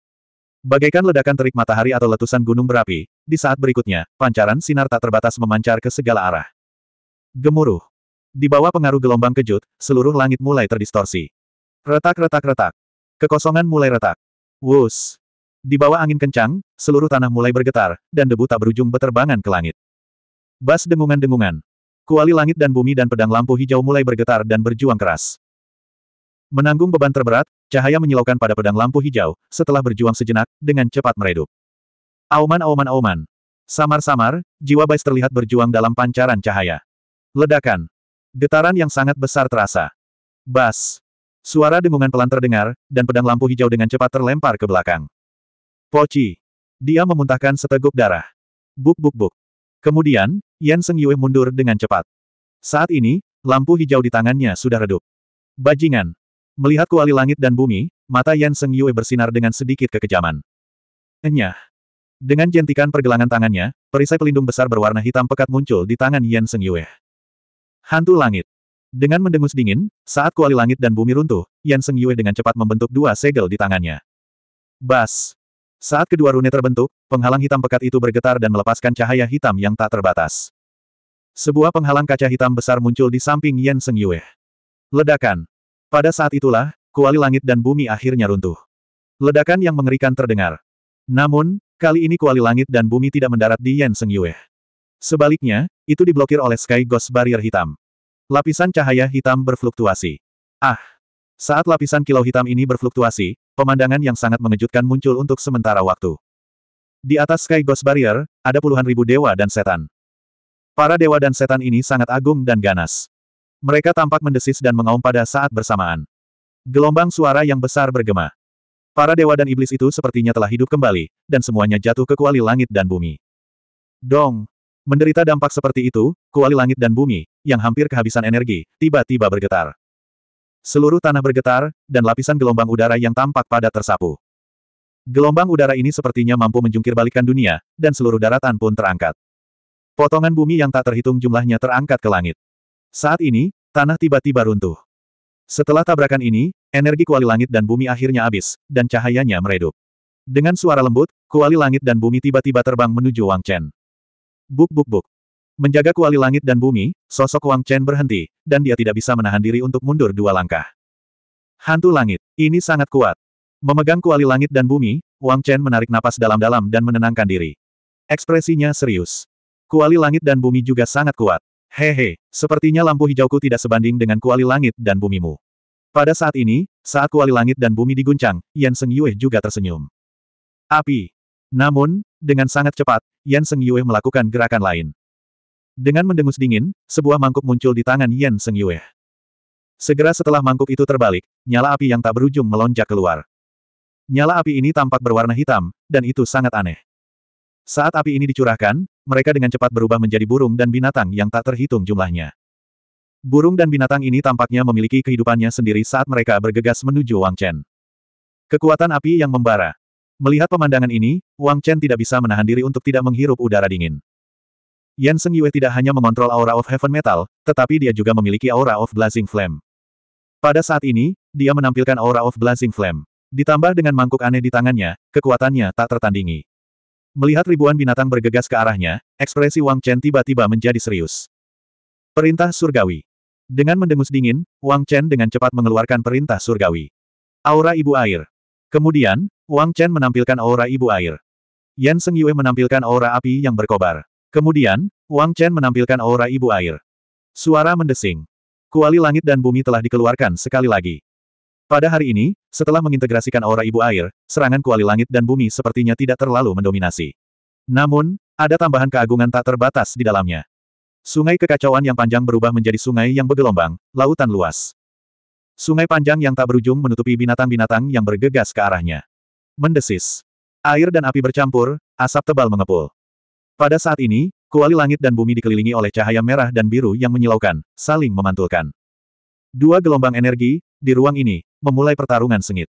Bagaikan ledakan terik matahari atau letusan gunung berapi, di saat berikutnya, pancaran sinar tak terbatas memancar ke segala arah. Gemuruh. Di bawah pengaruh gelombang kejut, seluruh langit mulai terdistorsi. Retak-retak-retak. Kekosongan mulai retak. Wus. Di bawah angin kencang, seluruh tanah mulai bergetar, dan debu tak berujung beterbangan ke langit. Bas dengungan-dengungan, Kuali langit dan bumi dan pedang lampu hijau mulai bergetar dan berjuang keras. Menanggung beban terberat, cahaya menyilaukan pada pedang lampu hijau, setelah berjuang sejenak, dengan cepat meredup. Auman auman auman. Samar-samar, jiwa Bais terlihat berjuang dalam pancaran cahaya. Ledakan. Getaran yang sangat besar terasa. Bas. Suara dengungan pelan terdengar, dan pedang lampu hijau dengan cepat terlempar ke belakang. Poci. Dia memuntahkan seteguk darah. Buk buk buk. Kemudian, Yan Seng Yue mundur dengan cepat. Saat ini, lampu hijau di tangannya sudah redup. Bajingan. Melihat kuali langit dan bumi, mata Yan Seng Yue bersinar dengan sedikit kekejaman. Enyah. Dengan jentikan pergelangan tangannya, perisai pelindung besar berwarna hitam pekat muncul di tangan Yan Seng Yue. Hantu langit. Dengan mendengus dingin, saat kuali langit dan bumi runtuh, Yan Seng Yue dengan cepat membentuk dua segel di tangannya. Bas! Saat kedua rune terbentuk, penghalang hitam pekat itu bergetar dan melepaskan cahaya hitam yang tak terbatas. Sebuah penghalang kaca hitam besar muncul di samping Yen Seng Yue. Ledakan. Pada saat itulah, kuali langit dan bumi akhirnya runtuh. Ledakan yang mengerikan terdengar. Namun, kali ini kuali langit dan bumi tidak mendarat di Yen Seng Yue. Sebaliknya, itu diblokir oleh Sky Ghost Barrier hitam. Lapisan cahaya hitam berfluktuasi. Ah! Saat lapisan kilau hitam ini berfluktuasi, Pemandangan yang sangat mengejutkan muncul untuk sementara waktu. Di atas Sky Ghost Barrier, ada puluhan ribu dewa dan setan. Para dewa dan setan ini sangat agung dan ganas. Mereka tampak mendesis dan mengaum pada saat bersamaan. Gelombang suara yang besar bergema. Para dewa dan iblis itu sepertinya telah hidup kembali, dan semuanya jatuh ke kuali langit dan bumi. Dong! Menderita dampak seperti itu, kuali langit dan bumi, yang hampir kehabisan energi, tiba-tiba bergetar. Seluruh tanah bergetar, dan lapisan gelombang udara yang tampak pada tersapu. Gelombang udara ini sepertinya mampu menjungkirbalikan dunia, dan seluruh daratan pun terangkat. Potongan bumi yang tak terhitung jumlahnya terangkat ke langit. Saat ini, tanah tiba-tiba runtuh. Setelah tabrakan ini, energi kuali langit dan bumi akhirnya habis, dan cahayanya meredup. Dengan suara lembut, kuali langit dan bumi tiba-tiba terbang menuju Wang Chen. Buk buk buk. Menjaga kuali langit dan bumi, sosok Wang Chen berhenti, dan dia tidak bisa menahan diri untuk mundur dua langkah. Hantu langit, ini sangat kuat. Memegang kuali langit dan bumi, Wang Chen menarik napas dalam-dalam dan menenangkan diri. Ekspresinya serius. Kuali langit dan bumi juga sangat kuat. Hehe, sepertinya lampu hijauku tidak sebanding dengan kuali langit dan bumimu. Pada saat ini, saat kuali langit dan bumi diguncang, Yan Seng Yue juga tersenyum. Api. Namun, dengan sangat cepat, Yan Seng Yue melakukan gerakan lain. Dengan mendengus dingin, sebuah mangkuk muncul di tangan Yan Seng Yue. Segera setelah mangkuk itu terbalik, nyala api yang tak berujung melonjak keluar. Nyala api ini tampak berwarna hitam, dan itu sangat aneh. Saat api ini dicurahkan, mereka dengan cepat berubah menjadi burung dan binatang yang tak terhitung jumlahnya. Burung dan binatang ini tampaknya memiliki kehidupannya sendiri saat mereka bergegas menuju Wang Chen. Kekuatan api yang membara. Melihat pemandangan ini, Wang Chen tidak bisa menahan diri untuk tidak menghirup udara dingin. Yan Seng Yue tidak hanya mengontrol aura of heaven metal, tetapi dia juga memiliki aura of blazing flame. Pada saat ini, dia menampilkan aura of blazing flame. Ditambah dengan mangkuk aneh di tangannya, kekuatannya tak tertandingi. Melihat ribuan binatang bergegas ke arahnya, ekspresi Wang Chen tiba-tiba menjadi serius. Perintah Surgawi. Dengan mendengus dingin, Wang Chen dengan cepat mengeluarkan perintah Surgawi. Aura Ibu Air. Kemudian, Wang Chen menampilkan aura Ibu Air. Yan Seng Yue menampilkan aura api yang berkobar. Kemudian, Wang Chen menampilkan aura ibu air. Suara mendesing. Kuali langit dan bumi telah dikeluarkan sekali lagi. Pada hari ini, setelah mengintegrasikan aura ibu air, serangan kuali langit dan bumi sepertinya tidak terlalu mendominasi. Namun, ada tambahan keagungan tak terbatas di dalamnya. Sungai kekacauan yang panjang berubah menjadi sungai yang bergelombang, lautan luas. Sungai panjang yang tak berujung menutupi binatang-binatang yang bergegas ke arahnya. Mendesis. Air dan api bercampur, asap tebal mengepul. Pada saat ini, kuali langit dan bumi dikelilingi oleh cahaya merah dan biru yang menyilaukan, saling memantulkan. Dua gelombang energi, di ruang ini, memulai pertarungan sengit.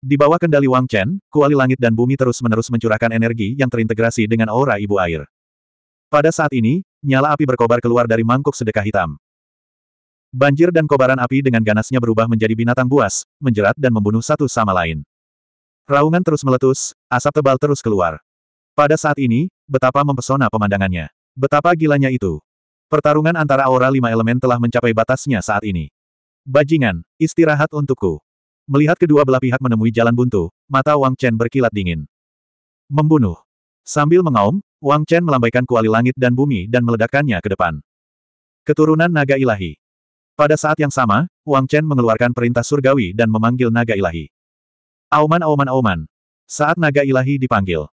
Di bawah kendali Wang Chen, kuali langit dan bumi terus-menerus mencurahkan energi yang terintegrasi dengan aura ibu air. Pada saat ini, nyala api berkobar keluar dari mangkuk sedekah hitam. Banjir dan kobaran api dengan ganasnya berubah menjadi binatang buas, menjerat dan membunuh satu sama lain. Raungan terus meletus, asap tebal terus keluar. Pada saat ini, betapa mempesona pemandangannya. Betapa gilanya itu. Pertarungan antara aura lima elemen telah mencapai batasnya saat ini. Bajingan, istirahat untukku. Melihat kedua belah pihak menemui jalan buntu, mata Wang Chen berkilat dingin. Membunuh. Sambil mengaum, Wang Chen melambaikan kuali langit dan bumi dan meledakkannya ke depan. Keturunan naga ilahi. Pada saat yang sama, Wang Chen mengeluarkan perintah surgawi dan memanggil naga ilahi. Auman auman auman. Saat naga ilahi dipanggil,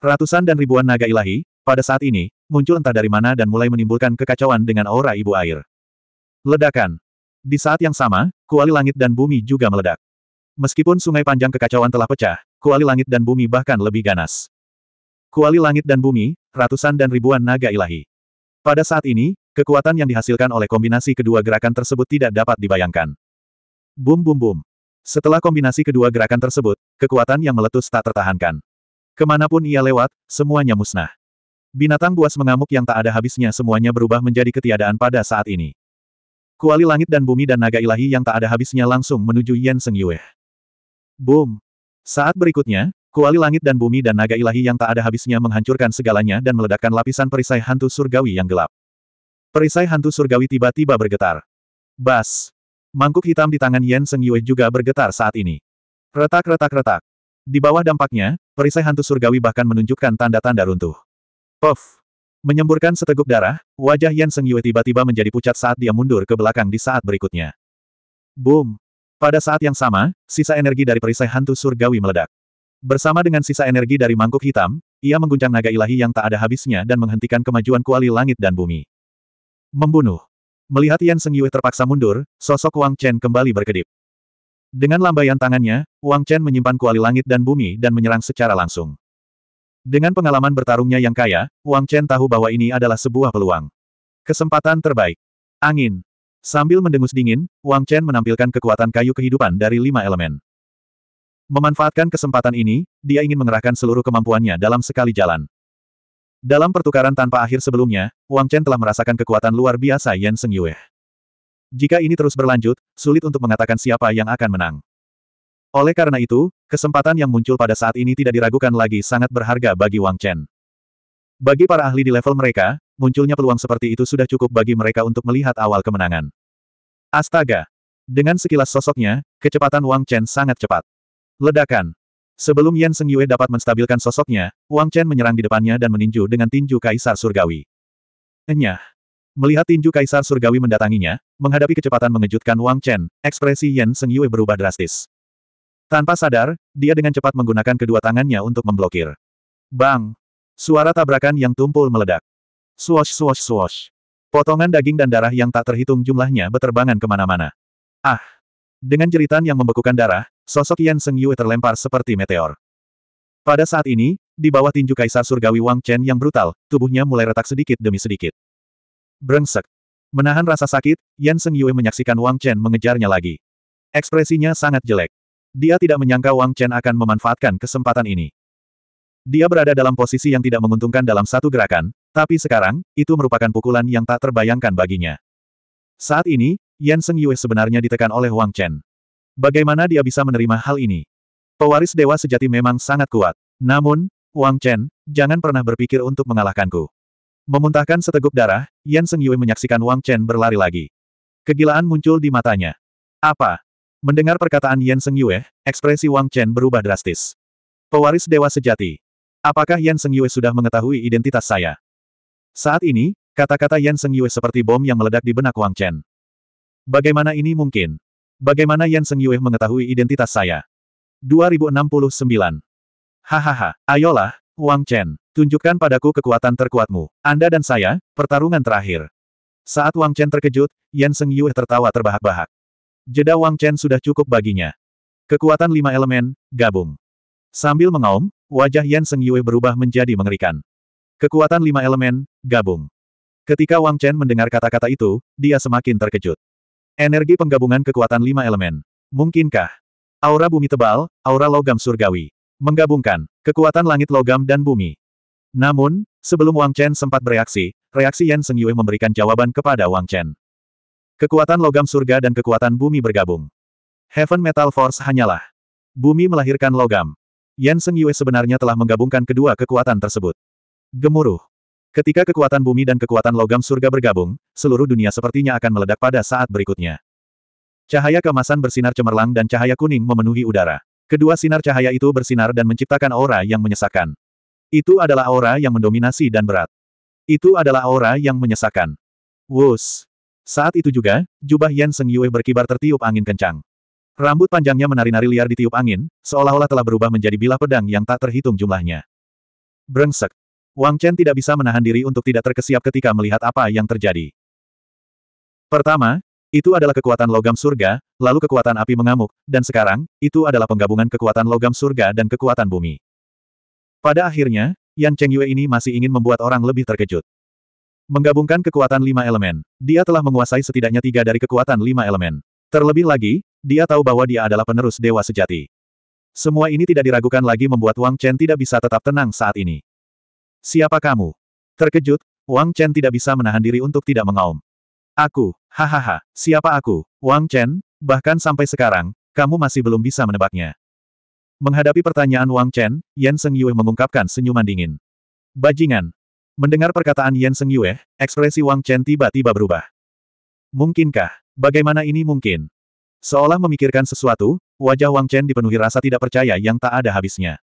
Ratusan dan ribuan naga ilahi, pada saat ini, muncul entah dari mana dan mulai menimbulkan kekacauan dengan aura ibu air. Ledakan. Di saat yang sama, kuali langit dan bumi juga meledak. Meskipun sungai panjang kekacauan telah pecah, kuali langit dan bumi bahkan lebih ganas. Kuali langit dan bumi, ratusan dan ribuan naga ilahi. Pada saat ini, kekuatan yang dihasilkan oleh kombinasi kedua gerakan tersebut tidak dapat dibayangkan. Bum bum bum. Setelah kombinasi kedua gerakan tersebut, kekuatan yang meletus tak tertahankan. Kemanapun ia lewat, semuanya musnah. Binatang buas mengamuk yang tak ada habisnya semuanya berubah menjadi ketiadaan pada saat ini. Kuali langit dan bumi dan naga ilahi yang tak ada habisnya langsung menuju Yan Seng Yue. Boom! Saat berikutnya, kuali langit dan bumi dan naga ilahi yang tak ada habisnya menghancurkan segalanya dan meledakkan lapisan perisai hantu surgawi yang gelap. Perisai hantu surgawi tiba-tiba bergetar. Bas! Mangkuk hitam di tangan Yan Seng Yue juga bergetar saat ini. Retak-retak-retak. Di bawah dampaknya, perisai hantu surgawi bahkan menunjukkan tanda-tanda runtuh. Puf, Menyemburkan seteguk darah, wajah Yan Seng Yue tiba-tiba menjadi pucat saat dia mundur ke belakang di saat berikutnya. Boom! Pada saat yang sama, sisa energi dari perisai hantu surgawi meledak. Bersama dengan sisa energi dari mangkuk hitam, ia mengguncang naga ilahi yang tak ada habisnya dan menghentikan kemajuan kuali langit dan bumi. Membunuh. Melihat Yan Seng Yue terpaksa mundur, sosok Wang Chen kembali berkedip. Dengan lambaian tangannya, Wang Chen menyimpan kuali langit dan bumi dan menyerang secara langsung. Dengan pengalaman bertarungnya yang kaya, Wang Chen tahu bahwa ini adalah sebuah peluang. Kesempatan terbaik. Angin. Sambil mendengus dingin, Wang Chen menampilkan kekuatan kayu kehidupan dari lima elemen. Memanfaatkan kesempatan ini, dia ingin mengerahkan seluruh kemampuannya dalam sekali jalan. Dalam pertukaran tanpa akhir sebelumnya, Wang Chen telah merasakan kekuatan luar biasa Yan Seng Yue. Jika ini terus berlanjut, sulit untuk mengatakan siapa yang akan menang. Oleh karena itu, kesempatan yang muncul pada saat ini tidak diragukan lagi sangat berharga bagi Wang Chen. Bagi para ahli di level mereka, munculnya peluang seperti itu sudah cukup bagi mereka untuk melihat awal kemenangan. Astaga! Dengan sekilas sosoknya, kecepatan Wang Chen sangat cepat. Ledakan! Sebelum Yan Seng Yue dapat menstabilkan sosoknya, Wang Chen menyerang di depannya dan meninju dengan tinju Kaisar Surgawi. Enyah! Melihat tinju Kaisar Surgawi mendatanginya, menghadapi kecepatan mengejutkan Wang Chen, ekspresi Yan Seng Yue berubah drastis. Tanpa sadar, dia dengan cepat menggunakan kedua tangannya untuk memblokir. Bang! Suara tabrakan yang tumpul meledak. Swosh swosh swosh. Potongan daging dan darah yang tak terhitung jumlahnya beterbangan kemana-mana. Ah! Dengan jeritan yang membekukan darah, sosok Yan Seng Yue terlempar seperti meteor. Pada saat ini, di bawah tinju Kaisar Surgawi Wang Chen yang brutal, tubuhnya mulai retak sedikit demi sedikit. Brengsek. Menahan rasa sakit, Yan Seng Yue menyaksikan Wang Chen mengejarnya lagi. Ekspresinya sangat jelek. Dia tidak menyangka Wang Chen akan memanfaatkan kesempatan ini. Dia berada dalam posisi yang tidak menguntungkan dalam satu gerakan, tapi sekarang, itu merupakan pukulan yang tak terbayangkan baginya. Saat ini, Yan Seng Yue sebenarnya ditekan oleh Wang Chen. Bagaimana dia bisa menerima hal ini? Pewaris dewa sejati memang sangat kuat. Namun, Wang Chen, jangan pernah berpikir untuk mengalahkanku. Memuntahkan seteguk darah, Yan Seng Yue menyaksikan Wang Chen berlari lagi. Kegilaan muncul di matanya. Apa? Mendengar perkataan Yan Seng Yue, ekspresi Wang Chen berubah drastis. Pewaris Dewa Sejati. Apakah Yan Seng Yue sudah mengetahui identitas saya? Saat ini, kata-kata Yan Seng Yue seperti bom yang meledak di benak Wang Chen. Bagaimana ini mungkin? Bagaimana Yan Seng Yue mengetahui identitas saya? 2069. Hahaha, ayolah, Wang Chen, tunjukkan padaku kekuatan terkuatmu. Anda dan saya, pertarungan terakhir. Saat Wang Chen terkejut, Yan Seng Yue tertawa terbahak-bahak. Jeda Wang Chen sudah cukup baginya. Kekuatan lima elemen, gabung. Sambil mengaum, wajah Yan Seng Yue berubah menjadi mengerikan. Kekuatan lima elemen, gabung. Ketika Wang Chen mendengar kata-kata itu, dia semakin terkejut. Energi penggabungan kekuatan lima elemen. Mungkinkah? Aura bumi tebal, aura logam surgawi. Menggabungkan kekuatan langit logam dan bumi. Namun, sebelum Wang Chen sempat bereaksi, reaksi Yan Seng Yue memberikan jawaban kepada Wang Chen. Kekuatan logam surga dan kekuatan bumi bergabung. Heaven Metal Force hanyalah bumi melahirkan logam. Yan Seng Yue sebenarnya telah menggabungkan kedua kekuatan tersebut. Gemuruh. Ketika kekuatan bumi dan kekuatan logam surga bergabung, seluruh dunia sepertinya akan meledak pada saat berikutnya. Cahaya kemasan bersinar cemerlang dan cahaya kuning memenuhi udara. Kedua sinar cahaya itu bersinar dan menciptakan aura yang menyesakkan. Itu adalah aura yang mendominasi dan berat. Itu adalah aura yang menyesakkan. Wus. Saat itu juga, jubah Yan Seng Yue berkibar tertiup angin kencang. Rambut panjangnya menari-nari liar ditiup angin, seolah-olah telah berubah menjadi bilah pedang yang tak terhitung jumlahnya. Brengsek. Wang Chen tidak bisa menahan diri untuk tidak terkesiap ketika melihat apa yang terjadi. Pertama, itu adalah kekuatan logam surga, lalu kekuatan api mengamuk, dan sekarang, itu adalah penggabungan kekuatan logam surga dan kekuatan bumi. Pada akhirnya, Yan Cheng Yue ini masih ingin membuat orang lebih terkejut. Menggabungkan kekuatan lima elemen, dia telah menguasai setidaknya tiga dari kekuatan lima elemen. Terlebih lagi, dia tahu bahwa dia adalah penerus dewa sejati. Semua ini tidak diragukan lagi membuat Wang Chen tidak bisa tetap tenang saat ini. Siapa kamu? Terkejut, Wang Chen tidak bisa menahan diri untuk tidak mengaum. Aku, hahaha, siapa aku, Wang Chen? Bahkan sampai sekarang, kamu masih belum bisa menebaknya. Menghadapi pertanyaan Wang Chen, Yan Seng Yue mengungkapkan senyuman dingin. Bajingan. Mendengar perkataan Yan Seng Yue, ekspresi Wang Chen tiba-tiba berubah. Mungkinkah? Bagaimana ini mungkin? Seolah memikirkan sesuatu, wajah Wang Chen dipenuhi rasa tidak percaya yang tak ada habisnya.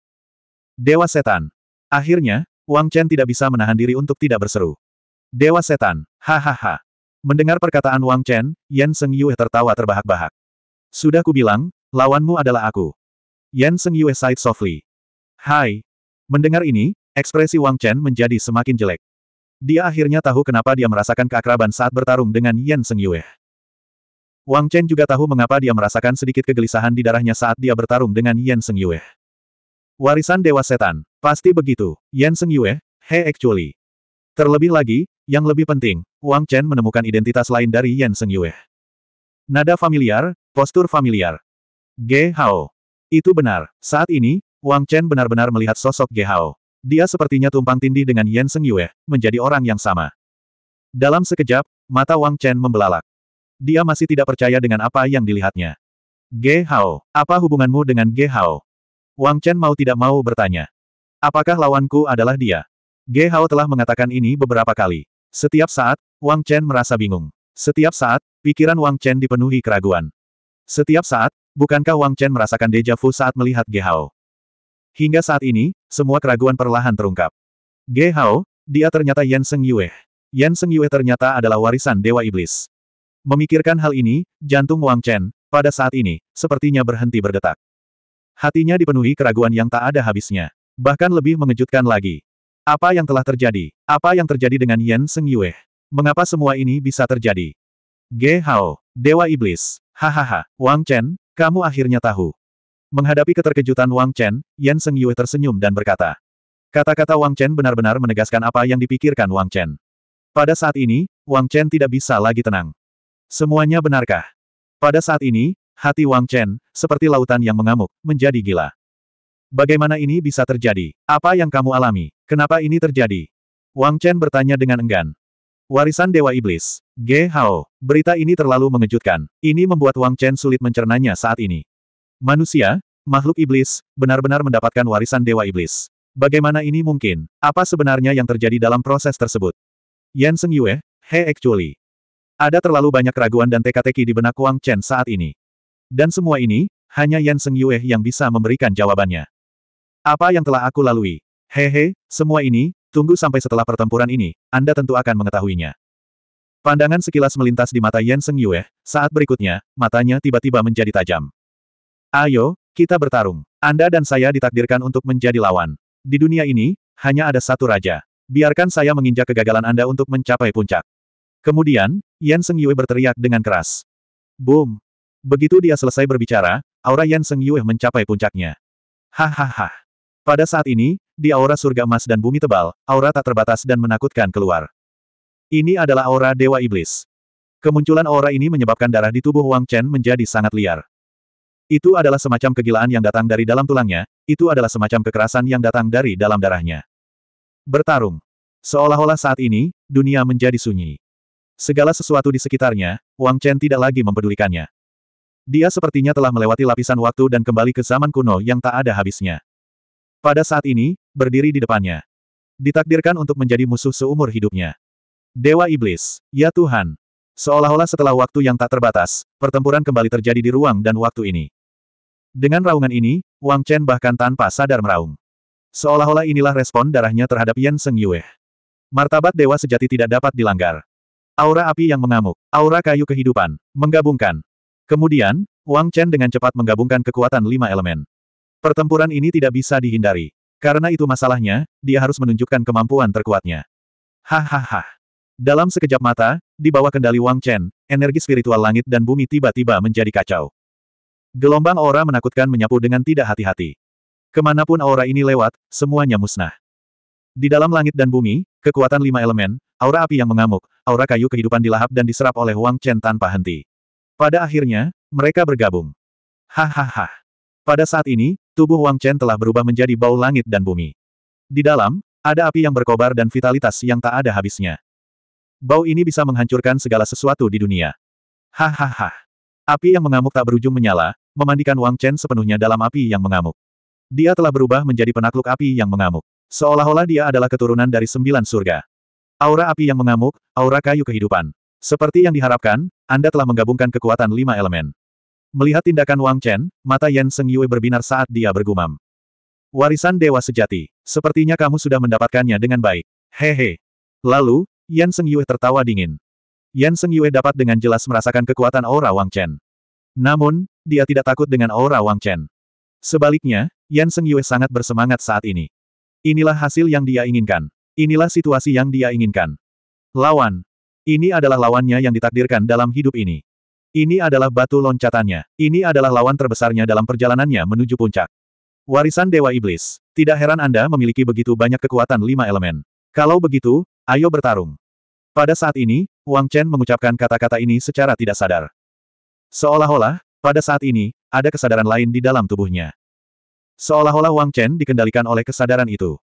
Dewa Setan. Akhirnya, Wang Chen tidak bisa menahan diri untuk tidak berseru. Dewa Setan, hahaha. Mendengar perkataan Wang Chen, Yan Seng Yue tertawa terbahak-bahak. Sudah kubilang, lawanmu adalah aku. Yan Seng Yue sighed softly. Hai. Mendengar ini, ekspresi Wang Chen menjadi semakin jelek. Dia akhirnya tahu kenapa dia merasakan keakraban saat bertarung dengan Yan Seng Yue. Wang Chen juga tahu mengapa dia merasakan sedikit kegelisahan di darahnya saat dia bertarung dengan Yan Seng Yue. Warisan Dewa Setan. Pasti begitu, Yan Seng Yue, he actually. Terlebih lagi, yang lebih penting, Wang Chen menemukan identitas lain dari Yan Seng Yue. Nada familiar, postur familiar. Ge Hao. Itu benar, saat ini, Wang Chen benar-benar melihat sosok Ge Hao. Dia sepertinya tumpang tindih dengan Yan Seng Yue, menjadi orang yang sama. Dalam sekejap, mata Wang Chen membelalak. Dia masih tidak percaya dengan apa yang dilihatnya. Ge Hao, apa hubunganmu dengan Ge Hao? Wang Chen mau tidak mau bertanya. Apakah lawanku adalah dia? Ge Hao telah mengatakan ini beberapa kali. Setiap saat, Wang Chen merasa bingung. Setiap saat, pikiran Wang Chen dipenuhi keraguan. Setiap saat, bukankah Wang Chen merasakan deja vu saat melihat Ge Hao? Hingga saat ini, semua keraguan perlahan terungkap. Ge Hao, dia ternyata Yan Seng Yue. Yan Seng Yue ternyata adalah warisan Dewa Iblis. Memikirkan hal ini, jantung Wang Chen, pada saat ini, sepertinya berhenti berdetak. Hatinya dipenuhi keraguan yang tak ada habisnya. Bahkan lebih mengejutkan lagi, apa yang telah terjadi? Apa yang terjadi dengan Yan Seng Yue? Mengapa semua ini bisa terjadi? Ge Hao, Dewa Iblis. Hahaha, Wang Chen, kamu akhirnya tahu. Menghadapi keterkejutan Wang Chen, Yan Seng Yue tersenyum dan berkata. Kata-kata Wang Chen benar-benar menegaskan apa yang dipikirkan Wang Chen. Pada saat ini, Wang Chen tidak bisa lagi tenang. Semuanya benarkah? Pada saat ini, hati Wang Chen, seperti lautan yang mengamuk, menjadi gila. Bagaimana ini bisa terjadi? Apa yang kamu alami? Kenapa ini terjadi? Wang Chen bertanya dengan enggan. Warisan Dewa Iblis. Ge Hao. Berita ini terlalu mengejutkan. Ini membuat Wang Chen sulit mencernanya saat ini. Manusia, makhluk iblis, benar-benar mendapatkan warisan Dewa Iblis. Bagaimana ini mungkin? Apa sebenarnya yang terjadi dalam proses tersebut? Yan Seng Yue, he actually. Ada terlalu banyak keraguan dan teka-teki di benak Wang Chen saat ini. Dan semua ini, hanya Yan Seng Yue yang bisa memberikan jawabannya. Apa yang telah aku lalui? Hehe, semua ini, tunggu sampai setelah pertempuran ini, Anda tentu akan mengetahuinya. Pandangan sekilas melintas di mata Yen Seng Yue, saat berikutnya, matanya tiba-tiba menjadi tajam. Ayo, kita bertarung. Anda dan saya ditakdirkan untuk menjadi lawan. Di dunia ini, hanya ada satu raja. Biarkan saya menginjak kegagalan Anda untuk mencapai puncak. Kemudian, Yan Seng Yue berteriak dengan keras. Boom! Begitu dia selesai berbicara, aura Yan Seng Yue mencapai puncaknya. Hahaha. Pada saat ini, di aura surga emas dan bumi tebal, aura tak terbatas dan menakutkan keluar. Ini adalah aura Dewa Iblis. Kemunculan aura ini menyebabkan darah di tubuh Wang Chen menjadi sangat liar. Itu adalah semacam kegilaan yang datang dari dalam tulangnya, itu adalah semacam kekerasan yang datang dari dalam darahnya. Bertarung. Seolah-olah saat ini, dunia menjadi sunyi. Segala sesuatu di sekitarnya, Wang Chen tidak lagi mempedulikannya. Dia sepertinya telah melewati lapisan waktu dan kembali ke zaman kuno yang tak ada habisnya. Pada saat ini, berdiri di depannya. Ditakdirkan untuk menjadi musuh seumur hidupnya. Dewa Iblis, ya Tuhan. Seolah-olah setelah waktu yang tak terbatas, pertempuran kembali terjadi di ruang dan waktu ini. Dengan raungan ini, Wang Chen bahkan tanpa sadar meraung. Seolah-olah inilah respon darahnya terhadap Yan Seng Yue. Martabat dewa sejati tidak dapat dilanggar. Aura api yang mengamuk, aura kayu kehidupan, menggabungkan. Kemudian, Wang Chen dengan cepat menggabungkan kekuatan lima elemen. Pertempuran ini tidak bisa dihindari. Karena itu masalahnya, dia harus menunjukkan kemampuan terkuatnya. Hahaha. Dalam sekejap mata, di bawah kendali Wang Chen, energi spiritual langit dan bumi tiba-tiba menjadi kacau. Gelombang aura menakutkan menyapu dengan tidak hati-hati. Kemanapun aura ini lewat, semuanya musnah. Di dalam langit dan bumi, kekuatan lima elemen, aura api yang mengamuk, aura kayu kehidupan dilahap dan diserap oleh Wang Chen tanpa henti. Pada akhirnya, mereka bergabung. Hahaha. Pada saat ini, Tubuh Wang Chen telah berubah menjadi bau langit dan bumi. Di dalam, ada api yang berkobar dan vitalitas yang tak ada habisnya. Bau ini bisa menghancurkan segala sesuatu di dunia. Hahaha. Api yang mengamuk tak berujung menyala, memandikan Wang Chen sepenuhnya dalam api yang mengamuk. Dia telah berubah menjadi penakluk api yang mengamuk. Seolah-olah dia adalah keturunan dari sembilan surga. Aura api yang mengamuk, aura kayu kehidupan. Seperti yang diharapkan, Anda telah menggabungkan kekuatan lima elemen. Melihat tindakan Wang Chen, mata Yan Seng Yue berbinar saat dia bergumam. Warisan dewa sejati, sepertinya kamu sudah mendapatkannya dengan baik. Hehe. Lalu, Yan Seng Yue tertawa dingin. Yan Seng Yue dapat dengan jelas merasakan kekuatan aura Wang Chen. Namun, dia tidak takut dengan aura Wang Chen. Sebaliknya, Yan Seng Yue sangat bersemangat saat ini. Inilah hasil yang dia inginkan. Inilah situasi yang dia inginkan. Lawan. Ini adalah lawannya yang ditakdirkan dalam hidup ini. Ini adalah batu loncatannya. Ini adalah lawan terbesarnya dalam perjalanannya menuju puncak. Warisan Dewa Iblis. Tidak heran Anda memiliki begitu banyak kekuatan lima elemen. Kalau begitu, ayo bertarung. Pada saat ini, Wang Chen mengucapkan kata-kata ini secara tidak sadar. Seolah-olah, pada saat ini, ada kesadaran lain di dalam tubuhnya. Seolah-olah Wang Chen dikendalikan oleh kesadaran itu.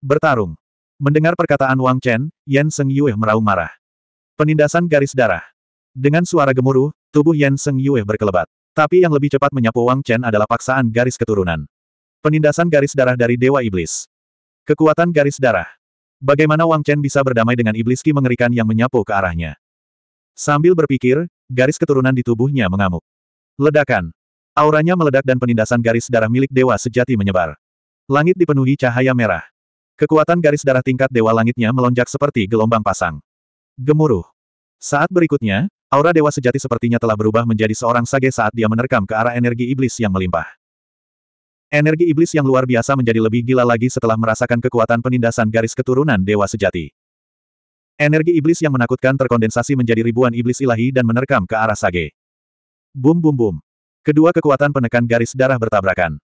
Bertarung. Mendengar perkataan Wang Chen, Yan Seng Yue meraung marah. Penindasan garis darah. Dengan suara gemuruh, Tubuh Yan Seng Yue berkelebat. Tapi yang lebih cepat menyapu Wang Chen adalah paksaan garis keturunan. Penindasan garis darah dari Dewa Iblis. Kekuatan garis darah. Bagaimana Wang Chen bisa berdamai dengan iblis ki mengerikan yang menyapu ke arahnya? Sambil berpikir, garis keturunan di tubuhnya mengamuk. Ledakan. Auranya meledak dan penindasan garis darah milik dewa sejati menyebar. Langit dipenuhi cahaya merah. Kekuatan garis darah tingkat dewa langitnya melonjak seperti gelombang pasang. Gemuruh. Saat berikutnya, Aura dewa sejati sepertinya telah berubah menjadi seorang sage saat dia menerkam ke arah energi iblis yang melimpah. Energi iblis yang luar biasa menjadi lebih gila lagi setelah merasakan kekuatan penindasan garis keturunan dewa sejati. Energi iblis yang menakutkan terkondensasi menjadi ribuan iblis ilahi dan menerkam ke arah Sage. Bum bum bum. Kedua kekuatan penekan garis darah bertabrakan.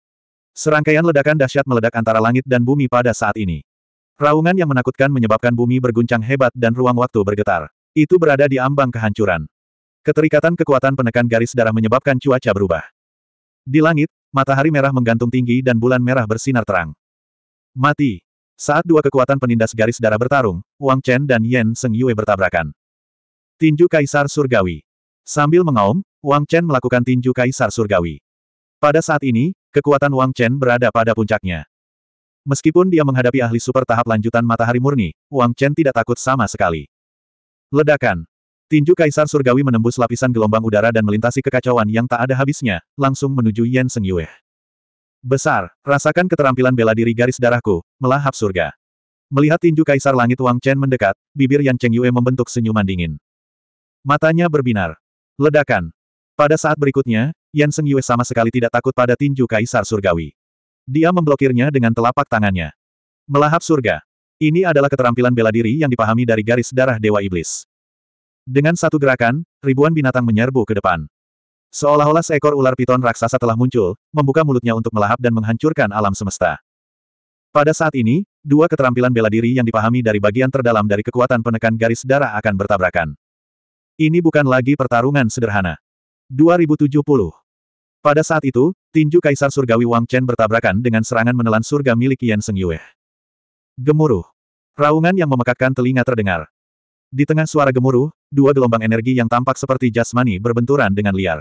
Serangkaian ledakan dahsyat meledak antara langit dan bumi pada saat ini. Raungan yang menakutkan menyebabkan bumi berguncang hebat dan ruang waktu bergetar. Itu berada di ambang kehancuran. Keterikatan kekuatan penekan garis darah menyebabkan cuaca berubah. Di langit, matahari merah menggantung tinggi dan bulan merah bersinar terang. Mati. Saat dua kekuatan penindas garis darah bertarung, Wang Chen dan Yan Seng Yue bertabrakan. Tinju Kaisar Surgawi. Sambil mengaum, Wang Chen melakukan tinju Kaisar Surgawi. Pada saat ini, kekuatan Wang Chen berada pada puncaknya. Meskipun dia menghadapi ahli super tahap lanjutan matahari murni, Wang Chen tidak takut sama sekali. Ledakan. Tinju Kaisar Surgawi menembus lapisan gelombang udara dan melintasi kekacauan yang tak ada habisnya, langsung menuju Yan Seng Yue. Besar, rasakan keterampilan bela diri garis darahku, melahap surga. Melihat tinju Kaisar Langit Wang Chen mendekat, bibir Yan Cheng Yue membentuk senyuman dingin. Matanya berbinar. Ledakan. Pada saat berikutnya, Yan Seng Yue sama sekali tidak takut pada tinju Kaisar Surgawi. Dia memblokirnya dengan telapak tangannya. Melahap surga. Ini adalah keterampilan bela diri yang dipahami dari garis darah Dewa Iblis. Dengan satu gerakan, ribuan binatang menyerbu ke depan. Seolah-olah seekor ular piton raksasa telah muncul, membuka mulutnya untuk melahap dan menghancurkan alam semesta. Pada saat ini, dua keterampilan bela diri yang dipahami dari bagian terdalam dari kekuatan penekan garis darah akan bertabrakan. Ini bukan lagi pertarungan sederhana. 2070 Pada saat itu, tinju Kaisar Surgawi Wang Chen bertabrakan dengan serangan menelan surga milik Yan Seng Yue. Gemuruh. Raungan yang memekakkan telinga terdengar. Di tengah suara gemuruh, dua gelombang energi yang tampak seperti jasmani berbenturan dengan liar.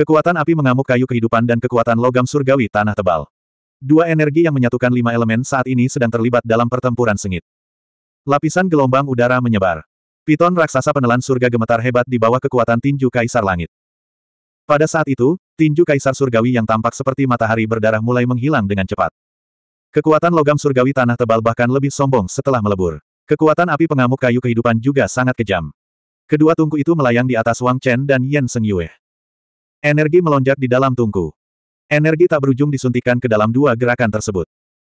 Kekuatan api mengamuk kayu kehidupan dan kekuatan logam surgawi tanah tebal. Dua energi yang menyatukan lima elemen saat ini sedang terlibat dalam pertempuran sengit. Lapisan gelombang udara menyebar. Piton raksasa penelan surga gemetar hebat di bawah kekuatan tinju kaisar langit. Pada saat itu, tinju kaisar surgawi yang tampak seperti matahari berdarah mulai menghilang dengan cepat. Kekuatan logam surgawi tanah tebal bahkan lebih sombong setelah melebur. Kekuatan api pengamuk kayu kehidupan juga sangat kejam. Kedua tungku itu melayang di atas Wang Chen dan Yan Seng Yue. Energi melonjak di dalam tungku. Energi tak berujung disuntikan ke dalam dua gerakan tersebut.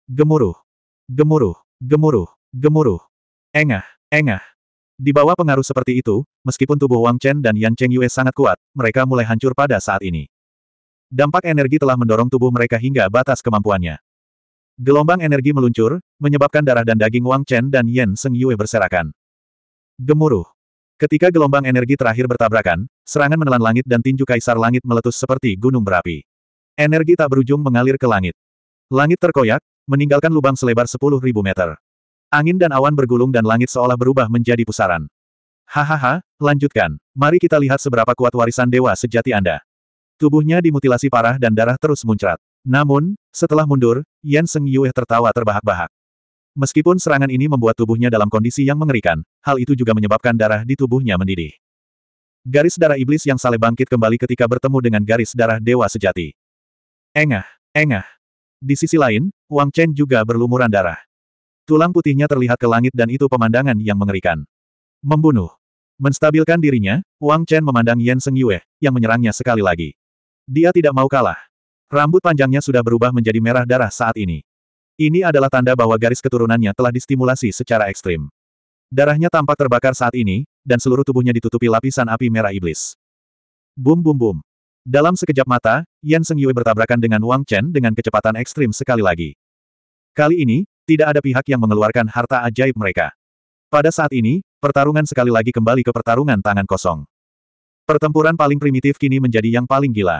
Gemuruh. Gemuruh. Gemuruh. Gemuruh. Engah. Engah. Di bawah pengaruh seperti itu, meskipun tubuh Wang Chen dan Yan Cheng Yue sangat kuat, mereka mulai hancur pada saat ini. Dampak energi telah mendorong tubuh mereka hingga batas kemampuannya. Gelombang energi meluncur, menyebabkan darah dan daging Wang Chen dan Yen Seng Yue berserakan. Gemuruh. Ketika gelombang energi terakhir bertabrakan, serangan menelan langit dan tinju kaisar langit meletus seperti gunung berapi. Energi tak berujung mengalir ke langit. Langit terkoyak, meninggalkan lubang selebar 10.000 meter. Angin dan awan bergulung dan langit seolah berubah menjadi pusaran. Hahaha, lanjutkan. Mari kita lihat seberapa kuat warisan dewa sejati Anda. Tubuhnya dimutilasi parah dan darah terus muncrat. Namun, setelah mundur, Yan Seng Yue tertawa terbahak-bahak. Meskipun serangan ini membuat tubuhnya dalam kondisi yang mengerikan, hal itu juga menyebabkan darah di tubuhnya mendidih. Garis darah iblis yang saleh bangkit kembali ketika bertemu dengan garis darah dewa sejati. Engah, engah. Di sisi lain, Wang Chen juga berlumuran darah. Tulang putihnya terlihat ke langit dan itu pemandangan yang mengerikan. Membunuh. Menstabilkan dirinya, Wang Chen memandang Yan Seng Yue, yang menyerangnya sekali lagi. Dia tidak mau kalah. Rambut panjangnya sudah berubah menjadi merah darah saat ini. Ini adalah tanda bahwa garis keturunannya telah distimulasi secara ekstrim. Darahnya tampak terbakar saat ini, dan seluruh tubuhnya ditutupi lapisan api merah iblis. Bum bum bum. Dalam sekejap mata, Yan Seng Yue bertabrakan dengan Wang Chen dengan kecepatan ekstrim sekali lagi. Kali ini, tidak ada pihak yang mengeluarkan harta ajaib mereka. Pada saat ini, pertarungan sekali lagi kembali ke pertarungan tangan kosong. Pertempuran paling primitif kini menjadi yang paling gila.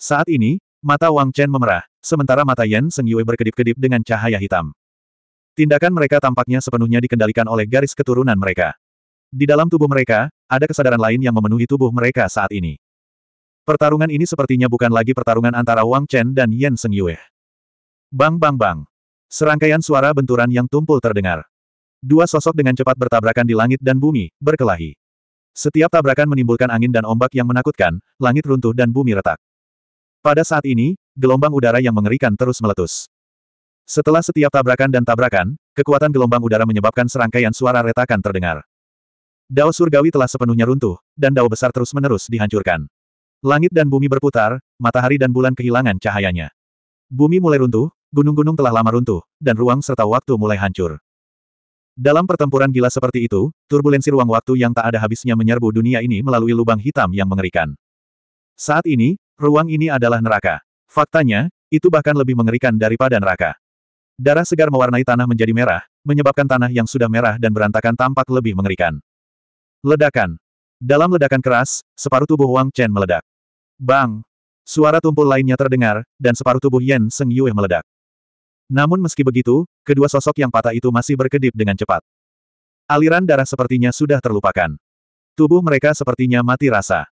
Saat ini, Mata Wang Chen memerah, sementara mata Yan Seng Yue berkedip-kedip dengan cahaya hitam. Tindakan mereka tampaknya sepenuhnya dikendalikan oleh garis keturunan mereka. Di dalam tubuh mereka, ada kesadaran lain yang memenuhi tubuh mereka saat ini. Pertarungan ini sepertinya bukan lagi pertarungan antara Wang Chen dan Yan Seng Yue. Bang bang bang. Serangkaian suara benturan yang tumpul terdengar. Dua sosok dengan cepat bertabrakan di langit dan bumi, berkelahi. Setiap tabrakan menimbulkan angin dan ombak yang menakutkan, langit runtuh dan bumi retak. Pada saat ini, gelombang udara yang mengerikan terus meletus. Setelah setiap tabrakan dan tabrakan, kekuatan gelombang udara menyebabkan serangkaian suara retakan terdengar. Dao surgawi telah sepenuhnya runtuh, dan dao besar terus-menerus dihancurkan. Langit dan bumi berputar, matahari dan bulan kehilangan cahayanya. Bumi mulai runtuh, gunung-gunung telah lama runtuh, dan ruang serta waktu mulai hancur. Dalam pertempuran gila seperti itu, turbulensi ruang waktu yang tak ada habisnya menyerbu dunia ini melalui lubang hitam yang mengerikan. Saat ini, Ruang ini adalah neraka. Faktanya, itu bahkan lebih mengerikan daripada neraka. Darah segar mewarnai tanah menjadi merah, menyebabkan tanah yang sudah merah dan berantakan tampak lebih mengerikan. Ledakan. Dalam ledakan keras, separuh tubuh Wang Chen meledak. Bang! Suara tumpul lainnya terdengar, dan separuh tubuh Yan Seng Yue meledak. Namun meski begitu, kedua sosok yang patah itu masih berkedip dengan cepat. Aliran darah sepertinya sudah terlupakan. Tubuh mereka sepertinya mati rasa.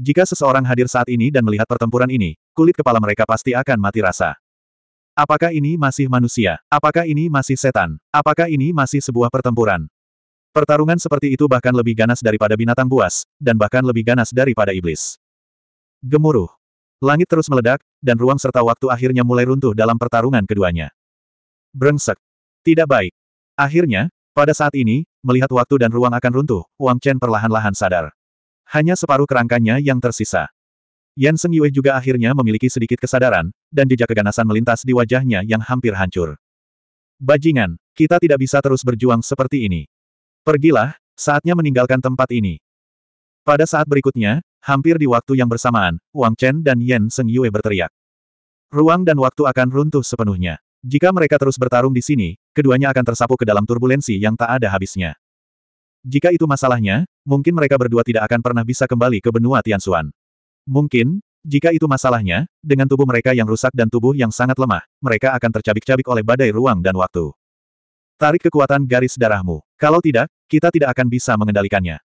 Jika seseorang hadir saat ini dan melihat pertempuran ini, kulit kepala mereka pasti akan mati rasa. Apakah ini masih manusia? Apakah ini masih setan? Apakah ini masih sebuah pertempuran? Pertarungan seperti itu bahkan lebih ganas daripada binatang buas, dan bahkan lebih ganas daripada iblis. Gemuruh. Langit terus meledak, dan ruang serta waktu akhirnya mulai runtuh dalam pertarungan keduanya. Brengsek. Tidak baik. Akhirnya, pada saat ini, melihat waktu dan ruang akan runtuh, Wang Chen perlahan-lahan sadar. Hanya separuh kerangkanya yang tersisa. Yan Seng Yue juga akhirnya memiliki sedikit kesadaran, dan jejak keganasan melintas di wajahnya yang hampir hancur. Bajingan, kita tidak bisa terus berjuang seperti ini. Pergilah, saatnya meninggalkan tempat ini. Pada saat berikutnya, hampir di waktu yang bersamaan, Wang Chen dan Yan Seng Yue berteriak. Ruang dan waktu akan runtuh sepenuhnya. Jika mereka terus bertarung di sini, keduanya akan tersapu ke dalam turbulensi yang tak ada habisnya. Jika itu masalahnya, mungkin mereka berdua tidak akan pernah bisa kembali ke benua Tianxuan. Mungkin, jika itu masalahnya, dengan tubuh mereka yang rusak dan tubuh yang sangat lemah, mereka akan tercabik-cabik oleh badai ruang dan waktu. Tarik kekuatan garis darahmu. Kalau tidak, kita tidak akan bisa mengendalikannya.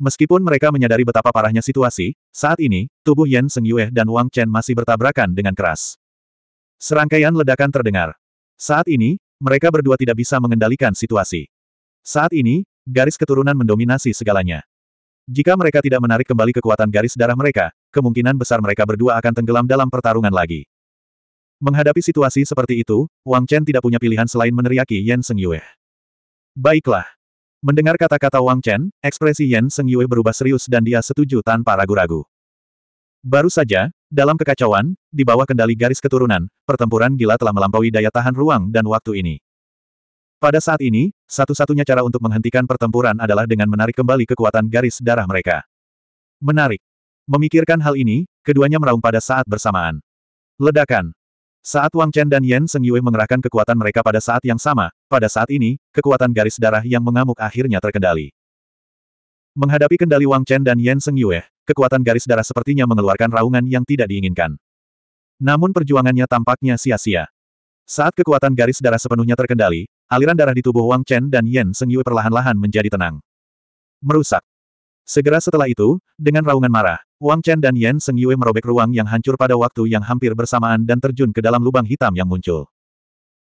Meskipun mereka menyadari betapa parahnya situasi, saat ini, tubuh Yan Seng Yue dan Wang Chen masih bertabrakan dengan keras. Serangkaian ledakan terdengar. Saat ini, mereka berdua tidak bisa mengendalikan situasi. Saat ini, Garis keturunan mendominasi segalanya. Jika mereka tidak menarik kembali kekuatan garis darah mereka, kemungkinan besar mereka berdua akan tenggelam dalam pertarungan lagi. Menghadapi situasi seperti itu, Wang Chen tidak punya pilihan selain meneriaki Yan Seng Yue. Baiklah. Mendengar kata-kata Wang Chen, ekspresi Yan Seng Yue berubah serius dan dia setuju tanpa ragu-ragu. Baru saja, dalam kekacauan, di bawah kendali garis keturunan, pertempuran gila telah melampaui daya tahan ruang dan waktu ini. Pada saat ini, satu-satunya cara untuk menghentikan pertempuran adalah dengan menarik kembali kekuatan garis darah mereka. Menarik. Memikirkan hal ini, keduanya meraung pada saat bersamaan. Ledakan. Saat Wang Chen dan Yan Seng Yue mengerahkan kekuatan mereka pada saat yang sama, pada saat ini, kekuatan garis darah yang mengamuk akhirnya terkendali. Menghadapi kendali Wang Chen dan Yan Seng Yue, kekuatan garis darah sepertinya mengeluarkan raungan yang tidak diinginkan. Namun perjuangannya tampaknya sia-sia. Saat kekuatan garis darah sepenuhnya terkendali, Aliran darah di tubuh Wang Chen dan Yan Seng Yue perlahan-lahan menjadi tenang. Merusak. Segera setelah itu, dengan raungan marah, Wang Chen dan Yan Seng Yue merobek ruang yang hancur pada waktu yang hampir bersamaan dan terjun ke dalam lubang hitam yang muncul.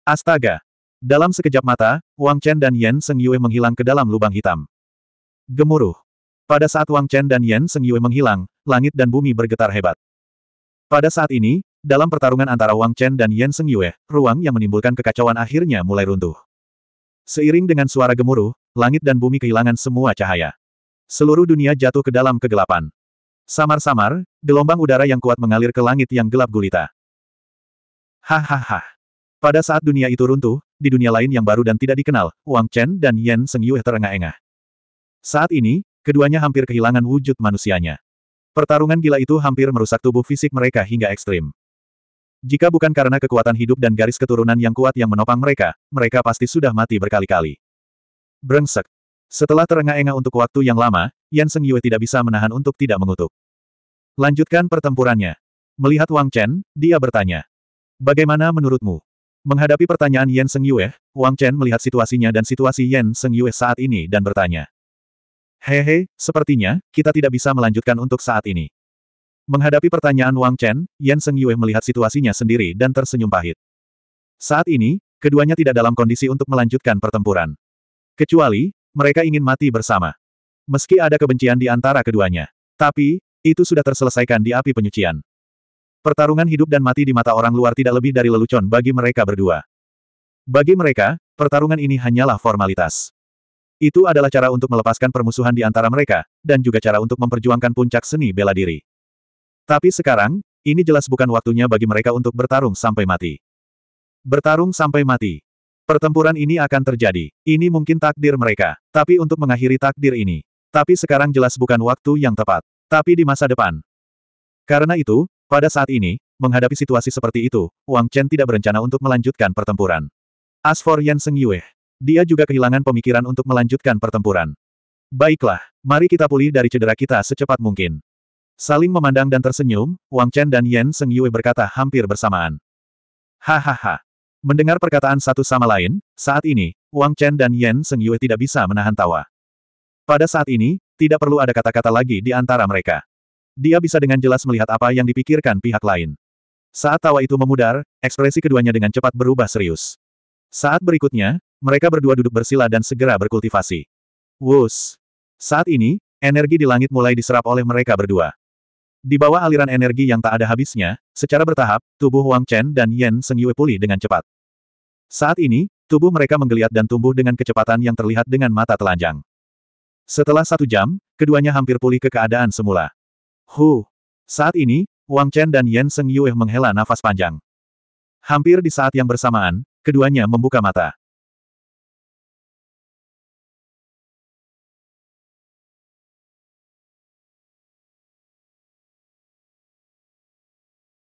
Astaga! Dalam sekejap mata, Wang Chen dan Yan Seng Yue menghilang ke dalam lubang hitam. Gemuruh. Pada saat Wang Chen dan Yan Seng Yue menghilang, langit dan bumi bergetar hebat. Pada saat ini, dalam pertarungan antara Wang Chen dan Yan Seng Yue, ruang yang menimbulkan kekacauan akhirnya mulai runtuh. Seiring dengan suara gemuruh, langit dan bumi kehilangan semua cahaya. Seluruh dunia jatuh ke dalam kegelapan. Samar-samar, gelombang udara yang kuat mengalir ke langit yang gelap gulita. Hahaha. Pada saat dunia itu runtuh, di dunia lain yang baru dan tidak dikenal, Wang Chen dan Yan Seng Yue terengah-engah. Saat ini, keduanya hampir kehilangan wujud manusianya. Pertarungan gila itu hampir merusak tubuh fisik mereka hingga ekstrim. Jika bukan karena kekuatan hidup dan garis keturunan yang kuat yang menopang mereka, mereka pasti sudah mati berkali-kali. Brengsek. Setelah terengah-engah untuk waktu yang lama, Yan Seng Yue tidak bisa menahan untuk tidak mengutuk. Lanjutkan pertempurannya. Melihat Wang Chen, dia bertanya. Bagaimana menurutmu? Menghadapi pertanyaan Yan Seng Yue, Wang Chen melihat situasinya dan situasi Yan Seng Yue saat ini dan bertanya. Hehe, sepertinya, kita tidak bisa melanjutkan untuk saat ini. Menghadapi pertanyaan Wang Chen, Yan Seng Yue melihat situasinya sendiri dan tersenyum pahit. Saat ini, keduanya tidak dalam kondisi untuk melanjutkan pertempuran. Kecuali, mereka ingin mati bersama. Meski ada kebencian di antara keduanya. Tapi, itu sudah terselesaikan di api penyucian. Pertarungan hidup dan mati di mata orang luar tidak lebih dari lelucon bagi mereka berdua. Bagi mereka, pertarungan ini hanyalah formalitas. Itu adalah cara untuk melepaskan permusuhan di antara mereka, dan juga cara untuk memperjuangkan puncak seni bela diri. Tapi sekarang, ini jelas bukan waktunya bagi mereka untuk bertarung sampai mati. Bertarung sampai mati. Pertempuran ini akan terjadi. Ini mungkin takdir mereka. Tapi untuk mengakhiri takdir ini. Tapi sekarang jelas bukan waktu yang tepat. Tapi di masa depan. Karena itu, pada saat ini, menghadapi situasi seperti itu, Wang Chen tidak berencana untuk melanjutkan pertempuran. As for Yan Seng Yue, dia juga kehilangan pemikiran untuk melanjutkan pertempuran. Baiklah, mari kita pulih dari cedera kita secepat mungkin. Saling memandang dan tersenyum, Wang Chen dan Yan Seng Yue berkata hampir bersamaan. Hahaha. Mendengar perkataan satu sama lain, saat ini, Wang Chen dan Yan Seng Yue tidak bisa menahan tawa. Pada saat ini, tidak perlu ada kata-kata lagi di antara mereka. Dia bisa dengan jelas melihat apa yang dipikirkan pihak lain. Saat tawa itu memudar, ekspresi keduanya dengan cepat berubah serius. Saat berikutnya, mereka berdua duduk bersila dan segera berkultivasi. Wus! Saat ini, energi di langit mulai diserap oleh mereka berdua. Di bawah aliran energi yang tak ada habisnya, secara bertahap, tubuh Wang Chen dan Yan Seng Yue pulih dengan cepat. Saat ini, tubuh mereka menggeliat dan tumbuh dengan kecepatan yang terlihat dengan mata telanjang. Setelah satu jam, keduanya hampir pulih ke keadaan semula. Hu! Saat ini, Wang Chen dan Yan Seng Yue menghela nafas panjang. Hampir di saat yang bersamaan, keduanya membuka mata.